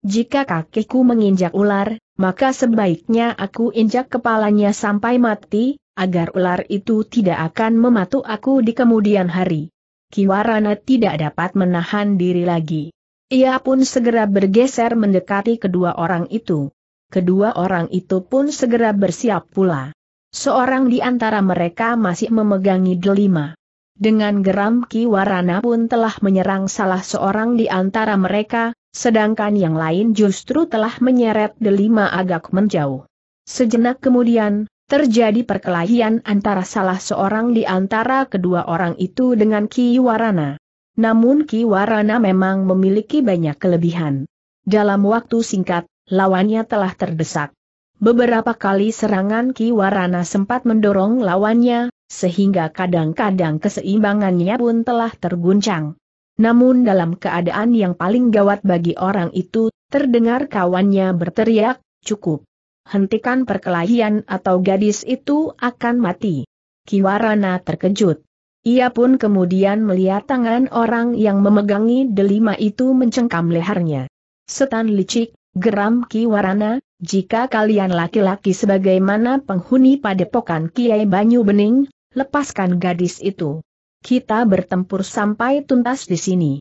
Jika kakiku menginjak ular, maka sebaiknya aku injak kepalanya sampai mati, agar ular itu tidak akan mematuk aku di kemudian hari. Kiwarana tidak dapat menahan diri lagi. Ia pun segera bergeser mendekati kedua orang itu kedua orang itu pun segera bersiap pula. Seorang di antara mereka masih memegangi delima. Dengan geram Ki Warana pun telah menyerang salah seorang di antara mereka, sedangkan yang lain justru telah menyeret delima agak menjauh. Sejenak kemudian, terjadi perkelahian antara salah seorang di antara kedua orang itu dengan Ki Warana. Namun Ki Warana memang memiliki banyak kelebihan. Dalam waktu singkat, lawannya telah terdesak. Beberapa kali serangan Ki Warana sempat mendorong lawannya, sehingga kadang-kadang keseimbangannya pun telah terguncang. Namun dalam keadaan yang paling gawat bagi orang itu, terdengar kawannya berteriak, cukup. Hentikan perkelahian atau gadis itu akan mati. Ki Warana terkejut. Ia pun kemudian melihat tangan orang yang memegangi delima itu mencengkam lehernya. Setan licik, Geram Ki Warana, jika kalian laki-laki sebagaimana penghuni padepokan Kiai Banyu Bening, lepaskan gadis itu. Kita bertempur sampai tuntas di sini.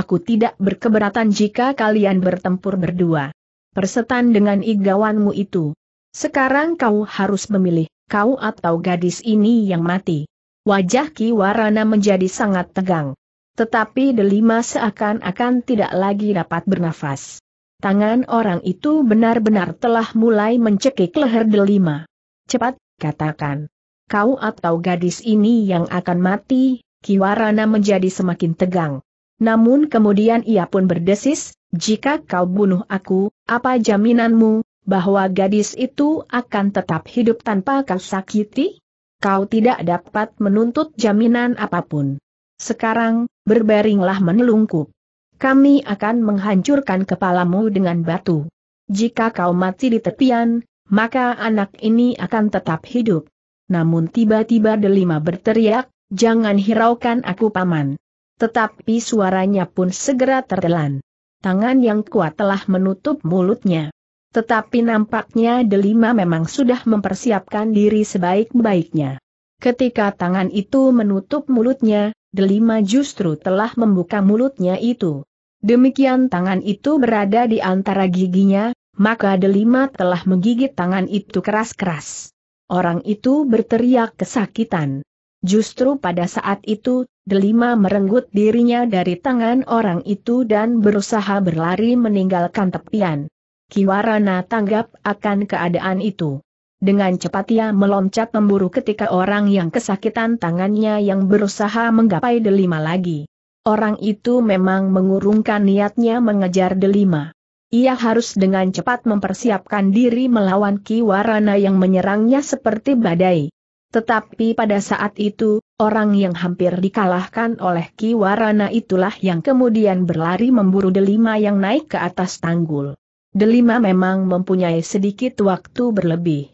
Aku tidak berkeberatan jika kalian bertempur berdua. Persetan dengan igawanmu itu. Sekarang kau harus memilih, kau atau gadis ini yang mati. Wajah Ki Warana menjadi sangat tegang. Tetapi delima seakan-akan tidak lagi dapat bernafas. Tangan orang itu benar-benar telah mulai mencekik leher delima. Cepat, katakan. Kau atau gadis ini yang akan mati, Kiwarana menjadi semakin tegang. Namun kemudian ia pun berdesis, jika kau bunuh aku, apa jaminanmu, bahwa gadis itu akan tetap hidup tanpa kau sakiti? Kau tidak dapat menuntut jaminan apapun. Sekarang, berbaringlah menelungkup kami akan menghancurkan kepalamu dengan batu. Jika kau mati di tepian, maka anak ini akan tetap hidup. Namun tiba-tiba delima berteriak, jangan hiraukan aku paman. Tetapi suaranya pun segera tertelan. Tangan yang kuat telah menutup mulutnya. Tetapi nampaknya delima memang sudah mempersiapkan diri sebaik-baiknya. Ketika tangan itu menutup mulutnya, delima justru telah membuka mulutnya itu. Demikian tangan itu berada di antara giginya, maka delima telah menggigit tangan itu keras-keras. Orang itu berteriak kesakitan. Justru pada saat itu, delima merenggut dirinya dari tangan orang itu dan berusaha berlari meninggalkan tepian. Kiwarana tanggap akan keadaan itu. Dengan cepat ia meloncat memburu ketika orang yang kesakitan tangannya yang berusaha menggapai delima lagi orang itu memang mengurungkan niatnya mengejar delima. Ia harus dengan cepat mempersiapkan diri melawan Kiwarana yang menyerangnya seperti badai. Tetapi pada saat itu, orang yang hampir dikalahkan oleh Kiwarana itulah yang kemudian berlari memburu delima yang naik ke atas tanggul. Delima memang mempunyai sedikit waktu berlebih.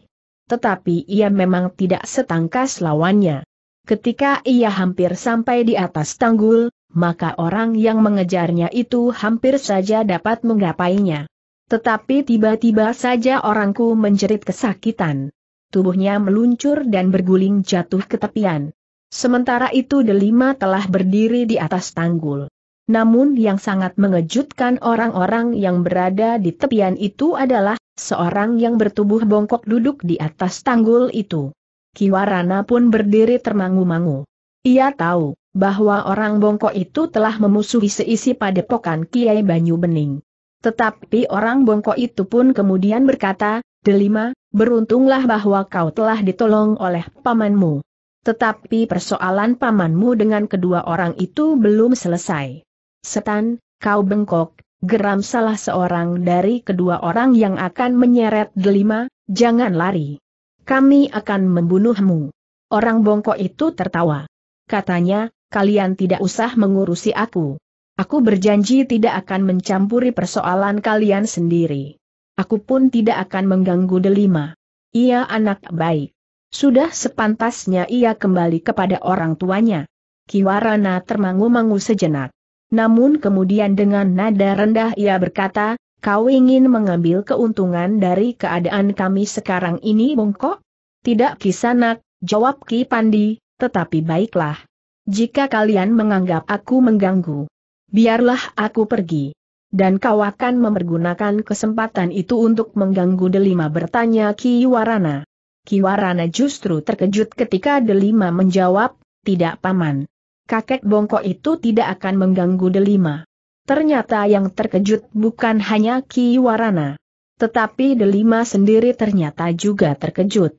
Tetapi ia memang tidak setangkas lawannya. Ketika ia hampir sampai di atas tanggul, maka orang yang mengejarnya itu hampir saja dapat menggapainya. Tetapi tiba-tiba saja orangku menjerit kesakitan. Tubuhnya meluncur dan berguling jatuh ke tepian. Sementara itu delima telah berdiri di atas tanggul. Namun yang sangat mengejutkan orang-orang yang berada di tepian itu adalah seorang yang bertubuh bongkok duduk di atas tanggul itu. Kiwarana pun berdiri termangu-mangu. Ia tahu bahwa orang bongkok itu telah memusuhi seisi padepokan Kiai Banyu Bening. Tetapi orang bongkok itu pun kemudian berkata, Delima, beruntunglah bahwa kau telah ditolong oleh pamanmu. Tetapi persoalan pamanmu dengan kedua orang itu belum selesai. Setan, kau bengkok, geram salah seorang dari kedua orang yang akan menyeret delima, jangan lari. Kami akan membunuhmu. Orang bongkok itu tertawa. Katanya, kalian tidak usah mengurusi aku. Aku berjanji tidak akan mencampuri persoalan kalian sendiri. Aku pun tidak akan mengganggu Delima. Ia anak baik. Sudah sepantasnya ia kembali kepada orang tuanya. Kiwarana termangu-mangu sejenak. Namun kemudian dengan nada rendah ia berkata, kau ingin mengambil keuntungan dari keadaan kami sekarang ini bongkok? Tidak kisanak, jawab Ki Pandi, tetapi baiklah. Jika kalian menganggap aku mengganggu, biarlah aku pergi. Dan kau akan mempergunakan kesempatan itu untuk mengganggu Delima bertanya Ki Warana. Ki Warana justru terkejut ketika Delima menjawab, tidak paman. Kakek bongkok itu tidak akan mengganggu Delima. Ternyata yang terkejut bukan hanya Ki Warana, Tetapi Delima sendiri ternyata juga terkejut.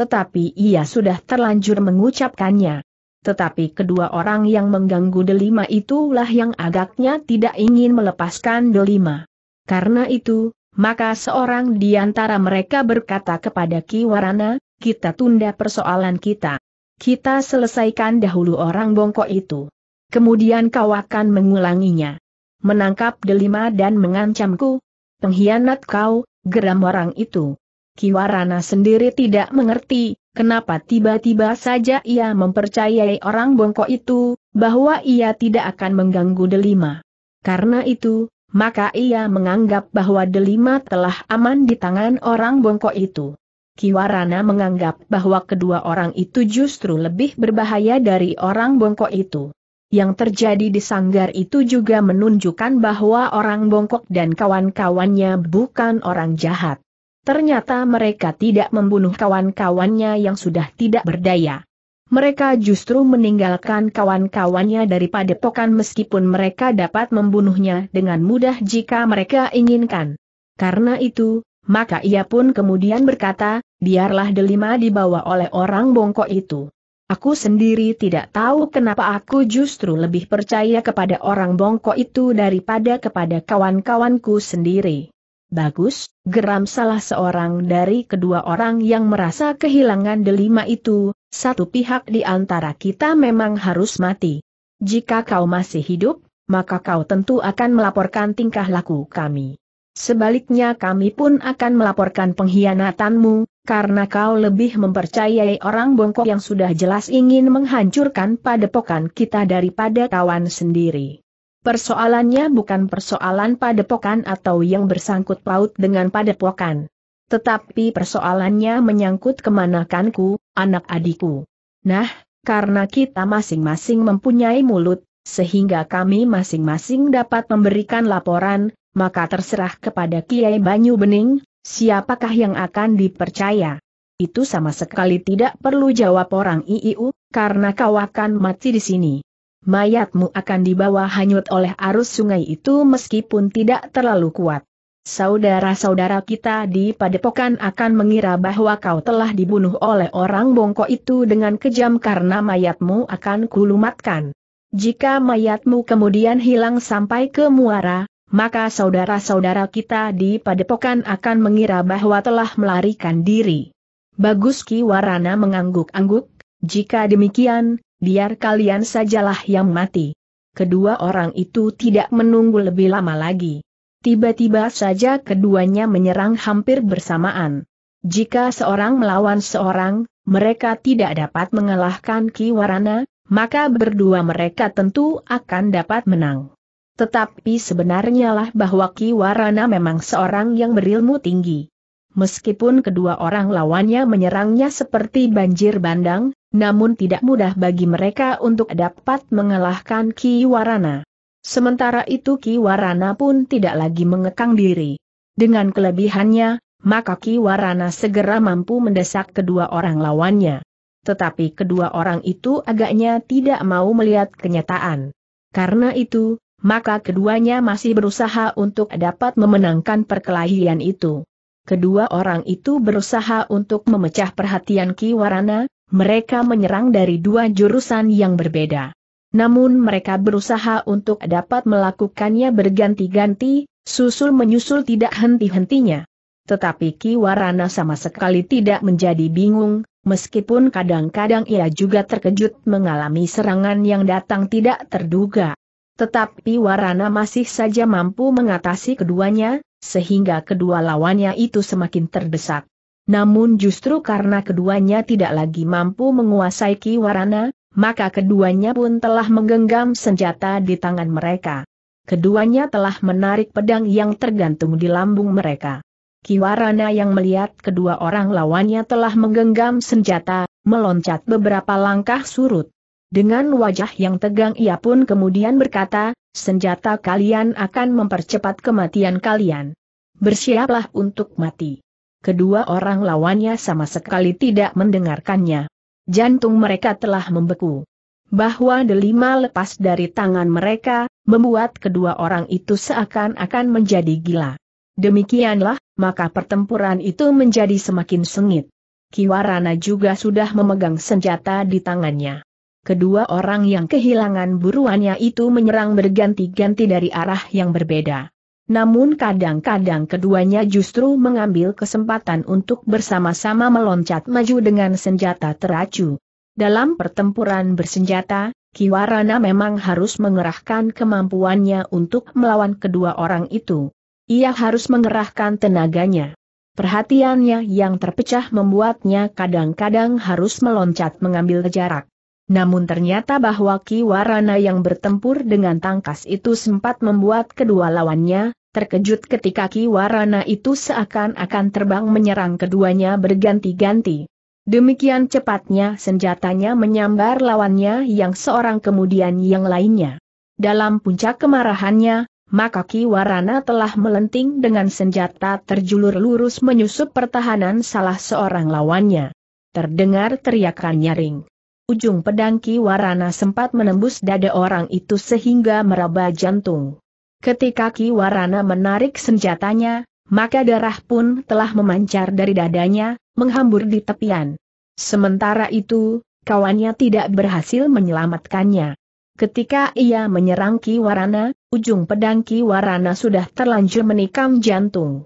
Tetapi ia sudah terlanjur mengucapkannya. Tetapi kedua orang yang mengganggu delima itulah yang agaknya tidak ingin melepaskan delima. Karena itu, maka seorang di antara mereka berkata kepada Ki Warana, kita tunda persoalan kita. Kita selesaikan dahulu orang bongkok itu. Kemudian kau akan mengulanginya. Menangkap delima dan mengancamku. Pengkhianat kau, geram orang itu. Kiwarana sendiri tidak mengerti, kenapa tiba-tiba saja ia mempercayai orang bongkok itu, bahwa ia tidak akan mengganggu Delima. Karena itu, maka ia menganggap bahwa Delima telah aman di tangan orang bongkok itu. Kiwarana menganggap bahwa kedua orang itu justru lebih berbahaya dari orang bongkok itu. Yang terjadi di sanggar itu juga menunjukkan bahwa orang bongkok dan kawan-kawannya bukan orang jahat. Ternyata mereka tidak membunuh kawan-kawannya yang sudah tidak berdaya. Mereka justru meninggalkan kawan-kawannya daripada pokan meskipun mereka dapat membunuhnya dengan mudah jika mereka inginkan. Karena itu, maka ia pun kemudian berkata, biarlah delima dibawa oleh orang bongkok itu. Aku sendiri tidak tahu kenapa aku justru lebih percaya kepada orang bongkok itu daripada kepada kawan-kawanku sendiri. Bagus, geram salah seorang dari kedua orang yang merasa kehilangan delima itu, satu pihak di antara kita memang harus mati. Jika kau masih hidup, maka kau tentu akan melaporkan tingkah laku kami. Sebaliknya kami pun akan melaporkan pengkhianatanmu, karena kau lebih mempercayai orang bongkok yang sudah jelas ingin menghancurkan padepokan kita daripada kawan sendiri. Persoalannya bukan persoalan padepokan atau yang bersangkut paut dengan padepokan. Tetapi persoalannya menyangkut kemanakanku, anak adikku. Nah, karena kita masing-masing mempunyai mulut, sehingga kami masing-masing dapat memberikan laporan, maka terserah kepada Kiai Banyu Bening, siapakah yang akan dipercaya. Itu sama sekali tidak perlu jawab orang IIU, karena kau akan mati di sini mayatmu akan dibawa hanyut oleh arus sungai itu meskipun tidak terlalu kuat. Saudara-saudara kita di padepokan akan mengira bahwa kau telah dibunuh oleh orang bongkok itu dengan kejam karena mayatmu akan kulumatkan. Jika mayatmu kemudian hilang sampai ke muara, maka saudara-saudara kita di padepokan akan mengira bahwa telah melarikan diri. Bagus Ki Warana mengangguk-angguk, jika demikian, biar kalian sajalah yang mati. Kedua orang itu tidak menunggu lebih lama lagi. Tiba-tiba saja keduanya menyerang hampir bersamaan. Jika seorang melawan seorang, mereka tidak dapat mengalahkan Ki Warana maka berdua mereka tentu akan dapat menang. Tetapi sebenarnya lah bahwa Warana memang seorang yang berilmu tinggi. Meskipun kedua orang lawannya menyerangnya seperti banjir bandang, namun tidak mudah bagi mereka untuk dapat mengalahkan Ki Warana. Sementara itu Ki Warana pun tidak lagi mengekang diri. Dengan kelebihannya, maka Ki Warana segera mampu mendesak kedua orang lawannya. Tetapi kedua orang itu agaknya tidak mau melihat kenyataan. Karena itu, maka keduanya masih berusaha untuk dapat memenangkan perkelahian itu. Kedua orang itu berusaha untuk memecah perhatian Ki Warana, mereka menyerang dari dua jurusan yang berbeda. Namun mereka berusaha untuk dapat melakukannya berganti-ganti, susul-menyusul tidak henti-hentinya. Tetapi Ki Warana sama sekali tidak menjadi bingung, meskipun kadang-kadang ia juga terkejut mengalami serangan yang datang tidak terduga. Tetapi Warana masih saja mampu mengatasi keduanya, sehingga kedua lawannya itu semakin terdesak. Namun justru karena keduanya tidak lagi mampu menguasai Kiwarana, maka keduanya pun telah menggenggam senjata di tangan mereka. Keduanya telah menarik pedang yang tergantung di lambung mereka. Kiwarana yang melihat kedua orang lawannya telah menggenggam senjata, meloncat beberapa langkah surut. Dengan wajah yang tegang ia pun kemudian berkata, senjata kalian akan mempercepat kematian kalian. Bersiaplah untuk mati kedua orang lawannya sama sekali tidak mendengarkannya. Jantung mereka telah membeku. Bahwa delima lepas dari tangan mereka, membuat kedua orang itu seakan-akan menjadi gila. Demikianlah, maka pertempuran itu menjadi semakin sengit. Kiwarana juga sudah memegang senjata di tangannya. Kedua orang yang kehilangan buruannya itu menyerang berganti-ganti dari arah yang berbeda. Namun kadang-kadang keduanya justru mengambil kesempatan untuk bersama-sama meloncat maju dengan senjata teracu. Dalam pertempuran bersenjata, Kiwarana memang harus mengerahkan kemampuannya untuk melawan kedua orang itu. Ia harus mengerahkan tenaganya. Perhatiannya yang terpecah membuatnya kadang-kadang harus meloncat mengambil jarak. Namun ternyata bahwa Kiwarana yang bertempur dengan tangkas itu sempat membuat kedua lawannya, terkejut ketika Ki Warana itu seakan-akan terbang menyerang keduanya berganti-ganti. Demikian cepatnya senjatanya menyambar lawannya yang seorang kemudian yang lainnya. Dalam puncak kemarahannya, maka Warana telah melenting dengan senjata terjulur lurus menyusup pertahanan salah seorang lawannya. Terdengar teriakan nyaring. Ujung pedang Ki Warana sempat menembus dada orang itu sehingga meraba jantung. Ketika Ki Warana menarik senjatanya, maka darah pun telah memancar dari dadanya, menghambur di tepian. Sementara itu, kawannya tidak berhasil menyelamatkannya. Ketika ia menyerang Ki Warana, ujung pedang Ki Warana sudah terlanjur menikam jantung.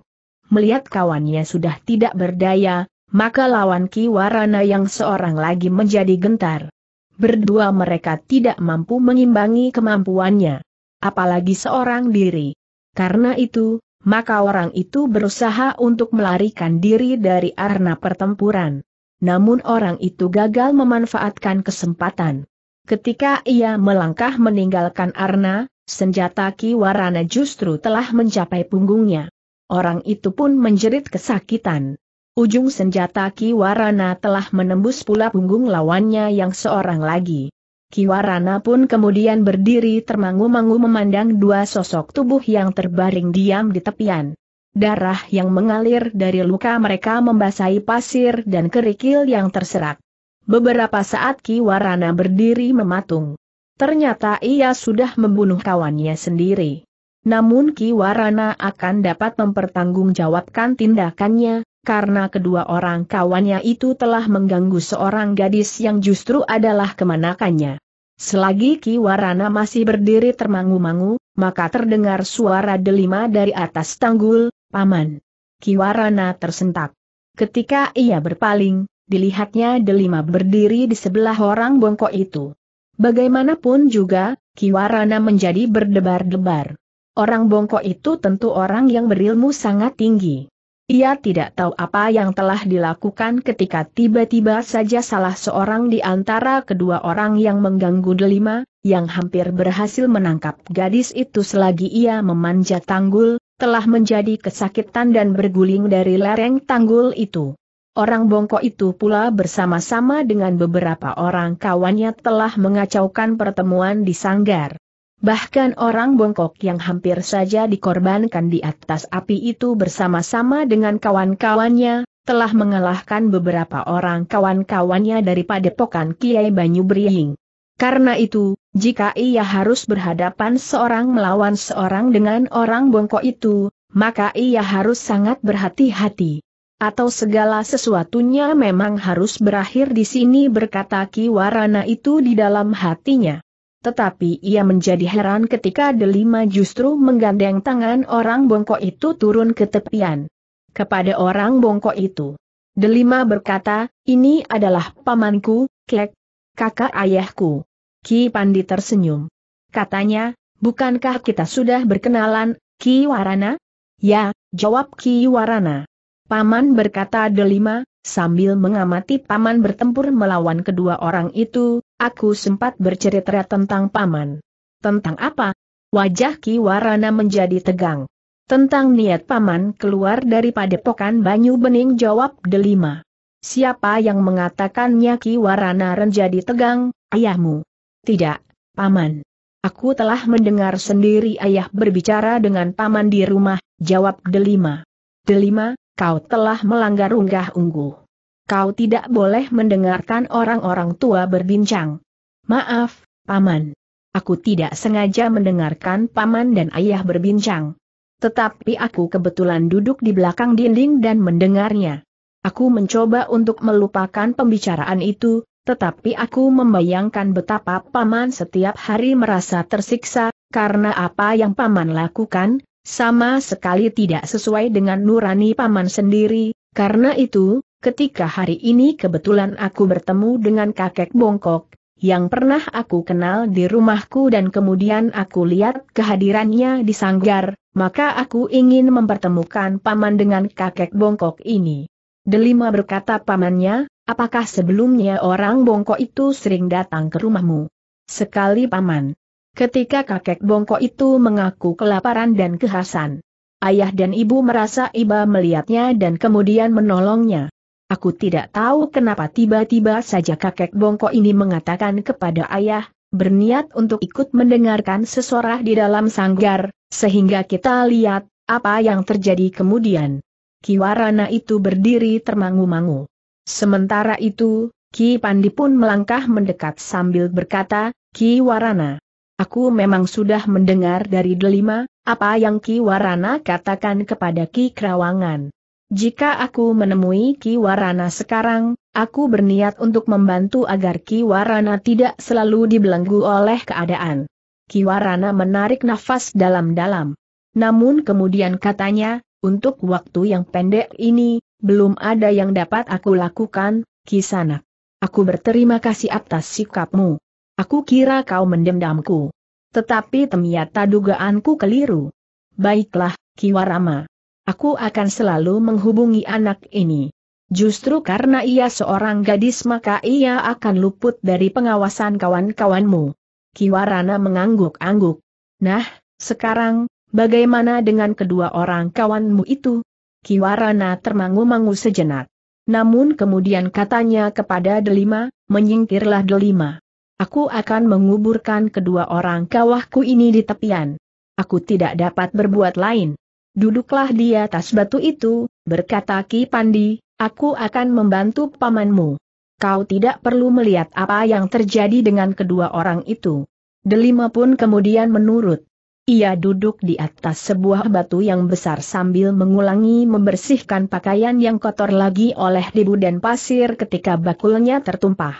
Melihat kawannya sudah tidak berdaya, maka lawan Ki Warana yang seorang lagi menjadi gentar. Berdua mereka tidak mampu mengimbangi kemampuannya apalagi seorang diri. Karena itu, maka orang itu berusaha untuk melarikan diri dari arena pertempuran. Namun orang itu gagal memanfaatkan kesempatan. Ketika ia melangkah meninggalkan arena, senjata Kiwarana justru telah mencapai punggungnya. Orang itu pun menjerit kesakitan. Ujung senjata Kiwarana telah menembus pula punggung lawannya yang seorang lagi. Kiwarana pun kemudian berdiri termangu-mangu memandang dua sosok tubuh yang terbaring diam di tepian. Darah yang mengalir dari luka mereka membasahi pasir dan kerikil yang terserak. Beberapa saat Kiwarana berdiri mematung. Ternyata ia sudah membunuh kawannya sendiri. Namun Kiwarana akan dapat mempertanggungjawabkan tindakannya, karena kedua orang kawannya itu telah mengganggu seorang gadis yang justru adalah kemanakannya. Selagi Ki Warana masih berdiri termangu-mangu, maka terdengar suara delima dari atas tanggul, Paman. Ki Warana tersentak. Ketika ia berpaling, dilihatnya delima berdiri di sebelah orang bongkok itu. Bagaimanapun juga, Ki Warana menjadi berdebar-debar. Orang bongkok itu tentu orang yang berilmu sangat tinggi. Ia tidak tahu apa yang telah dilakukan ketika tiba-tiba saja salah seorang di antara kedua orang yang mengganggu delima, yang hampir berhasil menangkap gadis itu selagi ia memanjat tanggul, telah menjadi kesakitan dan berguling dari lereng tanggul itu. Orang bongkok itu pula bersama-sama dengan beberapa orang kawannya telah mengacaukan pertemuan di sanggar. Bahkan orang bongkok yang hampir saja dikorbankan di atas api itu bersama-sama dengan kawan-kawannya, telah mengalahkan beberapa orang kawan-kawannya daripada pokan Kiai Banyu Briing. Karena itu, jika ia harus berhadapan seorang melawan seorang dengan orang bongkok itu, maka ia harus sangat berhati-hati. Atau segala sesuatunya memang harus berakhir di sini berkata Ki Warana itu di dalam hatinya. Tetapi ia menjadi heran ketika delima justru menggandeng tangan orang bongkok itu turun ke tepian. Kepada orang bongkok itu. Delima berkata, ini adalah pamanku, Klek, kakak ayahku. Ki Pandi tersenyum. Katanya, bukankah kita sudah berkenalan, Ki Warana? Ya, jawab Ki Warana. Paman berkata delima, sambil mengamati paman bertempur melawan kedua orang itu, Aku sempat bercerita tentang paman. Tentang apa? Wajah Ki Warana menjadi tegang. Tentang niat paman keluar dari padepokan Banyu Bening jawab delima. Siapa yang mengatakannya Ki Warana menjadi tegang, ayahmu? Tidak, paman. Aku telah mendengar sendiri ayah berbicara dengan paman di rumah, jawab delima. Delima, kau telah melanggar unggah-ungguh. Kau tidak boleh mendengarkan orang-orang tua berbincang. Maaf, Paman. Aku tidak sengaja mendengarkan Paman dan Ayah berbincang. Tetapi aku kebetulan duduk di belakang dinding dan mendengarnya. Aku mencoba untuk melupakan pembicaraan itu, tetapi aku membayangkan betapa Paman setiap hari merasa tersiksa, karena apa yang Paman lakukan, sama sekali tidak sesuai dengan nurani Paman sendiri, karena itu, ketika hari ini kebetulan aku bertemu dengan kakek bongkok, yang pernah aku kenal di rumahku dan kemudian aku lihat kehadirannya di sanggar, maka aku ingin mempertemukan paman dengan kakek bongkok ini. Delima berkata pamannya, apakah sebelumnya orang bongkok itu sering datang ke rumahmu? Sekali paman. Ketika kakek bongkok itu mengaku kelaparan dan kehasan. Ayah dan ibu merasa iba melihatnya dan kemudian menolongnya. Aku tidak tahu kenapa tiba-tiba saja kakek bongko ini mengatakan kepada ayah, berniat untuk ikut mendengarkan sesorah di dalam sanggar, sehingga kita lihat, apa yang terjadi kemudian. Kiwarana itu berdiri termangu-mangu. Sementara itu, Ki Pandi pun melangkah mendekat sambil berkata, Ki Warana. Aku memang sudah mendengar dari Delima, apa yang Ki Warana katakan kepada Ki Krawangan. Jika aku menemui Ki Warana sekarang, aku berniat untuk membantu agar Ki Warana tidak selalu dibelenggu oleh keadaan. Ki Warana menarik nafas dalam-dalam. Namun kemudian katanya, untuk waktu yang pendek ini, belum ada yang dapat aku lakukan, Kisanak. Aku berterima kasih atas sikapmu. Aku kira kau mendendamku. Tetapi ternyata dugaanku keliru. Baiklah, Ki Warama aku akan selalu menghubungi anak ini. Justru karena ia seorang gadis maka ia akan luput dari pengawasan kawan-kawanmu. Kiwarana mengangguk-angguk. Nah, sekarang, bagaimana dengan kedua orang kawanmu itu? Kiwarana termangu-mangu sejenak. Namun kemudian katanya kepada Delima, menyingkirlah Delima. Aku akan menguburkan kedua orang kawahku ini di tepian. Aku tidak dapat berbuat lain. Duduklah di atas batu itu, berkata Ki Pandi, aku akan membantu pamanmu. Kau tidak perlu melihat apa yang terjadi dengan kedua orang itu. Delima pun kemudian menurut. Ia duduk di atas sebuah batu yang besar sambil mengulangi membersihkan pakaian yang kotor lagi oleh debu dan pasir ketika bakulnya tertumpah.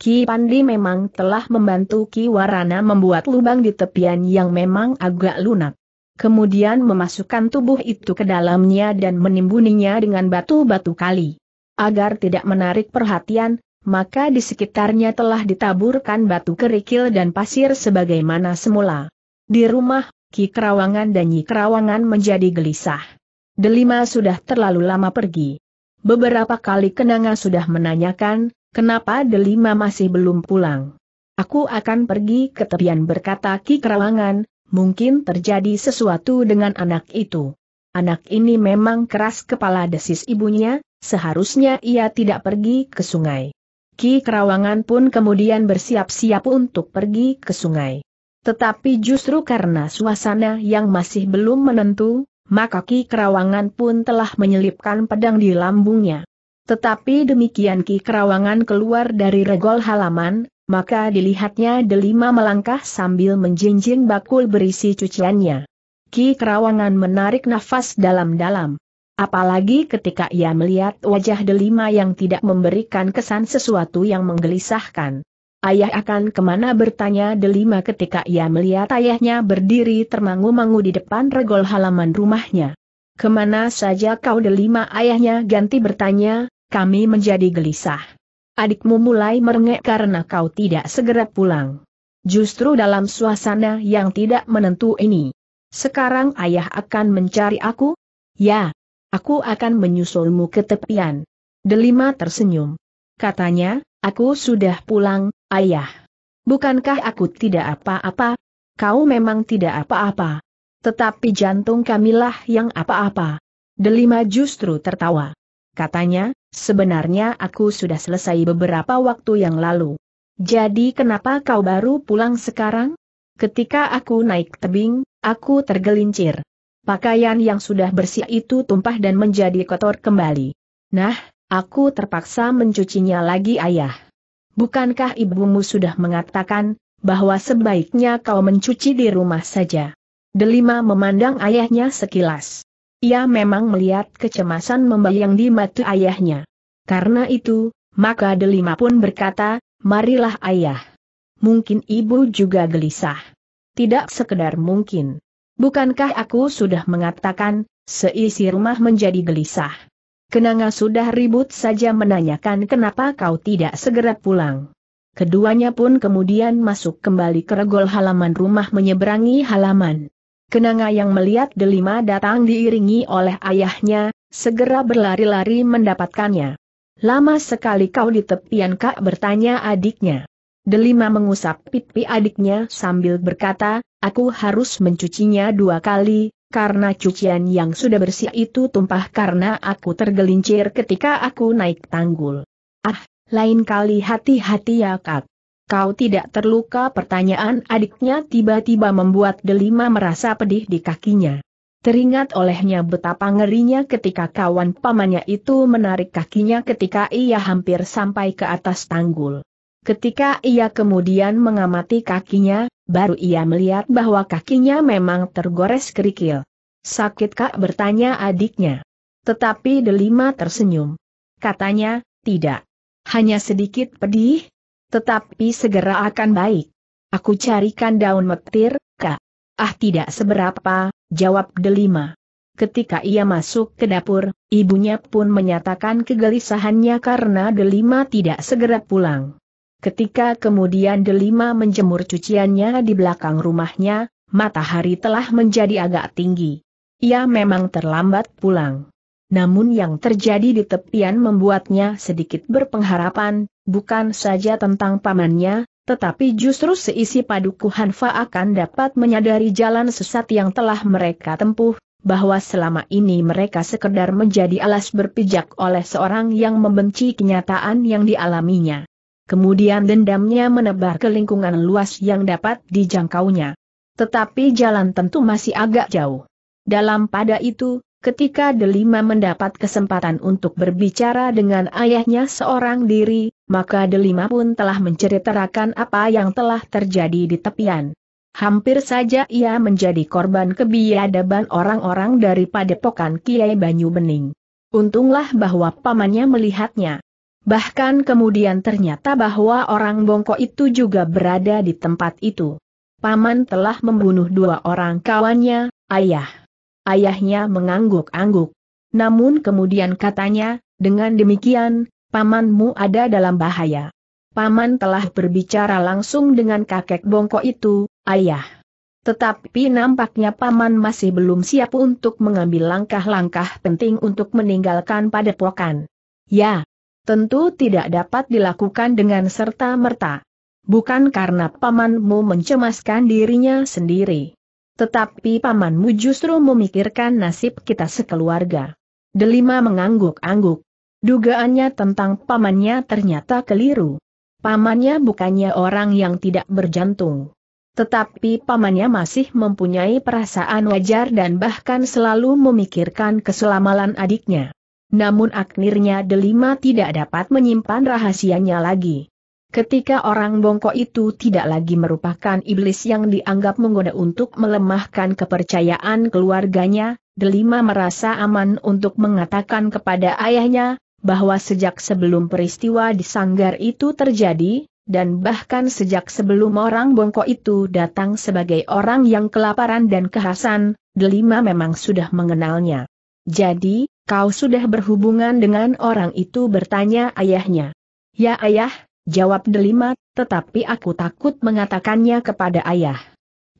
Ki Pandi memang telah membantu Ki Warana membuat lubang di tepian yang memang agak lunak kemudian memasukkan tubuh itu ke dalamnya dan menimbuninya dengan batu-batu kali. Agar tidak menarik perhatian, maka di sekitarnya telah ditaburkan batu kerikil dan pasir sebagaimana semula. Di rumah, Ki Kerawangan dan Nyi Kerawangan menjadi gelisah. Delima sudah terlalu lama pergi. Beberapa kali Kenanga sudah menanyakan, kenapa Delima masih belum pulang. Aku akan pergi ke tepian berkata Ki Kerawangan, mungkin terjadi sesuatu dengan anak itu. Anak ini memang keras kepala desis ibunya, seharusnya ia tidak pergi ke sungai. Ki Kerawangan pun kemudian bersiap-siap untuk pergi ke sungai. Tetapi justru karena suasana yang masih belum menentu, maka Ki Kerawangan pun telah menyelipkan pedang di lambungnya. Tetapi demikian Ki Kerawangan keluar dari regol halaman, maka dilihatnya delima melangkah sambil menjinjing bakul berisi cuciannya. Ki Kerawangan menarik nafas dalam-dalam. Apalagi ketika ia melihat wajah delima yang tidak memberikan kesan sesuatu yang menggelisahkan. Ayah akan kemana bertanya delima ketika ia melihat ayahnya berdiri termangu-mangu di depan regol halaman rumahnya. Kemana saja kau delima ayahnya ganti bertanya, kami menjadi gelisah adikmu mulai merengek karena kau tidak segera pulang. Justru dalam suasana yang tidak menentu ini. Sekarang ayah akan mencari aku? Ya, aku akan menyusulmu ke tepian. Delima tersenyum. Katanya, aku sudah pulang, ayah. Bukankah aku tidak apa-apa? Kau memang tidak apa-apa. Tetapi jantung kamilah yang apa-apa. Delima justru tertawa katanya, sebenarnya aku sudah selesai beberapa waktu yang lalu. Jadi kenapa kau baru pulang sekarang? Ketika aku naik tebing, aku tergelincir. Pakaian yang sudah bersih itu tumpah dan menjadi kotor kembali. Nah, aku terpaksa mencucinya lagi ayah. Bukankah ibumu sudah mengatakan, bahwa sebaiknya kau mencuci di rumah saja? Delima memandang ayahnya sekilas. Ia memang melihat kecemasan membayang di mata ayahnya. Karena itu, maka Delima pun berkata, marilah ayah. Mungkin ibu juga gelisah. Tidak sekedar mungkin. Bukankah aku sudah mengatakan, seisi rumah menjadi gelisah. Kenanga sudah ribut saja menanyakan kenapa kau tidak segera pulang. Keduanya pun kemudian masuk kembali ke regol halaman rumah menyeberangi halaman. Kenanga yang melihat delima datang diiringi oleh ayahnya, segera berlari-lari mendapatkannya. Lama sekali kau di tepian kak bertanya adiknya. Delima mengusap pipi adiknya sambil berkata, aku harus mencucinya dua kali, karena cucian yang sudah bersih itu tumpah karena aku tergelincir ketika aku naik tanggul. Ah, lain kali hati-hati ya kak. Kau tidak terluka pertanyaan adiknya tiba-tiba membuat Delima merasa pedih di kakinya. Teringat olehnya betapa ngerinya ketika kawan pamannya itu menarik kakinya ketika ia hampir sampai ke atas tanggul. Ketika ia kemudian mengamati kakinya, baru ia melihat bahwa kakinya memang tergores kerikil. Sakit kak bertanya adiknya. Tetapi Delima tersenyum. Katanya, tidak. Hanya sedikit pedih, tetapi segera akan baik. Aku carikan daun metir, kak. Ah tidak seberapa, jawab Delima. Ketika ia masuk ke dapur, ibunya pun menyatakan kegelisahannya karena Delima tidak segera pulang. Ketika kemudian Delima menjemur cuciannya di belakang rumahnya, matahari telah menjadi agak tinggi. Ia memang terlambat pulang. Namun yang terjadi di tepian membuatnya sedikit berpengharapan, bukan saja tentang pamannya, tetapi justru seisi padukuhan Fa akan dapat menyadari jalan sesat yang telah mereka tempuh, bahwa selama ini mereka sekedar menjadi alas berpijak oleh seorang yang membenci kenyataan yang dialaminya. Kemudian dendamnya menebar ke lingkungan luas yang dapat dijangkaunya. Tetapi jalan tentu masih agak jauh. Dalam pada itu, ketika Delima mendapat kesempatan untuk berbicara dengan ayahnya seorang diri, maka Delima pun telah menceritakan apa yang telah terjadi di tepian. Hampir saja ia menjadi korban kebiadaban orang-orang dari padepokan Kiai Banyu Bening. Untunglah bahwa pamannya melihatnya. Bahkan kemudian ternyata bahwa orang bongkok itu juga berada di tempat itu. Paman telah membunuh dua orang kawannya, ayah. Ayahnya mengangguk-angguk. Namun kemudian katanya, dengan demikian, pamanmu ada dalam bahaya. Paman telah berbicara langsung dengan kakek bongkok itu, ayah. Tetapi nampaknya paman masih belum siap untuk mengambil langkah-langkah penting untuk meninggalkan padepokan. Ya, tentu tidak dapat dilakukan dengan serta-merta. Bukan karena pamanmu mencemaskan dirinya sendiri. Tetapi pamanmu justru memikirkan nasib kita sekeluarga. Delima mengangguk-angguk. Dugaannya tentang pamannya ternyata keliru. Pamannya bukannya orang yang tidak berjantung. Tetapi pamannya masih mempunyai perasaan wajar dan bahkan selalu memikirkan keselamatan adiknya. Namun akhirnya Delima tidak dapat menyimpan rahasianya lagi. Ketika orang bongkok itu tidak lagi merupakan iblis yang dianggap menggoda untuk melemahkan kepercayaan keluarganya, Delima merasa aman untuk mengatakan kepada ayahnya, bahwa sejak sebelum peristiwa di sanggar itu terjadi, dan bahkan sejak sebelum orang bongkok itu datang sebagai orang yang kelaparan dan kehasan, Delima memang sudah mengenalnya. Jadi, kau sudah berhubungan dengan orang itu bertanya ayahnya. Ya ayah, jawab Delima, tetapi aku takut mengatakannya kepada ayah.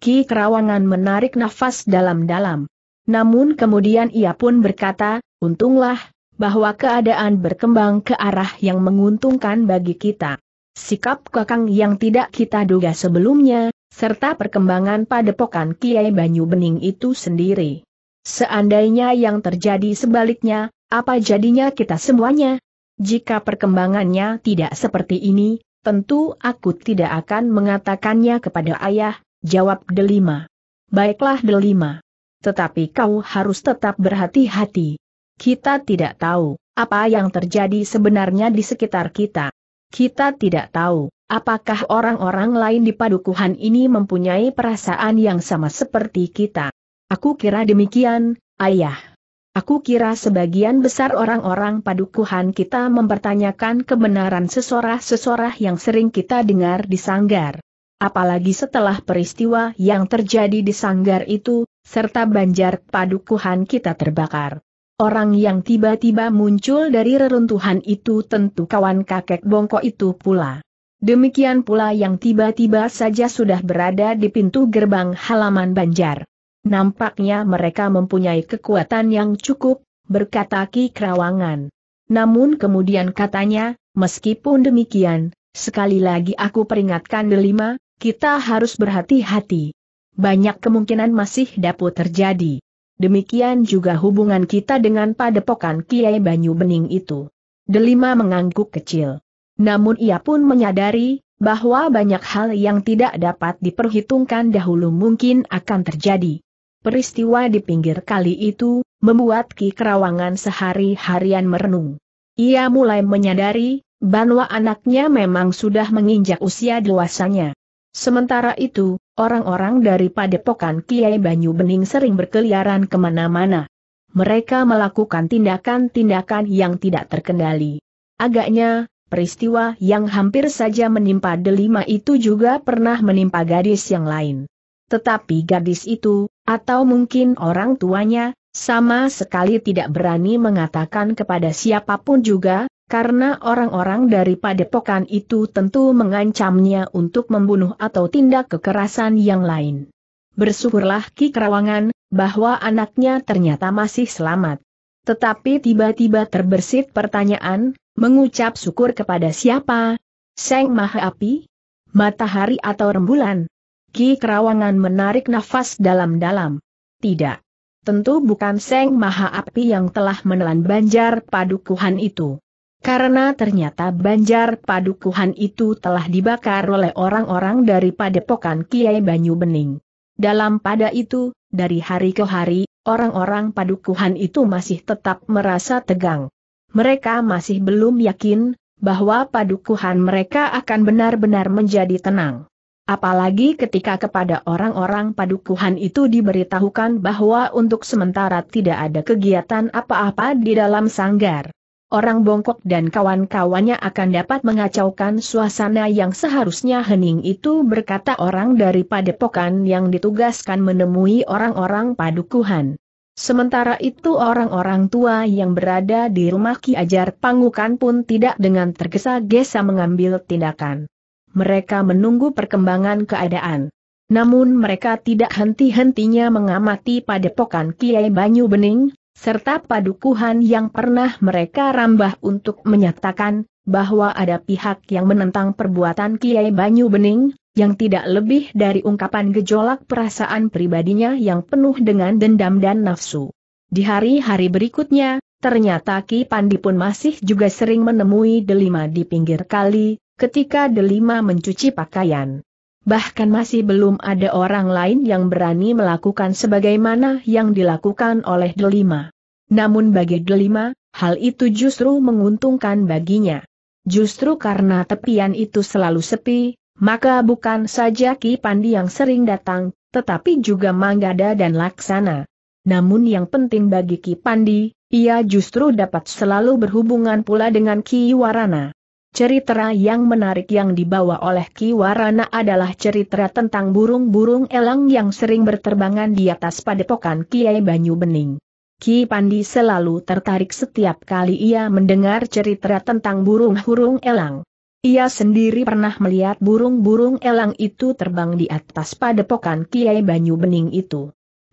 Ki Kerawangan menarik nafas dalam-dalam. Namun kemudian ia pun berkata, untunglah, bahwa keadaan berkembang ke arah yang menguntungkan bagi kita. Sikap kakang yang tidak kita duga sebelumnya, serta perkembangan pada padepokan Kiai Banyu Bening itu sendiri. Seandainya yang terjadi sebaliknya, apa jadinya kita semuanya? Jika perkembangannya tidak seperti ini, tentu aku tidak akan mengatakannya kepada ayah, jawab Delima. Baiklah Delima. Tetapi kau harus tetap berhati-hati. Kita tidak tahu apa yang terjadi sebenarnya di sekitar kita. Kita tidak tahu apakah orang-orang lain di padukuhan ini mempunyai perasaan yang sama seperti kita. Aku kira demikian, ayah. Aku kira sebagian besar orang-orang padukuhan kita mempertanyakan kebenaran sesorah-sesorah yang sering kita dengar di sanggar. Apalagi setelah peristiwa yang terjadi di sanggar itu, serta banjar padukuhan kita terbakar. Orang yang tiba-tiba muncul dari reruntuhan itu tentu kawan kakek bongkok itu pula. Demikian pula yang tiba-tiba saja sudah berada di pintu gerbang halaman Banjar. Nampaknya mereka mempunyai kekuatan yang cukup, berkata Ki Kerawangan. Namun kemudian katanya, meskipun demikian, sekali lagi aku peringatkan delima, kita harus berhati-hati. Banyak kemungkinan masih dapat terjadi demikian juga hubungan kita dengan padepokan Kiai Banyu Bening itu. Delima mengangguk kecil. Namun ia pun menyadari, bahwa banyak hal yang tidak dapat diperhitungkan dahulu mungkin akan terjadi. Peristiwa di pinggir kali itu, membuat Ki Kerawangan sehari-harian merenung. Ia mulai menyadari, bahwa anaknya memang sudah menginjak usia dewasanya. Sementara itu, Orang-orang dari padepokan Kiai Banyu Bening sering berkeliaran kemana-mana. Mereka melakukan tindakan-tindakan yang tidak terkendali. Agaknya, peristiwa yang hampir saja menimpa delima itu juga pernah menimpa gadis yang lain. Tetapi gadis itu, atau mungkin orang tuanya, sama sekali tidak berani mengatakan kepada siapapun juga, karena orang-orang dari padepokan itu tentu mengancamnya untuk membunuh atau tindak kekerasan yang lain. Bersyukurlah Ki Kerawangan, bahwa anaknya ternyata masih selamat. Tetapi tiba-tiba terbersit pertanyaan, mengucap syukur kepada siapa? Seng Maha Api? Matahari atau rembulan? Ki Kerawangan menarik nafas dalam-dalam. Tidak. Tentu bukan Seng Maha Api yang telah menelan banjar padukuhan itu karena ternyata banjar padukuhan itu telah dibakar oleh orang-orang dari padepokan Kiai Banyu Bening. Dalam pada itu, dari hari ke hari, orang-orang padukuhan itu masih tetap merasa tegang. Mereka masih belum yakin bahwa padukuhan mereka akan benar-benar menjadi tenang. Apalagi ketika kepada orang-orang padukuhan itu diberitahukan bahwa untuk sementara tidak ada kegiatan apa-apa di dalam sanggar orang bongkok dan kawan-kawannya akan dapat mengacaukan suasana yang seharusnya hening itu berkata orang dari padepokan yang ditugaskan menemui orang-orang padukuhan. Sementara itu orang-orang tua yang berada di rumah Ki Ajar Pangukan pun tidak dengan tergesa-gesa mengambil tindakan. Mereka menunggu perkembangan keadaan. Namun mereka tidak henti-hentinya mengamati padepokan Kiai Banyu Bening, serta padukuhan yang pernah mereka rambah untuk menyatakan bahwa ada pihak yang menentang perbuatan Kiai Banyu Bening, yang tidak lebih dari ungkapan gejolak perasaan pribadinya yang penuh dengan dendam dan nafsu. Di hari-hari berikutnya, ternyata Ki Pandi pun masih juga sering menemui Delima di pinggir kali, ketika Delima mencuci pakaian. Bahkan masih belum ada orang lain yang berani melakukan sebagaimana yang dilakukan oleh Delima. Namun bagi Delima, hal itu justru menguntungkan baginya. Justru karena tepian itu selalu sepi, maka bukan saja Ki Pandi yang sering datang, tetapi juga Manggada dan Laksana. Namun yang penting bagi Ki Pandi, ia justru dapat selalu berhubungan pula dengan Ki Warana. Cerita yang menarik yang dibawa oleh Ki Warana adalah cerita tentang burung-burung elang yang sering berterbangan di atas padepokan Kiai Banyu Bening. Ki Pandi selalu tertarik setiap kali ia mendengar cerita tentang burung-burung elang. Ia sendiri pernah melihat burung-burung elang itu terbang di atas padepokan Kiai Banyu Bening itu.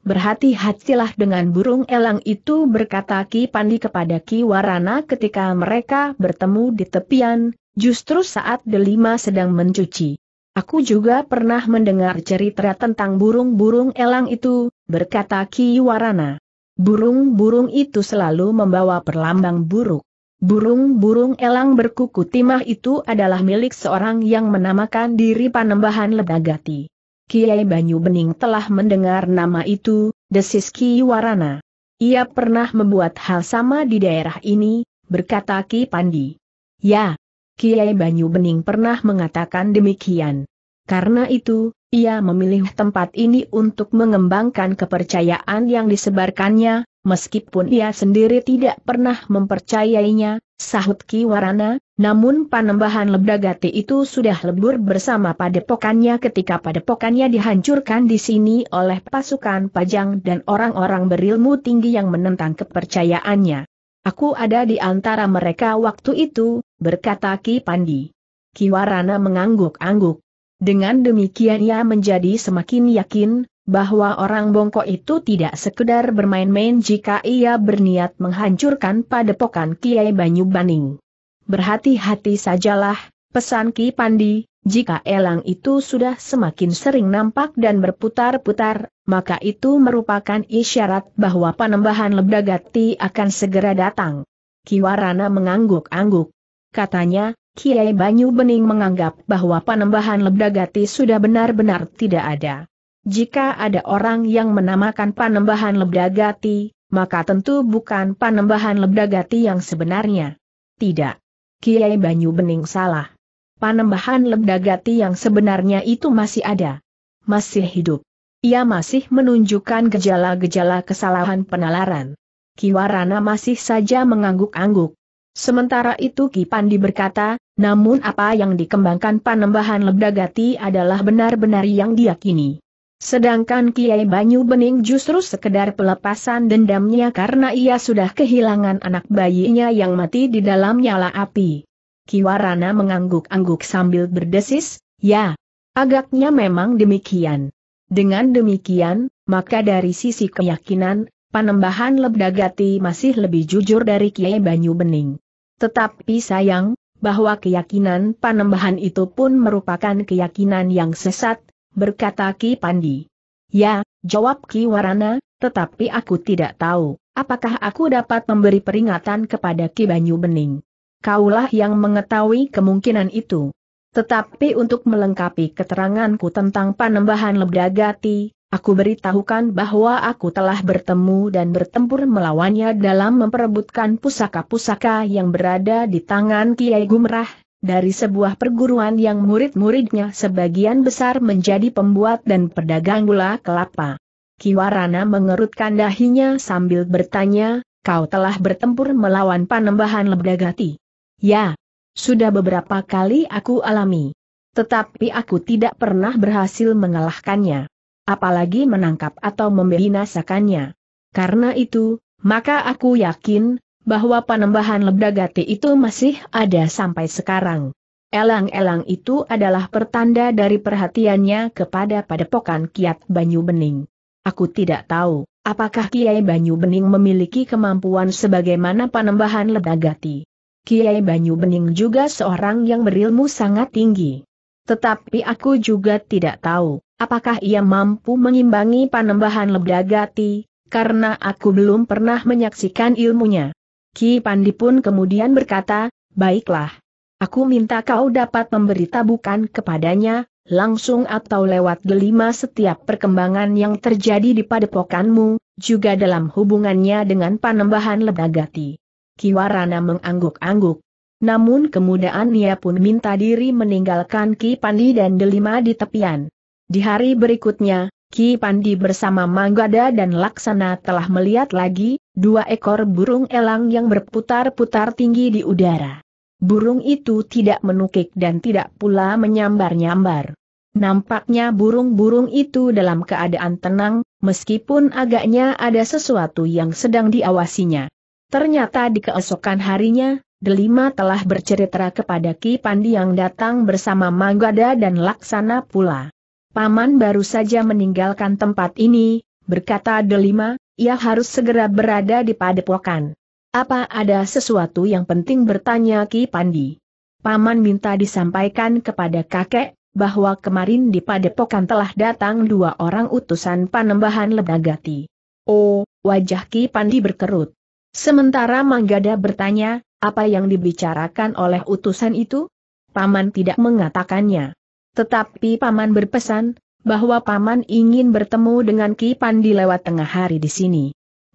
Berhati-hatilah dengan burung elang itu berkata Ki Pandi kepada Ki Warana ketika mereka bertemu di tepian, justru saat delima sedang mencuci. Aku juga pernah mendengar cerita tentang burung-burung elang itu, berkata Ki Warana. Burung-burung itu selalu membawa perlambang buruk. Burung-burung elang berkuku timah itu adalah milik seorang yang menamakan diri Panembahan Lebagati. Kiai Banyu Bening telah mendengar nama itu, desis Ki Warana. Ia pernah membuat hal sama di daerah ini, berkata Ki Pandi. Ya, Kiai Banyu Bening pernah mengatakan demikian. Karena itu, ia memilih tempat ini untuk mengembangkan kepercayaan yang disebarkannya, meskipun ia sendiri tidak pernah mempercayainya, sahut Ki Warana, namun panembahan Lebdagati itu sudah lebur bersama padepokannya ketika padepokannya dihancurkan di sini oleh pasukan pajang dan orang-orang berilmu tinggi yang menentang kepercayaannya. Aku ada di antara mereka waktu itu, berkata Ki Pandi. Ki Warana mengangguk-angguk. Dengan demikian ia menjadi semakin yakin, bahwa orang bongkok itu tidak sekedar bermain-main jika ia berniat menghancurkan padepokan Kiai Banyu Baning. Berhati-hati sajalah, pesan Ki Pandi, jika elang itu sudah semakin sering nampak dan berputar-putar, maka itu merupakan isyarat bahwa penembahan Lebdagati akan segera datang. Kiwarana mengangguk-angguk. Katanya, Kiai Banyu Bening menganggap bahwa penembahan Lebdagati sudah benar-benar tidak ada. Jika ada orang yang menamakan panembahan Lebdagati, maka tentu bukan panembahan Lebdagati yang sebenarnya. Tidak. Kiai Banyu Bening salah. Panembahan Lebdagati yang sebenarnya itu masih ada. Masih hidup. Ia masih menunjukkan gejala-gejala kesalahan penalaran. Kiwarana masih saja mengangguk-angguk. Sementara itu Ki Pandi berkata, namun apa yang dikembangkan Panembahan Lebdagati adalah benar-benar yang diyakini. Sedangkan Kiai Banyu Bening justru sekedar pelepasan dendamnya karena ia sudah kehilangan anak bayinya yang mati di dalam nyala api. Kiwarana mengangguk-angguk sambil berdesis, ya, agaknya memang demikian. Dengan demikian, maka dari sisi keyakinan, panembahan Lebdagati masih lebih jujur dari Kiai Banyu Bening. Tetapi sayang, bahwa keyakinan panembahan itu pun merupakan keyakinan yang sesat, berkata Ki Pandi. Ya, jawab Ki Warana, tetapi aku tidak tahu, apakah aku dapat memberi peringatan kepada Ki Banyu Bening. Kaulah yang mengetahui kemungkinan itu. Tetapi untuk melengkapi keteranganku tentang panembahan Lebdagati, aku beritahukan bahwa aku telah bertemu dan bertempur melawannya dalam memperebutkan pusaka-pusaka yang berada di tangan Kiai Gumrah, dari sebuah perguruan yang murid-muridnya sebagian besar menjadi pembuat dan pedagang gula kelapa. Kiwarana mengerutkan dahinya sambil bertanya, kau telah bertempur melawan panembahan Lebdagati. Ya, sudah beberapa kali aku alami. Tetapi aku tidak pernah berhasil mengalahkannya. Apalagi menangkap atau membinasakannya. Karena itu, maka aku yakin, bahwa panembahan Lebdagati itu masih ada sampai sekarang. Elang-elang itu adalah pertanda dari perhatiannya kepada padepokan Kiat Banyu Bening. Aku tidak tahu, apakah Kiai Banyu Bening memiliki kemampuan sebagaimana panembahan Lebdagati. Kiai Banyu Bening juga seorang yang berilmu sangat tinggi. Tetapi aku juga tidak tahu, apakah ia mampu mengimbangi panembahan Lebdagati, karena aku belum pernah menyaksikan ilmunya. Ki Pandi pun kemudian berkata, baiklah. Aku minta kau dapat memberi tabukan kepadanya, langsung atau lewat Gelima setiap perkembangan yang terjadi di padepokanmu, juga dalam hubungannya dengan panembahan Lebagati. Kiwarana mengangguk-angguk. Namun kemudian ia pun minta diri meninggalkan Ki Pandi dan Delima di tepian. Di hari berikutnya, Ki Pandi bersama Manggada dan Laksana telah melihat lagi, dua ekor burung elang yang berputar-putar tinggi di udara. Burung itu tidak menukik dan tidak pula menyambar-nyambar. Nampaknya burung-burung itu dalam keadaan tenang, meskipun agaknya ada sesuatu yang sedang diawasinya. Ternyata di keesokan harinya, Delima telah bercerita kepada Ki Pandi yang datang bersama Manggada dan Laksana pula. Paman baru saja meninggalkan tempat ini, berkata Delima, ia harus segera berada di padepokan. Apa ada sesuatu yang penting bertanya Ki Pandi? Paman minta disampaikan kepada kakek, bahwa kemarin di padepokan telah datang dua orang utusan panembahan Lebagati. Oh, wajah Ki Pandi berkerut. Sementara Manggada bertanya, apa yang dibicarakan oleh utusan itu? Paman tidak mengatakannya. Tetapi Paman berpesan, bahwa Paman ingin bertemu dengan Ki Pandi lewat tengah hari di sini.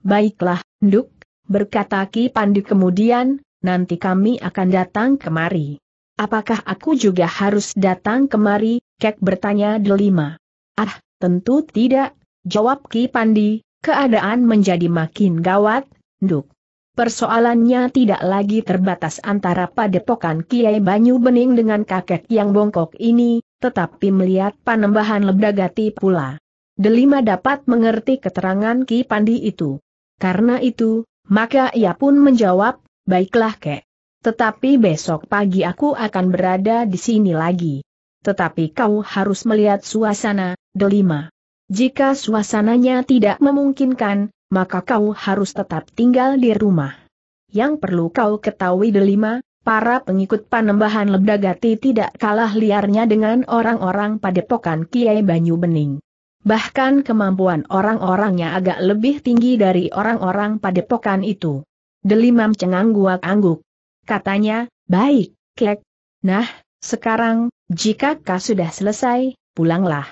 Baiklah, Nduk, berkata Ki Pandi kemudian, nanti kami akan datang kemari. Apakah aku juga harus datang kemari? Kek bertanya delima. Ah, tentu tidak, jawab Ki Pandi, keadaan menjadi makin gawat, Nduk. Persoalannya tidak lagi terbatas antara padepokan Kiai Banyu Bening dengan kakek yang bongkok ini, tetapi melihat panembahan Lebdagati pula. Delima dapat mengerti keterangan Ki Pandi itu. Karena itu, maka ia pun menjawab, baiklah kek. Tetapi besok pagi aku akan berada di sini lagi. Tetapi kau harus melihat suasana, Delima. Jika suasananya tidak memungkinkan, maka kau harus tetap tinggal di rumah. Yang perlu kau ketahui Delima, Para pengikut panembahan Lebdagati tidak kalah liarnya dengan orang-orang padepokan Kiai Banyu Bening. Bahkan kemampuan orang-orangnya agak lebih tinggi dari orang-orang padepokan itu. Delimam cengang gua angguk. Katanya, baik, klek. Nah, sekarang, jika kau sudah selesai, pulanglah.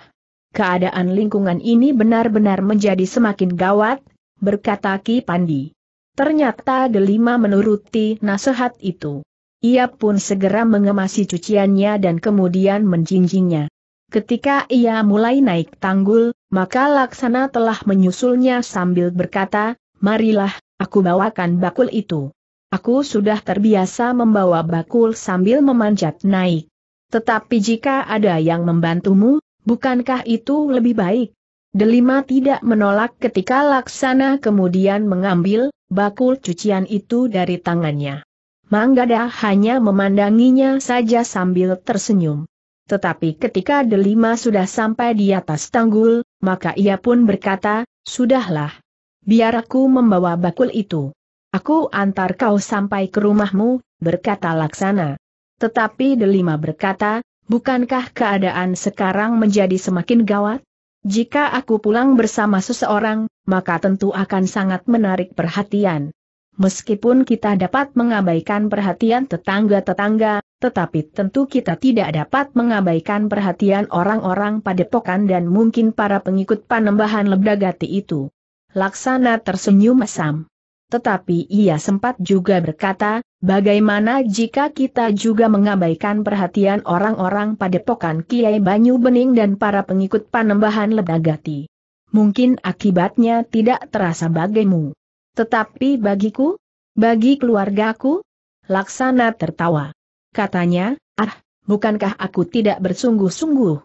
Keadaan lingkungan ini benar-benar menjadi semakin gawat, berkata Ki Pandi. Ternyata Delima menuruti nasihat itu. Ia pun segera mengemasi cuciannya dan kemudian menjinjingnya. Ketika ia mulai naik tanggul, maka laksana telah menyusulnya sambil berkata, Marilah, aku bawakan bakul itu. Aku sudah terbiasa membawa bakul sambil memanjat naik. Tetapi jika ada yang membantumu, bukankah itu lebih baik? Delima tidak menolak ketika laksana kemudian mengambil bakul cucian itu dari tangannya. Manggada hanya memandanginya saja sambil tersenyum. Tetapi ketika delima sudah sampai di atas tanggul, maka ia pun berkata, Sudahlah. Biar aku membawa bakul itu. Aku antar kau sampai ke rumahmu, berkata Laksana. Tetapi delima berkata, bukankah keadaan sekarang menjadi semakin gawat? Jika aku pulang bersama seseorang, maka tentu akan sangat menarik perhatian. Meskipun kita dapat mengabaikan perhatian tetangga-tetangga, tetapi tentu kita tidak dapat mengabaikan perhatian orang-orang padepokan dan mungkin para pengikut panembahan lebdagati itu. Laksana tersenyum masam. Tetapi ia sempat juga berkata, bagaimana jika kita juga mengabaikan perhatian orang-orang padepokan Kiai Banyu Bening dan para pengikut panembahan lebdagati. Mungkin akibatnya tidak terasa bagimu. Tetapi bagiku? Bagi keluargaku? Laksana tertawa. Katanya, ah, bukankah aku tidak bersungguh-sungguh?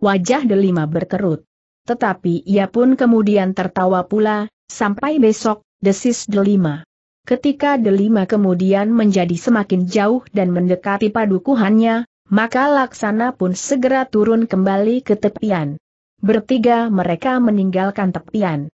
Wajah delima berkerut. Tetapi ia pun kemudian tertawa pula, sampai besok, desis delima. Ketika delima kemudian menjadi semakin jauh dan mendekati padukuhannya, maka laksana pun segera turun kembali ke tepian. Bertiga mereka meninggalkan tepian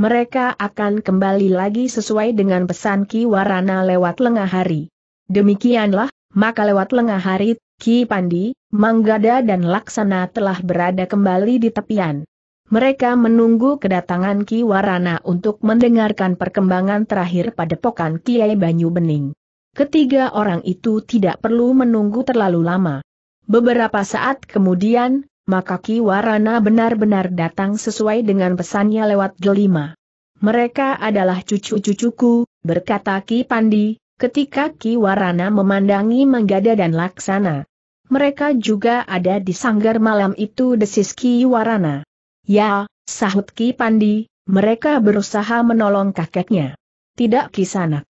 mereka akan kembali lagi sesuai dengan pesan Ki Warana lewat lengah hari. Demikianlah, maka lewat lengah hari, Ki Pandi, Manggada dan Laksana telah berada kembali di tepian. Mereka menunggu kedatangan Ki Warana untuk mendengarkan perkembangan terakhir pada pokan Kiai Banyu Bening. Ketiga orang itu tidak perlu menunggu terlalu lama. Beberapa saat kemudian, maka Warana benar-benar datang sesuai dengan pesannya lewat gelima. Mereka adalah cucu-cucuku, berkata Ki Pandi, ketika Ki Warana memandangi Manggada dan Laksana. Mereka juga ada di sanggar malam itu desis Warana. Ya, sahut Ki Pandi, mereka berusaha menolong kakeknya. Tidak kisanak.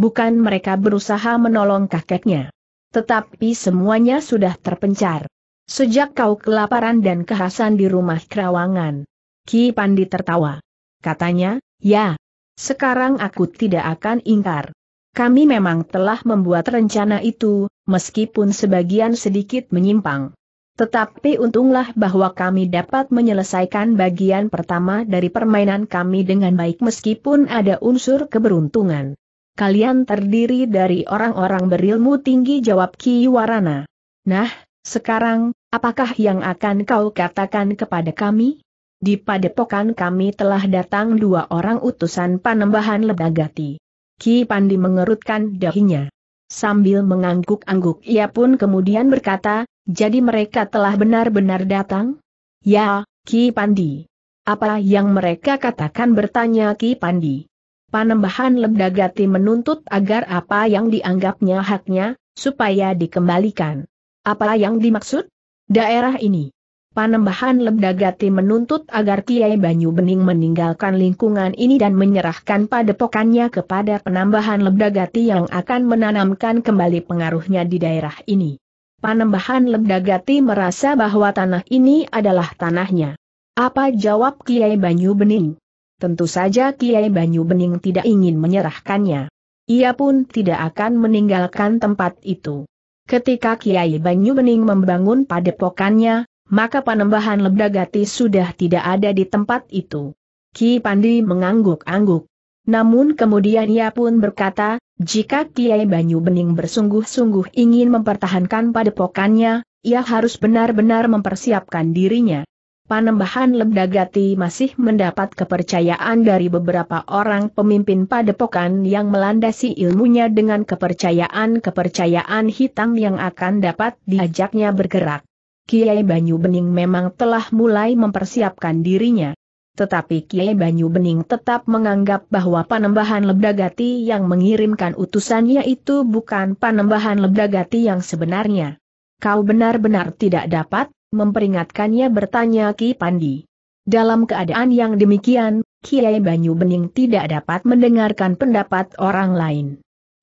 Bukan mereka berusaha menolong kakeknya. Tetapi semuanya sudah terpencar. Sejak kau kelaparan dan kehasan di rumah kerawangan. Ki Pandi tertawa. Katanya, ya. Sekarang aku tidak akan ingkar. Kami memang telah membuat rencana itu, meskipun sebagian sedikit menyimpang. Tetapi untunglah bahwa kami dapat menyelesaikan bagian pertama dari permainan kami dengan baik meskipun ada unsur keberuntungan. Kalian terdiri dari orang-orang berilmu tinggi jawab Ki Warana. Nah, sekarang, Apakah yang akan kau katakan kepada kami? Di padepokan kami telah datang dua orang utusan panembahan Lebagati. Ki Pandi mengerutkan dahinya. Sambil mengangguk-angguk ia pun kemudian berkata, jadi mereka telah benar-benar datang? Ya, Ki Pandi. Apa yang mereka katakan bertanya Ki Pandi. Panembahan Lebagati menuntut agar apa yang dianggapnya haknya, supaya dikembalikan. Apa yang dimaksud? daerah ini. Panembahan Lebdagati menuntut agar Kiai Banyu Bening meninggalkan lingkungan ini dan menyerahkan padepokannya kepada penambahan Lebdagati yang akan menanamkan kembali pengaruhnya di daerah ini. Panembahan Lebdagati merasa bahwa tanah ini adalah tanahnya. Apa jawab Kiai Banyu Bening? Tentu saja Kiai Banyu Bening tidak ingin menyerahkannya. Ia pun tidak akan meninggalkan tempat itu. Ketika Kiai Banyu Bening membangun padepokannya, maka panembahan Lebdagati sudah tidak ada di tempat itu. Ki Pandi mengangguk-angguk. Namun kemudian ia pun berkata, jika Kiai Banyu Bening bersungguh-sungguh ingin mempertahankan padepokannya, ia harus benar-benar mempersiapkan dirinya. Panembahan Lebdagati masih mendapat kepercayaan dari beberapa orang pemimpin padepokan yang melandasi ilmunya dengan kepercayaan-kepercayaan hitam yang akan dapat diajaknya bergerak. Kiai Banyu Bening memang telah mulai mempersiapkan dirinya. Tetapi Kiai Banyu Bening tetap menganggap bahwa Panembahan Lebdagati yang mengirimkan utusannya itu bukan Panembahan Lebdagati yang sebenarnya. Kau benar-benar tidak dapat Memperingatkannya bertanya Ki Pandi. Dalam keadaan yang demikian, Kiai Banyu Bening tidak dapat mendengarkan pendapat orang lain.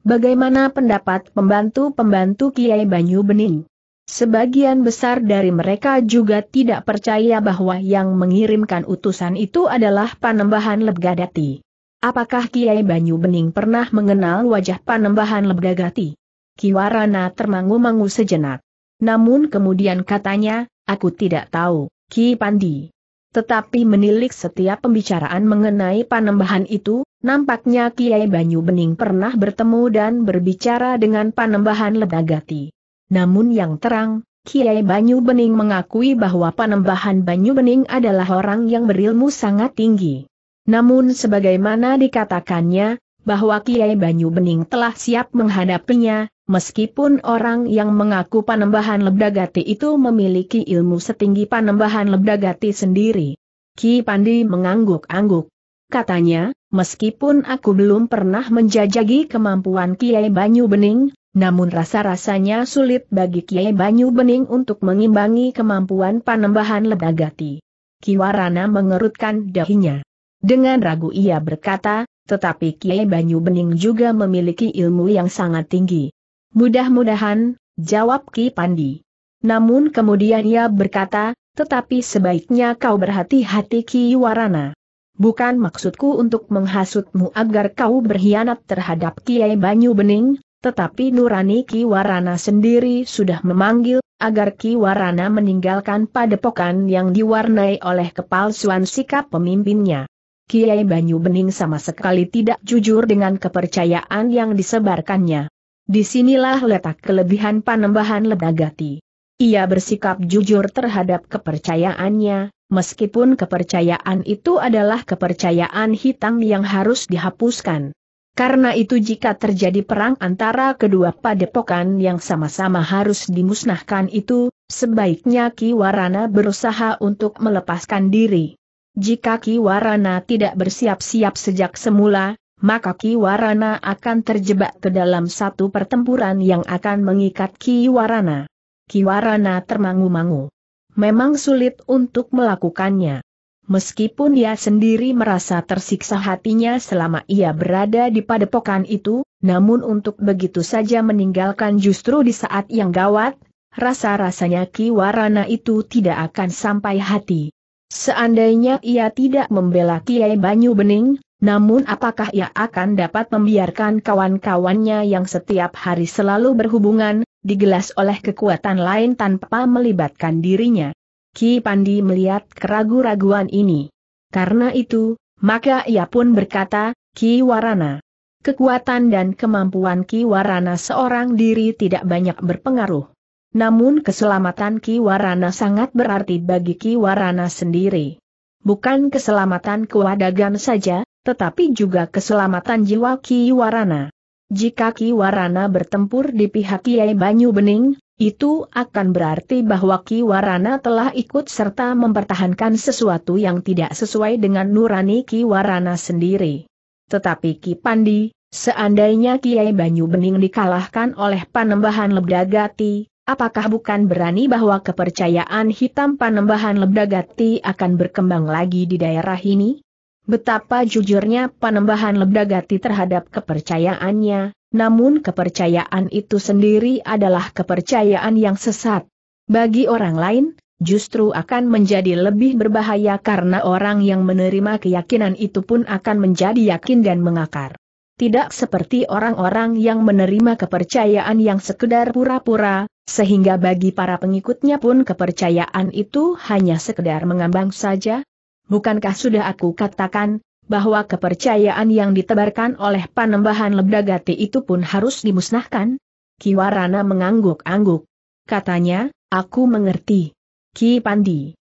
Bagaimana pendapat pembantu-pembantu Kiai Banyu Bening? Sebagian besar dari mereka juga tidak percaya bahwa yang mengirimkan utusan itu adalah Panembahan Lebgadati. Apakah Kiai Banyu Bening pernah mengenal wajah Panembahan Lebgadati? Kiwarana termangu-mangu sejenak. Namun kemudian katanya, Aku tidak tahu, Ki Pandi. Tetapi menilik setiap pembicaraan mengenai panembahan itu, nampaknya Kiai Banyu Bening pernah bertemu dan berbicara dengan panembahan Ledagati. Namun yang terang, Kiai Banyu Bening mengakui bahwa panembahan Banyu Bening adalah orang yang berilmu sangat tinggi. Namun sebagaimana dikatakannya, bahwa Kiai Banyu Bening telah siap menghadapinya, meskipun orang yang mengaku panembahan Lebdagati itu memiliki ilmu setinggi panembahan Lebdagati sendiri. Ki Pandi mengangguk-angguk. Katanya, meskipun aku belum pernah menjajagi kemampuan Kiai Banyu Bening, namun rasa-rasanya sulit bagi Kiai Banyu Bening untuk mengimbangi kemampuan panembahan Lebdagati. Kiwarana mengerutkan dahinya. Dengan ragu ia berkata, tetapi Kiai Banyu Bening juga memiliki ilmu yang sangat tinggi. Mudah-mudahan, jawab Ki Pandi. Namun kemudian ia berkata, tetapi sebaiknya kau berhati-hati Ki Warana. Bukan maksudku untuk menghasutmu agar kau berkhianat terhadap Kiai Banyu Bening, tetapi Nurani Ki Warana sendiri sudah memanggil, agar Ki Warana meninggalkan padepokan yang diwarnai oleh kepalsuan sikap pemimpinnya. Kiai Banyu Bening sama sekali tidak jujur dengan kepercayaan yang disebarkannya. Disinilah letak kelebihan panembahan Ledagati. Ia bersikap jujur terhadap kepercayaannya, meskipun kepercayaan itu adalah kepercayaan hitam yang harus dihapuskan. Karena itu jika terjadi perang antara kedua padepokan yang sama-sama harus dimusnahkan itu, sebaiknya Ki Warana berusaha untuk melepaskan diri. Jika Ki Warana tidak bersiap-siap sejak semula, maka Ki Warana akan terjebak ke dalam satu pertempuran yang akan mengikat Ki Warana. Ki Warana termangu-mangu. Memang sulit untuk melakukannya. Meskipun dia sendiri merasa tersiksa hatinya selama ia berada di padepokan itu, namun untuk begitu saja meninggalkan justru di saat yang gawat, rasa-rasanya Ki Warana itu tidak akan sampai hati. Seandainya ia tidak membela Kiai Banyu Bening, namun apakah ia akan dapat membiarkan kawan-kawannya yang setiap hari selalu berhubungan, digelas oleh kekuatan lain tanpa melibatkan dirinya? Ki Pandi melihat keragu-raguan ini. Karena itu, maka ia pun berkata, Ki Warana. Kekuatan dan kemampuan Ki Warana seorang diri tidak banyak berpengaruh. Namun keselamatan Ki Warana sangat berarti bagi Ki Warana sendiri. Bukan keselamatan kewadagan saja, tetapi juga keselamatan jiwa Ki Warana. Jika Ki Warana bertempur di pihak Kiai Banyu Bening, itu akan berarti bahwa Ki Warana telah ikut serta mempertahankan sesuatu yang tidak sesuai dengan nurani Ki Warana sendiri. Tetapi Ki Pandi, seandainya Kiai Banyu Bening dikalahkan oleh Panembahan Lebdagati, Apakah bukan berani bahwa kepercayaan hitam panembahan Lebdagati akan berkembang lagi di daerah ini? Betapa jujurnya panembahan Lebdagati terhadap kepercayaannya, namun kepercayaan itu sendiri adalah kepercayaan yang sesat. Bagi orang lain, justru akan menjadi lebih berbahaya karena orang yang menerima keyakinan itu pun akan menjadi yakin dan mengakar. Tidak seperti orang-orang yang menerima kepercayaan yang sekedar pura-pura, sehingga bagi para pengikutnya pun kepercayaan itu hanya sekedar mengambang saja. Bukankah sudah aku katakan, bahwa kepercayaan yang ditebarkan oleh panembahan Lebdagati itu pun harus dimusnahkan? Kiwarana mengangguk-angguk. Katanya, aku mengerti. Ki Pandi,